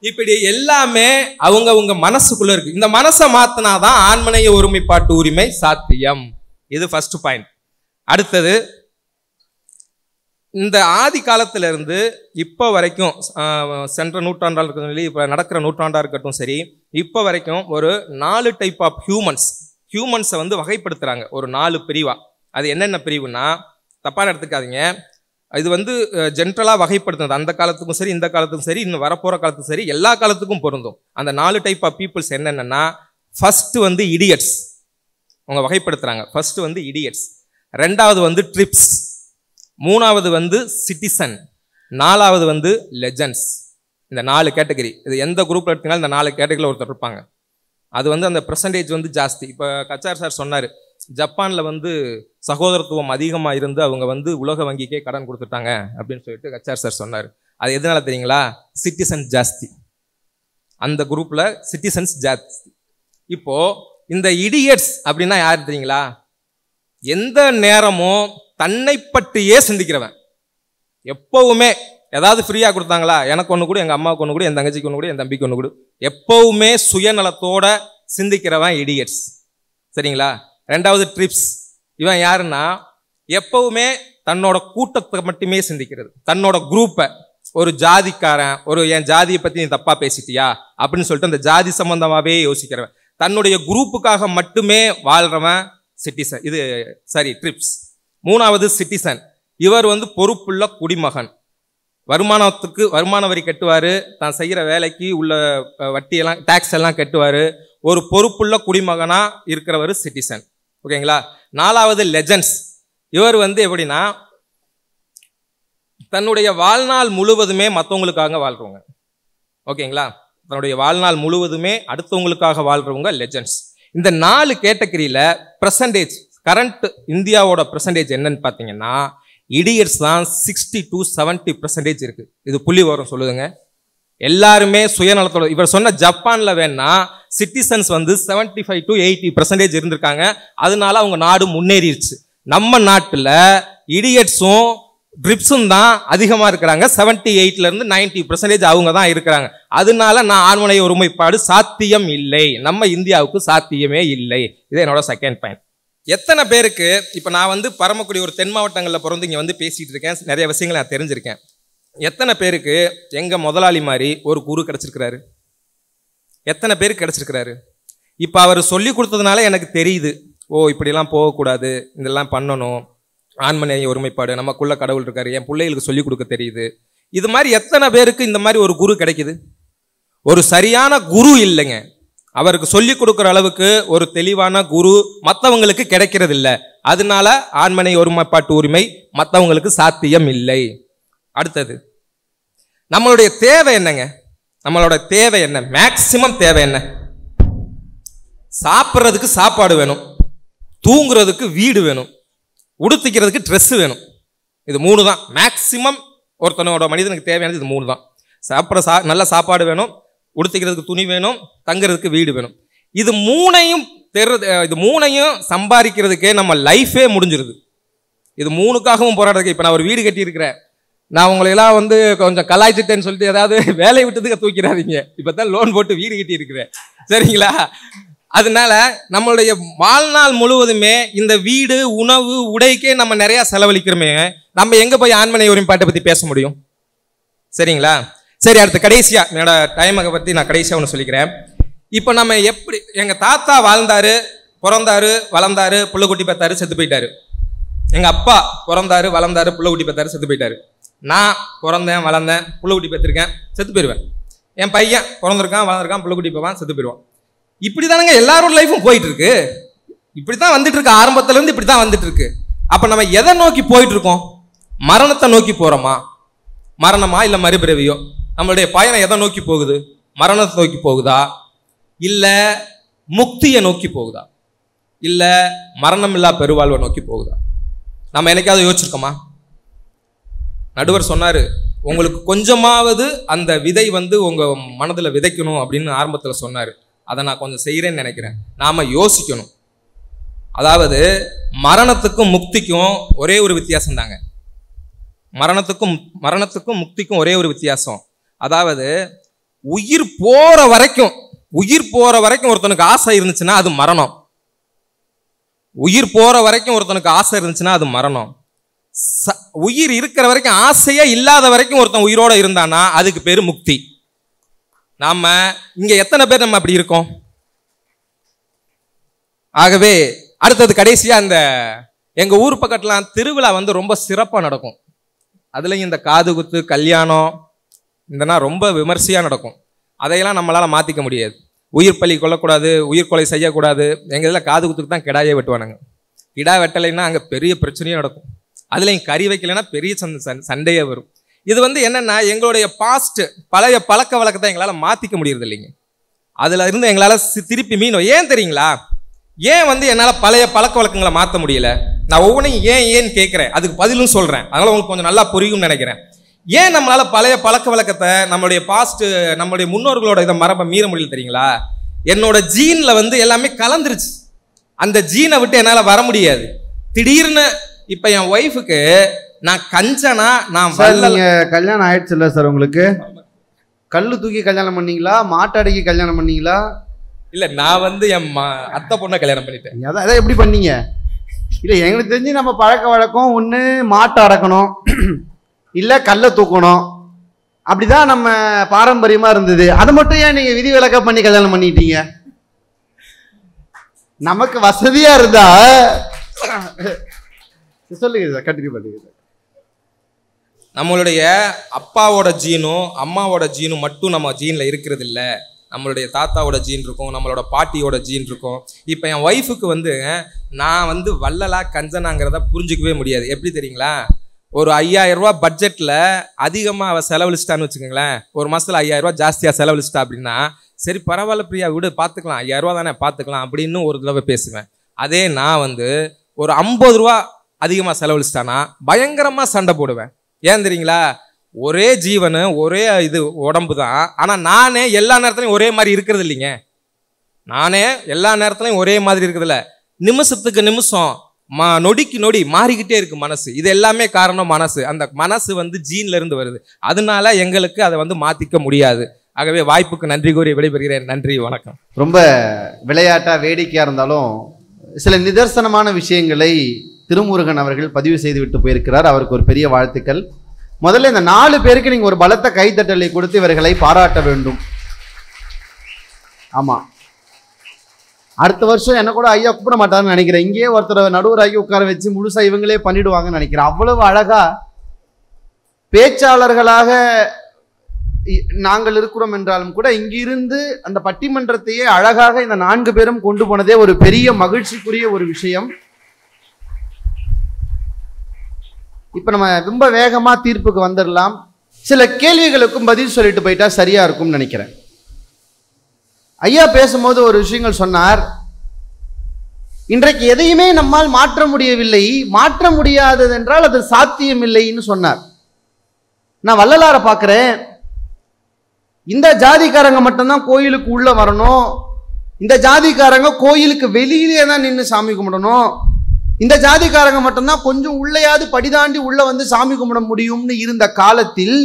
இப்படி எல்லாமே அவங்க அவங்க மனசுக்குள்ள இருக்கு இந்த மனசை மாத்தினாதான் ஆண்மனைய ஒருமைப்பாட்டு உரிமை சாத்தியம் இது ஃபர்ஸ்ட் பாயிண்ட் அடுத்தது இந்த ஆதி காலத்திலிருந்து இப்போ வரைக்கும் சென்ற நூற்றாண்டாக இருக்கட்டும் சரி இப்போ நடக்கிற நூற்றாண்டாக இருக்கட்டும் சரி இப்போ வரைக்கும் ஒரு நாலு டைப் ஆஃப் ஹியூமன்ஸ் ஹியூமன்ஸை வந்து வகைப்படுத்துகிறாங்க ஒரு நாலு பிரிவாக அது என்னென்ன பிரிவுனா தப்பான எடுத்துக்காதீங்க இது வந்து ஜென்ரலாக வகைப்படுத்துனது அந்த காலத்துக்கும் சரி இந்த காலத்துக்கும் சரி இன்னும் வரப்போகிற காலத்துக்கும் சரி எல்லா காலத்துக்கும் பொருந்தும் அந்த நாலு டைப் ஆஃப் பீப்புள்ஸ் என்னென்னா ஃபஸ்ட்டு வந்து இடியட்ஸ் அவங்க வகைப்படுத்துகிறாங்க ஃபஸ்ட்டு வந்து இடியட்ஸ் ரெண்டாவது வந்து ட்ரிப்ஸ் மூணாவது வந்து சிட்டிசன் நாலாவது வந்து லெஜன்ஸ் இந்த நாலு கேட்டகரி இது எந்த குரூப்பில் எடுத்தீங்கன்னா இந்த நாலு கேட்டகரியில் ஒருத்தர் இருப்பாங்க அது வந்து அந்த பர்சன்டேஜ் வந்து ஜாஸ்தி இப்போ கச்சார் சார் சொன்னார் ஜப்பானில் வந்து சகோதரத்துவம் அதிகமாக இருந்து அவங்க வந்து உலக வங்கிக்கே கடன் கொடுத்துட்டாங்க அப்படின்னு சொல்லிட்டு கச்சார் சார் சொன்னார் அது எதனால தெரியுங்களா சிட்டிசன் ஜாஸ்தி அந்த குரூப்பில் சிட்டிசன்ஸ் ஜாஸ்தி இப்போது இந்த இடியட்ஸ் அப்படின்னா யார் தெரியுங்களா எந்த நேரமும் தன்னை பற்றியே சிந்திக்கிறவன் எப்பவுமே ஏதாவது ஃப்ரீயாக கொடுத்தாங்களா எனக்கு ஒன்று கூட எங்கள் அம்மாவுக்கு ஒன்று கூட என் தங்கச்சிக்கு ஒன்று கூட என் தம்பிக்கு ஒன்று கூட எப்பவுமே சுயநலத்தோட சிந்திக்கிறவன் இடியட்ஸ் சரிங்களா ரெண்டாவது ட்ரிப்ஸ் இவன் யாருன்னா எப்பவுமே தன்னோட கூட்டத்தை மட்டுமே சிந்திக்கிறது தன்னோட குரூப்பை ஒரு ஜாதிக்காரன் ஒரு என் ஜாதியை பற்றி நீ தப்பாக பேசிட்டியா அப்படின்னு சொல்லிட்டு அந்த ஜாதி சம்பந்தமாகவே யோசிக்கிறவன் தன்னுடைய குரூப்புக்காக மட்டுமே வாழ்கிறவன் சிட்டிசன் இது சாரி ட்ரிப்ஸ் மூணாவது சிட்டிசன் இவர் வந்து பொறுப்புள்ள குடிமகன் வருமானத்துக்கு வருமான வரி கட்டுவார் தான் செய்கிற வேலைக்கு உள்ள வட்டியெல்லாம் டேக்ஸ் எல்லாம் கட்டுவார் ஒரு பொறுப்புள்ள குடிமகனாக இருக்கிறவர் சிட்டிசன் ஓகேங்களா நாலாவது லெஜன்ஸ் இவர் வந்து எப்படின்னா தன்னுடைய வாழ்நாள் முழுவதுமே மற்றவங்களுக்காக வாழ்கிறவங்க ஓகேங்களா தன்னுடைய வாழ்நாள் முழுவதுமே அடுத்தவங்களுக்காக வாழ்கிறவங்க லெஜன்ஸ் இந்த நாலு கேட்டகரியில் ப்ரெசன்டேஜ் கரண்ட் இந்தியாவோட பர்சன்டேஜ் என்னன்னு பார்த்தீங்கன்னா இடியட்ஸ் தான் சிக்ஸ்டி டு செவன்ட்டி பர்சன்டேஜ் இருக்குது இது புள்ளி வரும் சொல்லுதுங்க எல்லாருமே சுயநலத்தோட இவர் சொன்ன ஜப்பானில் வேணா சிட்டிசன்ஸ் வந்து seventy five to eighty percentage இருந்திருக்காங்க அதனால அவங்க நாடு முன்னேறிடுச்சு நம்ம நாட்டில் இடியட்ஸும் ட்ரிப்ஸும் தான் அதிகமாக இருக்கிறாங்க செவன்டி எயிட்லேருந்து நைன்டி பர்சன்டேஜ் அவங்க தான் இருக்கிறாங்க அதனால நான் ஆண்மனை ஒருமைப்பாடு சாத்தியம் இல்லை நம்ம இந்தியாவுக்கு சாத்தியமே இல்லை இது என்னோட செகண்ட் பாயிண்ட் எத்தனை பேருக்கு இப்போ நான் வந்து பரமக்குடி ஒரு தென் மாவட்டங்களில் பிறந்து இங்கே வந்து பேசிகிட்டு இருக்கேன் நிறைய விஷயங்கள் நான் தெரிஞ்சிருக்கேன் எத்தனை பேருக்கு எங்கள் முதலாளி மாதிரி ஒரு குரு கிடச்சிருக்கிறாரு எத்தனை பேருக்கு கிடச்சிருக்கிறாரு இப்போ அவர் சொல்லி கொடுத்ததுனால எனக்கு தெரியுது ஓ இப்படிலாம் போகக்கூடாது இதெல்லாம் பண்ணணும் ஆண்மனை ஒருமைப்பாடு நமக்குள்ளே கடவுள் இருக்காரு என் பிள்ளைகளுக்கு சொல்லிக் கொடுக்க தெரியுது இது மாதிரி எத்தனை பேருக்கு இந்த மாதிரி ஒரு குரு கிடைக்குது ஒரு சரியான குரு இல்லைங்க அவருக்கு சொல்லி கொடுக்குற அளவுக்கு ஒரு தெளிவான குரு மற்றவங்களுக்கு கிடைக்கிறது இல்லை அதனால ஆண்மனை ஒருமைப்பாட்டு உரிமை மற்றவங்களுக்கு சாத்தியம் இல்லை அடுத்தது நம்மளுடைய தேவை என்னங்க நம்மளோட தேவை என்ன மேக்சிமம் தேவை என்ன சாப்பிட்றதுக்கு சாப்பாடு வேணும் தூங்குறதுக்கு வீடு வேணும் உடுத்திக்கிறதுக்கு ட்ரெஸ்ஸு வேணும் இது மூணு தான் மேக்சிமம் ஒருத்தனோட மனிதனுக்கு தேவையானது இது மூணு தான் சாப்பிட்ற சா நல்ல சாப்பாடு வேணும் உடுத்திக்கிறதுக்கு துணி வேணும் தங்குறதுக்கு வீடு வேணும் இது மூணையும் தெரு இது மூணையும் சம்பாதிக்கிறதுக்கே நம்ம லைஃபே முடிஞ்சிருது இது மூணுக்காகவும் போராடுறதுக்கு இப்போ நான் ஒரு வீடு கட்டியிருக்கிறேன் நான் உங்களையெல்லாம் வந்து கொஞ்சம் கலாய்ச்சிட்டேன்னு சொல்லிட்டு ஏதாவது வேலை விட்டதுக்கு தூக்கிடாதீங்க இப்போ தான் லோன் போட்டு வீடு கட்டியிருக்கிறேன் சரிங்களா அதனால நம்மளுடைய வாழ்நாள் முழுவதுமே இந்த வீடு உணவு உடைக்கே நம்ம நிறையா செலவழிக்கிறோமே நம்ம எங்கே போய் ஆண்மனை ஒருமைப்பாட்டை பற்றி பேச முடியும் சரிங்களா சரி அடுத்து கடைசியாக என்னோட டைமை பற்றி நான் கடைசியாக ஒன்று சொல்லிக்கிறேன் இப்போ நம்ம எப்படி எங்கள் தாத்தா வாழ்ந்தார் பிறந்தாரு வளர்ந்தாரு புள்ளக்குட்டி பார்த்தாரு செத்து போயிட்டாரு எங்கள் அப்பா பிறந்தாரு வளர்ந்தாரு புள்ளக்குட்டி பார்த்தாரு செத்து போயிட்டாரு நான் பிறந்தேன் வளர்ந்தேன் புள்ளக்குட்டி பார்த்துருக்கேன் செத்து போயிடுவேன் என் பையன் பிறந்திருக்கான் வளர்ந்துருக்கான் புள்ளக்குட்டி போவான் செத்து போயிடுவான் இப்படி தானங்க எல்லாரோட லைஃபும் போயிட்டு இருக்கு இப்படி தான் வந்துட்டு இருக்கு ஆரம்பத்துலேருந்து இப்படி தான் வந்துட்டு இருக்கு அப்போ நம்ம எதை நோக்கி போயிட்டு இருக்கோம் மரணத்தை நோக்கி போகிறோமா மரணமா இல்லை மறுபிறவியோ நம்மளுடைய பயணம் எதை நோக்கி போகுது மரணத்தை நோக்கி போகுதா இல்லை முக்தியை நோக்கி போகுதா இல்லை மரணம் இல்லா பெருவாழ்வை நோக்கி போகுதா நம்ம என்னைக்காவது யோசிச்சிருக்கோமா நடுவர் சொன்னார் உங்களுக்கு கொஞ்சமாவது அந்த விதை வந்து உங்கள் மனதில் விதைக்கணும் அப்படின்னு ஆரம்பத்தில் சொன்னார் அதை நான் கொஞ்சம் செய்கிறேன்னு நினைக்கிறேன் நாம் யோசிக்கணும் அதாவது மரணத்துக்கும் முக்திக்கும் ஒரே ஒரு வித்தியாசம் தாங்க மரணத்துக்கும் மரணத்துக்கும் முக்திக்கும் ஒரே ஒரு வித்தியாசம் அதாவது உயிர் போற வரைக்கும் உயிர் போற வரைக்கும் ஒருத்தனுக்கு ஆசை இருந்துச்சுன்னா அது மரணம் உயிர் போற வரைக்கும் ஒருத்தனுக்கு ஆசை இருந்துச்சுன்னா அது மரணம் உயிர் இருக்கிற வரைக்கும் ஆசையே இல்லாத வரைக்கும் ஒருத்தன் உயிரோட இருந்தானா அதுக்கு பேர் முக்தி நாம இங்க எத்தனை பேர் நம்ம அப்படி இருக்கோம் ஆகவே அடுத்தது கடைசியா அந்த எங்க ஊர் பக்கத்துலாம் திருவிழா வந்து ரொம்ப சிறப்பாக நடக்கும் அதுலயும் இந்த காது குத்து கல்யாணம் இந்தனா ரொம்ப விமர்சையாக நடக்கும் அதையெல்லாம் நம்மளால் மாற்றிக்க முடியாது உயிர் பலி கொல்லக்கூடாது உயிர் கொலை செய்யக்கூடாது எங்கள் இதில் காது குத்துக்கு தான் கிடாயே வெட்டுவானுங்க கிடா வெட்டலைன்னா அங்கே பெரிய பிரச்சனையும் நடக்கும் அதுலேயும் கறி வைக்கலைன்னா பெரிய சண்டையே வரும் இது வந்து என்னென்னா எங்களுடைய பாஸ்ட்டு பழைய பழக்க வழக்கத்தை எங்களால் மாற்றிக்க முடியறது இல்லைங்க அதில் இருந்து எங்களால் திருப்பி மீனும் ஏன் தெரியுங்களா ஏன் வந்து என்னால் பழைய பழக்க வழக்கங்களை மாற்ற முடியல நான் ஒவ்வொன்றையும் ஏன் ஏன்னு கேட்குறேன் அதுக்கு பதிலும் சொல்கிறேன் அதனால் உங்களுக்கு கொஞ்சம் நல்லா புரியும்னு நினைக்கிறேன் ஏன் நம்மளால் பழைய பழக்க வழக்கத்தை நம்மளுடைய பாஸ்ட்டு நம்மளுடைய முன்னோர்களோட இதை மரபை மீற முடியல தெரியுங்களா என்னோட ஜீனில் வந்து எல்லாமே கலந்துருச்சு அந்த ஜீனை விட்டு என்னால் வர முடியாது திடீர்னு இப்போ என் ஒய்ஃபுக்கு நான் கஞ்சனா நான் கல்யாணம் ஆயிடுச்சு இல்லை சார் உங்களுக்கு கல் தூக்கி கல்யாணம் பண்ணீங்களா மாட்டாடிக்கு கல்யாணம் பண்ணீங்களா இல்ல நான் வந்து என் அத்தை பொண்ணை கல்யாணம் பண்ணிட்டேன் அதான் அதான் எப்படி பண்ணீங்க இல்லை எங்களுக்கு தெரிஞ்சு நம்ம பழக்க வழக்கம் ஒன்று மாட்டை அடக்கணும் இல்லை கல்லை தூக்கணும் அப்படிதான் நம்ம பாரம்பரியமாக இருந்தது அதை மட்டும் ஏன் நீங்கள் விதி விளக்க பண்ணி கல்யாணம் பண்ணிட்டீங்க நமக்கு வசதியாக இருந்தா சொல்லுங்க சார் கண்டினியூ பண்ணுங்க நம்மளுடைய அப்பாவோட ஜீனும் அம்மாவோட ஜீனும் மட்டும் நம்ம ஜீனில் இருக்கிறது இல்லை நம்மளுடைய தாத்தாவோட ஜீன் இருக்கும் நம்மளோட பாட்டியோட ஜீன் இருக்கும் இப்போ என் ஒய்ஃபுக்கு வந்து நான் வந்து வள்ளலா கஞ்சனாங்கிறத புரிஞ்சுக்கவே முடியாது எப்படி தெரியுங்களா ஒரு ஐயாயிரம் பட்ஜெட்டில் அதிகமாக அவள் செலவழிச்சிட்டான்னு வச்சுக்கோங்களேன் ஒரு மாதத்தில் ஐயாயிரம் ரூபா ஜாஸ்தியாக செலவழிச்சிட்டா அப்படின்னா சரி பரவாயில்ல பிரியா விடு பார்த்துக்கலாம் ஐயாயிரம் ரூபா தானே பார்த்துக்கலாம் அப்படின்னு ஒரு தடவை பேசுவேன் அதே நான் வந்து ஒரு ஐம்பது ரூபா அதிகமாக செலவழிச்சிட்டானா பயங்கரமாக சண்டை போடுவேன் ஏன் தெரியுங்களா ஒரே ஜீவனு ஒரே இது உடம்பு தான் ஆனால் நானே எல்லா நேரத்துலையும் ஒரே மாதிரி இருக்கிறது இல்லைங்க நானே எல்லா நேரத்துலையும் ஒரே மாதிரி இருக்கிறதில்ல நிமிஷத்துக்கு நிமிஷம் மா நொடிக்கு நொடி மாறிக்கிட்டே இருக்கு மனசு இது எல்லாமே காரணம் மனசு அந்த மனசு வந்து ஜீன்ல இருந்து வருது அதனால எங்களுக்கு அதை வந்து மாத்திக்க முடியாது ஆகவே வாய்ப்புக்கு நன்றி கூறி விடைபெறுகிறேன் நன்றி வணக்கம் ரொம்ப விளையாட்டாக வேடிக்கையாக இருந்தாலும் சில நிதர்சனமான விஷயங்களை திருமுருகன் அவர்கள் பதிவு செய்து விட்டு போயிருக்கிறார் அவருக்கு ஒரு பெரிய வாழ்த்துக்கள் முதல்ல இந்த நாலு பேருக்கு நீங்கள் ஒரு பலத்த கைத்தட்டலை கொடுத்து இவர்களை பாராட்ட வேண்டும் ஆமாம் அடுத்த வருஷம் என்ன கூட ஐயா கூப்பிட மாட்டான்னு நினைக்கிறேன் இங்கேயே ஒருத்தர் நடுவராகி உட்கார வச்சு முழுசா இவங்களே பண்ணிடுவாங்கன்னு நினைக்கிறேன் அவ்வளவு அழகா பேச்சாளர்களாக நாங்கள் இருக்கிறோம் என்றாலும் கூட இங்கிருந்து அந்த பட்டிமன்றத்தையே அழகாக இந்த நான்கு பேரும் கொண்டு போனதே ஒரு பெரிய மகிழ்ச்சிக்குரிய ஒரு விஷயம் இப்போ நம்ம ரொம்ப வேகமாக தீர்ப்புக்கு வந்துடலாம் சில கேள்விகளுக்கும் பதில் சொல்லிட்டு போயிட்டா சரியா இருக்கும்னு நினைக்கிறேன் ஐயா பேசும்போது ஒரு விஷயங்கள் சொன்னார் இன்றைக்கு எதையுமே நம்மால் மாற்ற முடியவில்லை மாற்ற முடியாதது என்றால் அது சாத்தியமில்லைன்னு சொன்னார் நான் வள்ளலார பார்க்குறேன் இந்த ஜாதிக்காரங்க மட்டும்தான் கோயிலுக்கு உள்ளே வரணும் இந்த ஜாதிக்காரங்க கோயிலுக்கு வெளியிலே தான் நின்று சாமி கும்பிடணும் இந்த ஜாதிக்காரங்க மட்டும்தான் கொஞ்சம் உள்ளேயாவது படிதாண்டி உள்ளே வந்து சாமி கும்பிட முடியும்னு இருந்த காலத்தில்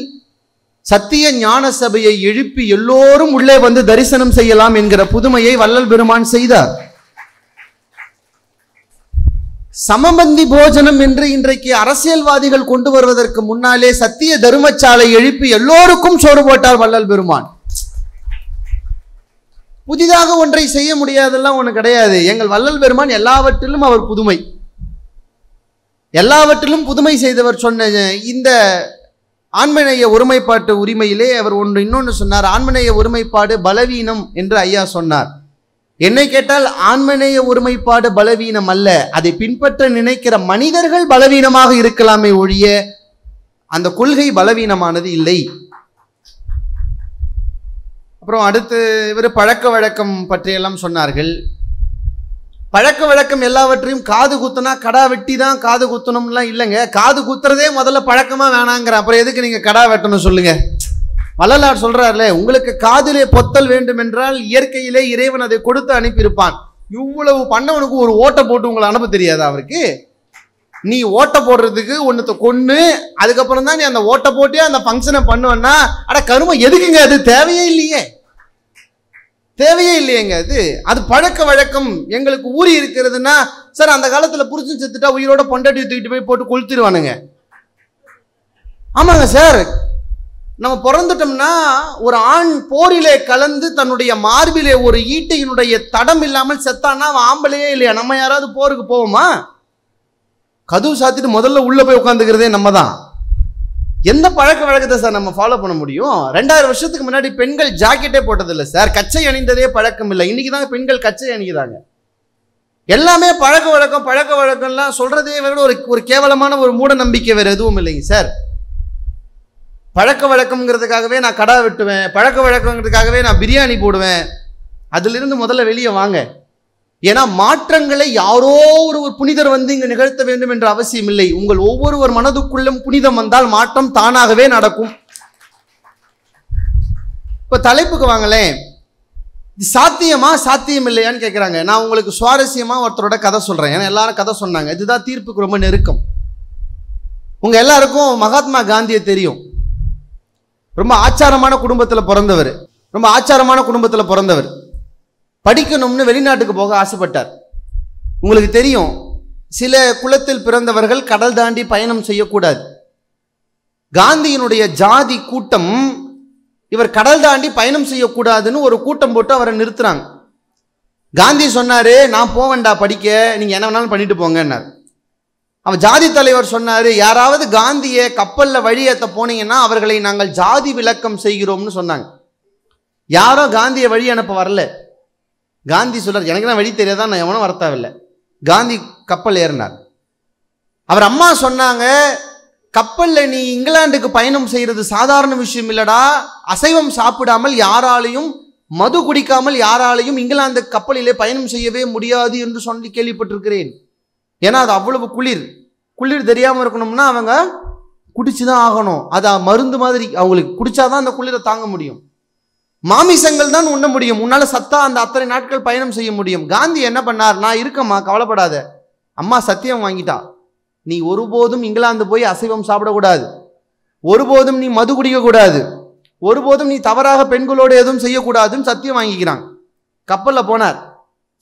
சத்திய ஞான சபையை எழுப்பி எல்லோரும் உள்ளே வந்து தரிசனம் செய்யலாம் என்கிற புதுமையை வள்ளல் பெருமான் செய்தார் சமபந்தி போஜனம் என்று இன்றைக்கு அரசியல்வாதிகள் கொண்டு வருவதற்கு முன்னாலே சத்திய தருமச்சாலை எழுப்பி எல்லோருக்கும் சோறு போட்டார் வள்ளல் பெருமான் புதிதாக ஒன்றை செய்ய முடியாதெல்லாம் ஒன்று கிடையாது எங்கள் வள்ளல் பெருமான் எல்லாவற்றிலும் அவர் புதுமை எல்லாவற்றிலும் புதுமை செய்தவர் சொன்ன இந்த ஆண்மநேய ஒருமைப்பாட்டு உரிமையிலே அவர் ஒன்று இன்னொன்று சொன்னார் ஆண்மனைய ஒருமைப்பாடு பலவீனம் என்று ஐயா சொன்னார் என்னை கேட்டால் ஆண்மனைய ஒருமைப்பாடு பலவீனம் அல்ல அதை பின்பற்ற நினைக்கிற மனிதர்கள் பலவீனமாக இருக்கலாமே ஒழிய அந்த கொள்கை பலவீனமானது இல்லை அப்புறம் அடுத்து இவர் பழக்க வழக்கம் பற்றியெல்லாம் சொன்னார்கள் பழக்க வழக்கம் எல்லாவற்றையும் காது குத்துனா கடா வெட்டி தான் காது குத்தணும்லாம் இல்லைங்க காது குத்துறதே முதல்ல பழக்கமாக வேணாங்கிற அப்புறம் எதுக்கு நீங்கள் கடா வெட்டணும் சொல்லுங்கள் வள்ளலார் சொல்கிறார்ல உங்களுக்கு காதிலே பொத்தல் வேண்டும் என்றால் இயற்கையிலே இறைவன் அதை கொடுத்து அனுப்பியிருப்பான் இவ்வளவு பண்ணவனுக்கு ஒரு ஓட்டை போட்டு உங்களை அனுப்ப தெரியாதா அவருக்கு நீ ஓட்டை போடுறதுக்கு ஒன்றத்தை கொன்று அதுக்கப்புறம் தான் நீ அந்த ஓட்டை போட்டே அந்த ஃபங்க்ஷனை பண்ணுவேன்னா அட கருமம் எதுக்குங்க அது தேவையே இல்லையே தேவையே இல்லையேங்க அது அது பழக்க வழக்கம் எங்களுக்கு ஊறி இருக்கிறதுனா சார் அந்த காலத்தில் புரிச்சு செத்துட்டா உயிரோட பொண்டாட்டி தூக்கிட்டு போய் போட்டு கொளுத்திடுவானுங்க ஆமாங்க சார் நம்ம பிறந்துட்டோம்னா ஒரு ஆண் போரிலே கலந்து தன்னுடைய மார்பிலே ஒரு ஈட்டையினுடைய தடம் இல்லாமல் செத்தானா அவன் ஆம்பளையே இல்லையா நம்ம யாராவது போருக்கு போவோமா கதவு சாத்திட்டு முதல்ல உள்ளே போய் உட்காந்துக்கிறதே நம்ம தான் எந்த பழக்க வழக்கத்தை சார் நம்ம ஃபாலோ பண்ண முடியும் ரெண்டாயிரம் வருஷத்துக்கு முன்னாடி பெண்கள் ஜாக்கெட்டே போட்டதில்லை சார் கச்சை அணிந்ததே பழக்கம் இல்லை இன்னைக்கு தான் பெண்கள் கச்சை அணிகிறாங்க எல்லாமே பழக்க வழக்கம் பழக்க வழக்கம்லாம் சொல்கிறதே விட ஒரு ஒரு கேவலமான ஒரு மூட நம்பிக்கை வேறு எதுவும் இல்லைங்க சார் பழக்க வழக்கம்ங்கிறதுக்காகவே நான் கடா வெட்டுவேன் பழக்க வழக்கங்கிறதுக்காகவே நான் பிரியாணி போடுவேன் அதிலிருந்து முதல்ல வெளியே வாங்க ஏன்னா மாற்றங்களை யாரோ ஒரு ஒரு புனிதர் வந்து இங்கு நிகழ்த்த வேண்டும் என்ற அவசியம் இல்லை உங்கள் ஒவ்வொருவர் மனதுக்குள்ளும் புனிதம் வந்தால் மாற்றம் தானாகவே நடக்கும் இப்போ தலைப்புக்கு வாங்களேன் சாத்தியமா சாத்தியம் இல்லையான்னு கேட்குறாங்க நான் உங்களுக்கு சுவாரஸ்யமாக ஒருத்தரோட கதை சொல்கிறேன் ஏன்னா எல்லாரும் கதை சொன்னாங்க இதுதான் தீர்ப்புக்கு ரொம்ப நெருக்கம் உங்கள் எல்லாருக்கும் மகாத்மா காந்தியை தெரியும் ரொம்ப ஆச்சாரமான குடும்பத்தில் பிறந்தவர் ரொம்ப ஆச்சாரமான குடும்பத்தில் பிறந்தவர் படிக்கணும்னு வெளிநாட்டுக்கு போக ஆசைப்பட்டார் உங்களுக்கு தெரியும் சில குலத்தில் பிறந்தவர்கள் கடல் தாண்டி பயணம் செய்யக்கூடாது காந்தியினுடைய ஜாதி கூட்டம் இவர் கடல் தாண்டி பயணம் செய்யக்கூடாதுன்னு ஒரு கூட்டம் போட்டு அவரை நிறுத்துறாங்க காந்தி சொன்னார் நான் போவேண்டா படிக்க நீங்கள் என்ன வேணாலும் பண்ணிட்டு போங்கன்னார் அவன் ஜாதி தலைவர் சொன்னார் யாராவது காந்தியை கப்பலில் வழியேற்ற போனீங்கன்னா அவர்களை நாங்கள் ஜாதி விளக்கம் செய்கிறோம்னு சொன்னாங்க யாரோ காந்தியை வழி அனுப்ப வரல காந்தி சொல்கிறார் எனக்கு வழி தெரியாதா நான் எவனும் வரத்தாவில்லை காந்தி கப்பல் ஏறினார் அவர் அம்மா சொன்னாங்க கப்பலில் நீ இங்கிலாந்துக்கு பயணம் செய்கிறது சாதாரண விஷயம் இல்லடா அசைவம் சாப்பிடாமல் யாராலையும் மது குடிக்காமல் யாராலையும் இங்கிலாந்து கப்பலிலே பயணம் செய்யவே முடியாது என்று சொல்லி கேள்விப்பட்டிருக்கிறேன் ஏன்னா அது அவ்வளவு குளிர் குளிர் தெரியாமல் இருக்கணும்னா அவங்க குடிச்சு தான் ஆகணும் அது மருந்து மாதிரி அவங்களுக்கு குடிச்சாதான் அந்த குளிரை தாங்க முடியும் மாமிசங்கள் தான் உண்ண முடியும் உன்னால் சத்தா அந்த அத்தனை நாட்கள் பயணம் செய்ய முடியும் காந்தி என்ன பண்ணார் நான் இருக்கம்மா கவலைப்படாத அம்மா சத்தியம் வாங்கிட்டா நீ ஒருபோதும் இங்கிலாந்து போய் அசைவம் சாப்பிடக்கூடாது ஒருபோதும் நீ மது குடிக்கக்கூடாது ஒருபோதும் நீ தவறாக பெண்களோடு எதுவும் செய்யக்கூடாதுன்னு சத்தியம் வாங்கிக்கிறாங்க கப்பலில் போனார்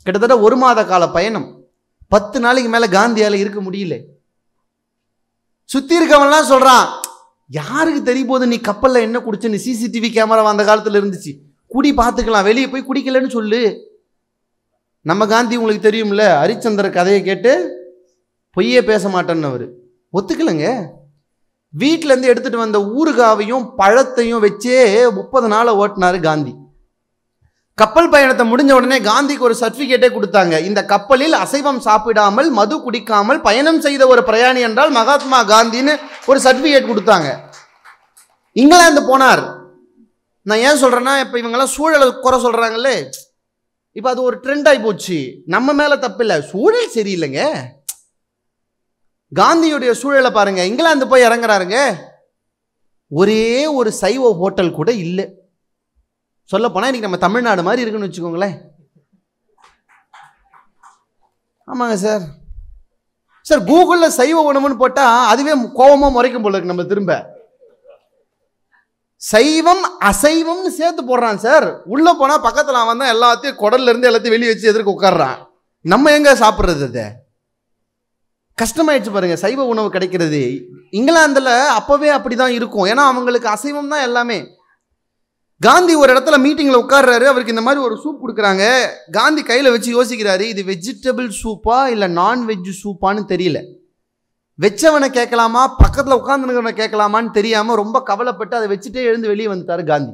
கிட்டத்தட்ட ஒரு மாத கால பயணம் பத்து நாளைக்கு மேலே காந்தியால் இருக்க முடியல சுற்றி இருக்கவன்லாம் சொல்கிறான் யாருக்கு தெரிய போது நீ கப்பலில் என்ன குடிச்சுன்னு சிசிடிவி கேமரா வந்த காலத்தில் இருந்துச்சு குடி பார்த்துக்கலாம் வெளியே போய் குடிக்கலன்னு சொல்லு நம்ம காந்தி உங்களுக்கு தெரியும்ல ஹரிச்சந்திர கதையை கேட்டு பொய்யே பேச மாட்டேன்னு அவர் ஒத்துக்கலைங்க வீட்டிலேருந்து எடுத்துகிட்டு வந்த ஊறுகாவையும் பழத்தையும் வச்சே முப்பது நாளை ஓட்டினார் காந்தி கப்பல் பயணத்தை முடிஞ்ச உடனே காந்திக்கு ஒரு சர்டிஃபிகேட்டே கொடுத்தாங்க இந்த கப்பலில் அசைவம் சாப்பிடாமல் மது குடிக்காமல் பயணம் செய்த ஒரு பிரயாணி என்றால் மகாத்மா காந்தின்னு ஒரு சர்டிஃபிகேட் கொடுத்தாங்க இங்கிலாந்து போனார் நான் ஏன் சொல்கிறேன்னா இப்போ இவங்கெல்லாம் சூழலை குறை சொல்கிறாங்களே இப்போ அது ஒரு ட்ரெண்ட் ஆகி போச்சு நம்ம மேலே தப்பில்லை சூழல் சரியில்லைங்க காந்தியுடைய சூழலை பாருங்கள் இங்கிலாந்து போய் இறங்குறாருங்க ஒரே ஒரு சைவ ஹோட்டல் கூட இல்லை சொல்லப்போனால் இன்றைக்கி நம்ம தமிழ்நாடு மாதிரி இருக்குன்னு வச்சுக்கோங்களேன் ஆமாங்க சார் சார் கூகுளில் சைவ உணவுன்னு போட்டால் அதுவே கோபமாக முறைக்கும் போல இருக்கு நம்ம திரும்ப சைவம் அசைவம்னு சேர்த்து போடுறான் சார் உள்ளே போனால் பக்கத்தில் அவன் தான் எல்லாத்தையும் குடல்லேருந்து எல்லாத்தையும் வெளியே வச்சு எதிர்க்க உட்காடுறான் நம்ம எங்கே சாப்பிட்றது அது கஷ்டமாயிடுச்சு பாருங்கள் சைவ உணவு கிடைக்கிறது இங்கிலாந்தில் அப்போவே அப்படி தான் இருக்கும் ஏன்னா அவங்களுக்கு அசைவம் தான் எல்லாமே காந்தி ஒரு இடத்துல மீட்டிங்கில் உட்காடுறாரு அவருக்கு இந்த மாதிரி ஒரு சூப் கொடுக்குறாங்க காந்தி கையில் வச்சு யோசிக்கிறாரு இது வெஜிடபிள் சூப்பா இல்லை நான்வெஜ் சூப்பான்னு தெரியல வச்சவனை கேட்கலாமா பக்கத்தில் உட்காந்துருக்கிறவனை கேட்கலாமான்னு தெரியாமல் ரொம்ப கவலைப்பட்டு அதை வச்சுட்டே எழுந்து வெளியே வந்துட்டார் காந்தி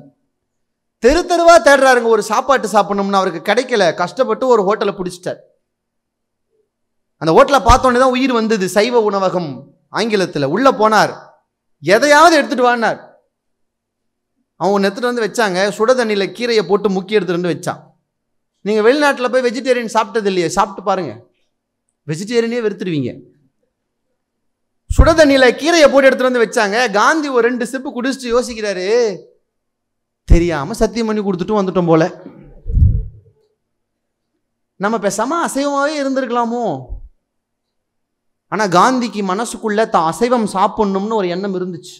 தெரு தெருவாக தேடுறாருங்க ஒரு சாப்பாட்டு சாப்பிடணும்னு அவருக்கு கிடைக்கல கஷ்டப்பட்டு ஒரு ஹோட்டலை பிடிச்சிட்டார் அந்த ஹோட்டலை பார்த்தோன்னே தான் உயிர் வந்தது சைவ உணவகம் ஆங்கிலத்தில் உள்ளே போனார் எதையாவது எடுத்துகிட்டு வானார் அவன் ஒன்று எடுத்துகிட்டு வந்து வச்சாங்க சுட தண்ணியில் கீரையை போட்டு முக்கி எடுத்துகிட்டு வந்து வச்சான் நீங்கள் வெளிநாட்டில் போய் வெஜிடேரியன் சாப்பிட்டது இல்லையே சாப்பிட்டு பாருங்கள் வெஜிடேரியனே வெறுத்துடுவீங்க சுட தண்ணியில் கீரையை போட்டு எடுத்துகிட்டு வந்து வச்சாங்க காந்தி ஒரு ரெண்டு சிப்பு குடிச்சிட்டு யோசிக்கிறாரு தெரியாமல் சத்தியம் பண்ணி கொடுத்துட்டு வந்துட்டோம் போல நம்ம பேசாமல் அசைவமாகவே இருந்திருக்கலாமோ ஆனால் காந்திக்கு மனசுக்குள்ளே த அசைவம் சாப்பிட்ணும்னு ஒரு எண்ணம் இருந்துச்சு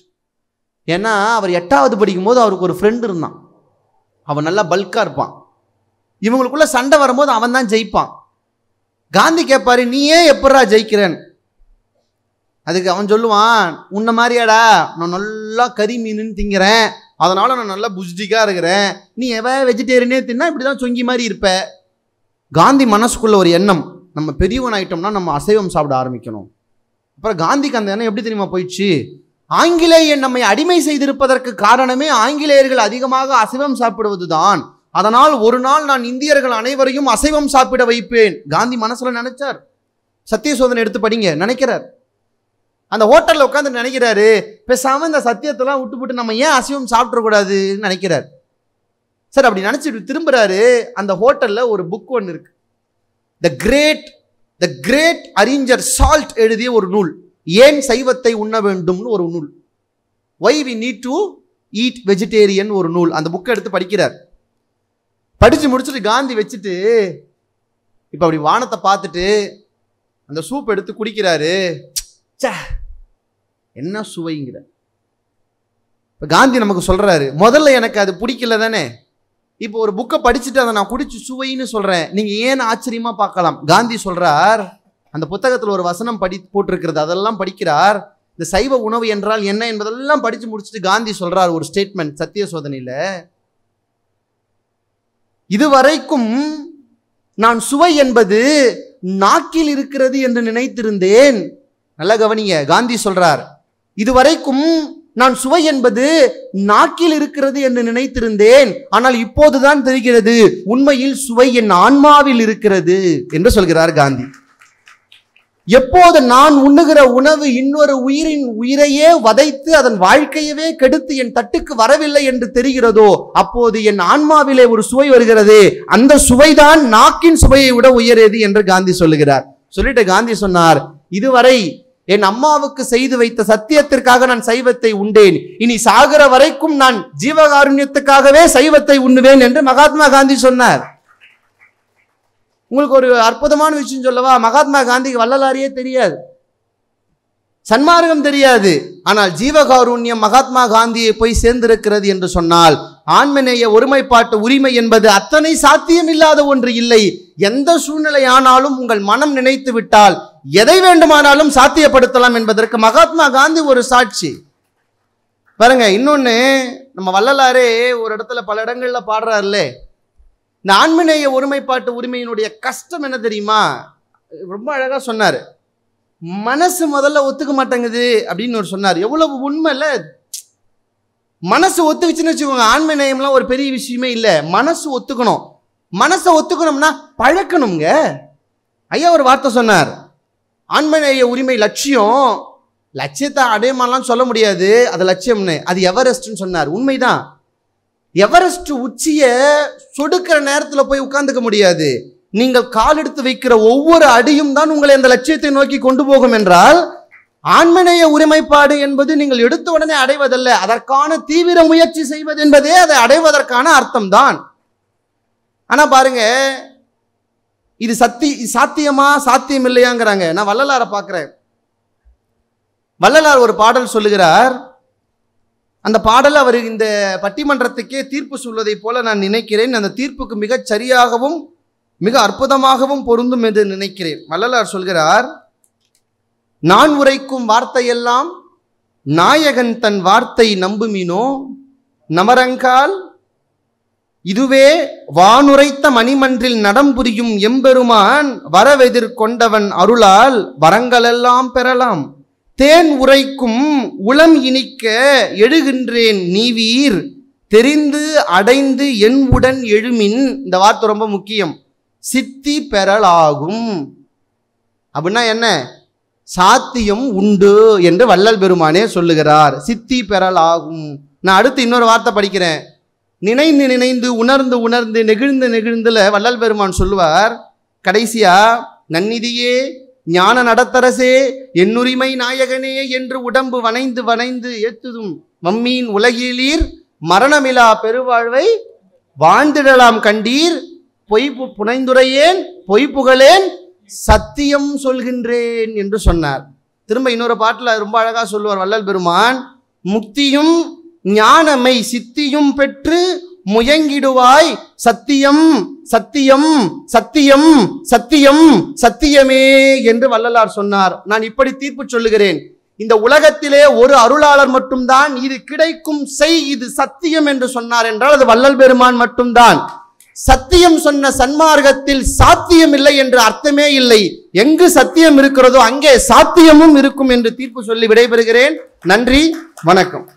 ஏன்னா அவர் எட்டாவது படிக்கும்போது அவருக்கு ஒரு ஃப்ரெண்டு இருந்தான் அவன் நல்லா பல்காக இருப்பான் இவங்களுக்குள்ளே சண்டை வரும்போது அவன் தான் ஜெயிப்பான் காந்தி கேட்பாரு நீ ஏன் எப்படா ஜெயிக்கிறேன் அதுக்கு அவன் சொல்லுவான் உன்ன மாதிரியாடா நான் நல்லா கறி மீனுன்னு திங்கிறேன் அதனால் நான் நல்லா புஷ்டிக்காக இருக்கிறேன் நீ எவ வெஜிடேரியனே தின்னா இப்படி தான் சொங்கி மாதிரி இருப்ப காந்தி மனசுக்குள்ள ஒரு எண்ணம் நம்ம பெரியவன் ஆகிட்டோம்னா நம்ம அசைவம் சாப்பிட ஆரம்பிக்கணும் அப்புறம் காந்திக்கு அந்த எண்ணம் எப்படி தெரியுமா போயிடுச்சு ஆங்கிலேயன் நம்மை அடிமை செய்திருப்பதற்கு காரணமே ஆங்கிலேயர்கள் அதிகமாக அசைவம் சாப்பிடுவதுதான் அதனால் ஒரு நாள் நான் இந்தியர்கள் அனைவரையும் அசைவம் சாப்பிட வைப்பேன் காந்தி மனசுல நினைச்சார் சத்திய சோதனை எடுத்து படிங்க நினைக்கிறார் அந்த ஹோட்டலில் உட்காந்து நினைக்கிறாரு பேசாமல் இந்த சத்தியத்தெல்லாம் விட்டு போட்டு நம்ம ஏன் அசைவம் சாப்பிடக்கூடாதுன்னு நினைக்கிறார் சார் அப்படி நினச்சிட்டு திரும்புகிறாரு அந்த ஹோட்டலில் ஒரு புக் ஒன்று இருக்கு த கிரேட் த கிரேட் அறிஞர் சால்ட் எழுதிய ஒரு நூல் ஏன் சைவத்தை உண்ண வேண்டும்னு ஒரு நூல் why we need to eat vegetarian ஒரு நூல் அந்த புக்கை எடுத்து படிக்கிறார் படித்து முடிச்சுட்டு காந்தி வச்சுட்டு இப்போ அப்படி வானத்தை பார்த்துட்டு அந்த சூப் எடுத்து குடிக்கிறாரு என்ன சுவைங்கிற இப்போ காந்தி நமக்கு சொல்கிறாரு முதல்ல எனக்கு அது பிடிக்கல தானே இப்போ ஒரு புக்கை படிச்சுட்டு அதை நான் குடிச்சு சுவைன்னு சொல்கிறேன் நீங்கள் ஏன் ஆச்சரியமாக பார்க்கலாம் காந்தி சொல்கிறார் அந்த புத்தகத்தில் ஒரு வசனம் படி போட்டிருக்கிறது அதெல்லாம் படிக்கிறார் இந்த சைவ உணவு என்றால் என்ன என்பதெல்லாம் படித்து முடிச்சுட்டு காந்தி சொல்கிறார் ஒரு ஸ்டேட்மெண்ட் சத்திய சோதனையில் இதுவரைக்கும் நான் சுவை என்பது நாக்கில் இருக்கிறது என்று நினைத்திருந்தேன் நல்ல கவனிய காந்தி சொல்றார் இதுவரைக்கும் நான் சுவை என்பது நாக்கில் இருக்கிறது என்று நினைத்திருந்தேன் ஆனால் இப்போதுதான் தெரிகிறது உண்மையில் சுவை என் ஆன்மாவில் இருக்கிறது என்று சொல்கிறார் காந்தி எப்போது நான் உண்ணுகிற உணவு இன்னொரு உயிரின் உயிரையே வதைத்து அதன் வாழ்க்கையவே கெடுத்து என் தட்டுக்கு வரவில்லை என்று தெரிகிறதோ அப்போது என் ஆன்மாவிலே ஒரு சுவை வருகிறது அந்த சுவைதான் நாக்கின் சுவையை விட உயரது என்று காந்தி சொல்லுகிறார் சொல்லிட்டு காந்தி சொன்னார் இதுவரை என் அம்மாவுக்கு செய்து வைத்த சத்தியத்திற்காக நான் சைவத்தை உண்டேன் இனி சாகிற வரைக்கும் நான் ஜீவகாருண்யத்துக்காகவே சைவத்தை உண்ணுவேன் என்று மகாத்மா காந்தி சொன்னார் உங்களுக்கு ஒரு அற்புதமான விஷயம் சொல்லவா மகாத்மா காந்திக்கு வள்ளலாரியே தெரியாது சன்மார்க்கம் தெரியாது ஆனால் ஜீவகாருண்யம் மகாத்மா காந்தியை போய் சேர்ந்திருக்கிறது என்று சொன்னால் ஆண்மநேய ஒருமைப்பாட்டு உரிமை என்பது அத்தனை சாத்தியம் இல்லாத ஒன்று இல்லை எந்த சூழ்நிலை ஆனாலும் உங்கள் மனம் நினைத்து விட்டால் எதை வேண்டுமானாலும் சாத்தியப்படுத்தலாம் என்பதற்கு மகாத்மா காந்தி ஒரு சாட்சி பாருங்க இன்னொன்னு நம்ம வள்ளலாரே ஒரு இடத்துல பல இடங்கள்ல பாடுறாருல்ல இந்த ஆண்மநேய ஒருமைப்பாட்டு உரிமையினுடைய கஷ்டம் என்ன தெரியுமா ரொம்ப அழகாக சொன்னார் மனசு முதல்ல ஒத்துக்க மாட்டேங்குது அப்படின்னு ஒரு சொன்னார் எவ்வளவு உண்மை இல்லை மனசு ஒத்துக்குச்சுன்னு வச்சுக்கோங்க ஆண்மை நேயம்லாம் ஒரு பெரிய விஷயமே இல்லை மனசு ஒத்துக்கணும் மனசை ஒத்துக்கணும்னா பழக்கணுங்க ஐயா ஒரு வார்த்தை சொன்னார் ஆண்மநேய உரிமை லட்சியம் லட்சியத்தை அடையமாலாம் சொல்ல முடியாது அது லட்சியம்னு அது எவரெஸ்ட்னு சொன்னார் உண்மைதான் எவரெஸ்ட் உச்சியை சொடுக்கிற நேரத்தில் போய் உட்காந்துக்க முடியாது நீங்கள் கால் எடுத்து வைக்கிற ஒவ்வொரு அடியும் தான் உங்களை அந்த லட்சியத்தை நோக்கி கொண்டு போகும் என்றால் ஆண்மனேய உரிமைப்பாடு என்பது நீங்கள் எடுத்த உடனே அடைவதல்ல அதற்கான தீவிர முயற்சி செய்வது என்பதே அதை அடைவதற்கான அர்த்தம் தான் ஆனால் பாருங்க இது சத்தி சாத்தியமா சாத்தியம் இல்லையாங்கிறாங்க நான் வள்ளலாரை பார்க்குறேன் வள்ளலார் ஒரு பாடல் சொல்லுகிறார் அந்த பாடல் அவர் இந்த பட்டிமன்றத்துக்கே தீர்ப்பு சொல்வதைப் போல நான் நினைக்கிறேன் அந்த தீர்ப்புக்கு மிகச் சரியாகவும் மிக அற்புதமாகவும் பொருந்தும் என்று நினைக்கிறேன் வள்ளலார் சொல்கிறார் நான் உரைக்கும் வார்த்தையெல்லாம் நாயகன் தன் வார்த்தை நம்புமினோ நமரங்கால் இதுவே வானுரைத்த மணிமன்றில் நடம் புரியும் எம்பெருமான் வரவெதிர் கொண்டவன் அருளால் வரங்களெல்லாம் பெறலாம் தேன் உரைக்கும் உளம் இனிக்க எழுகின்றேன் நீவீர் தெரிந்து அடைந்து என் உடன் எழுமின் இந்த வார்த்தை ரொம்ப முக்கியம் சித்தி பெறலாகும் அப்படின்னா என்ன சாத்தியம் உண்டு என்று வள்ளல் பெருமானே சொல்லுகிறார் சித்தி பெறலாகும் நான் அடுத்து இன்னொரு வார்த்தை படிக்கிறேன் நினைந்து நினைந்து உணர்ந்து உணர்ந்து நெகிழ்ந்து நெகிழ்ந்துல வள்ளல் பெருமான் சொல்லுவார் கடைசியா நன்னிதியே ஞான நடத்தரசே என்னுரிமை நாயகனே என்று உடம்பு வனைந்து வனைந்து ஏத்துதும் மம்மியின் உலகிலீர் மரணமிலா பெருவாழ்வை வாழ்ந்திடலாம் கண்டீர் பொய் புனைந்துரையேன் பொய் புகழேன் சத்தியம் சொல்கின்றேன் என்று சொன்னார் திரும்ப இன்னொரு பாட்டில் ரொம்ப அழகாக சொல்லுவார் வள்ளல் பெருமான் முக்தியும் ஞானமை சித்தியும் பெற்று முயங்கிடுவாய் சத்தியம் சத்தியம் சத்தியம் சத்தியம் சத்தியமே என்று வள்ளலார் சொன்னார் நான் இப்படி தீர்ப்பு சொல்லுகிறேன் இந்த உலகத்திலே ஒரு அருளாளர் மட்டும்தான் இது கிடைக்கும் செய் இது சத்தியம் என்று சொன்னார் என்றால் அது வள்ளல் பெருமான் மட்டும்தான் சத்தியம் சொன்ன சன்மார்க்கத்தில் சாத்தியம் இல்லை என்று அர்த்தமே இல்லை எங்கு சத்தியம் இருக்கிறதோ அங்கே சாத்தியமும் இருக்கும் என்று தீர்ப்பு சொல்லி விடைபெறுகிறேன் நன்றி வணக்கம்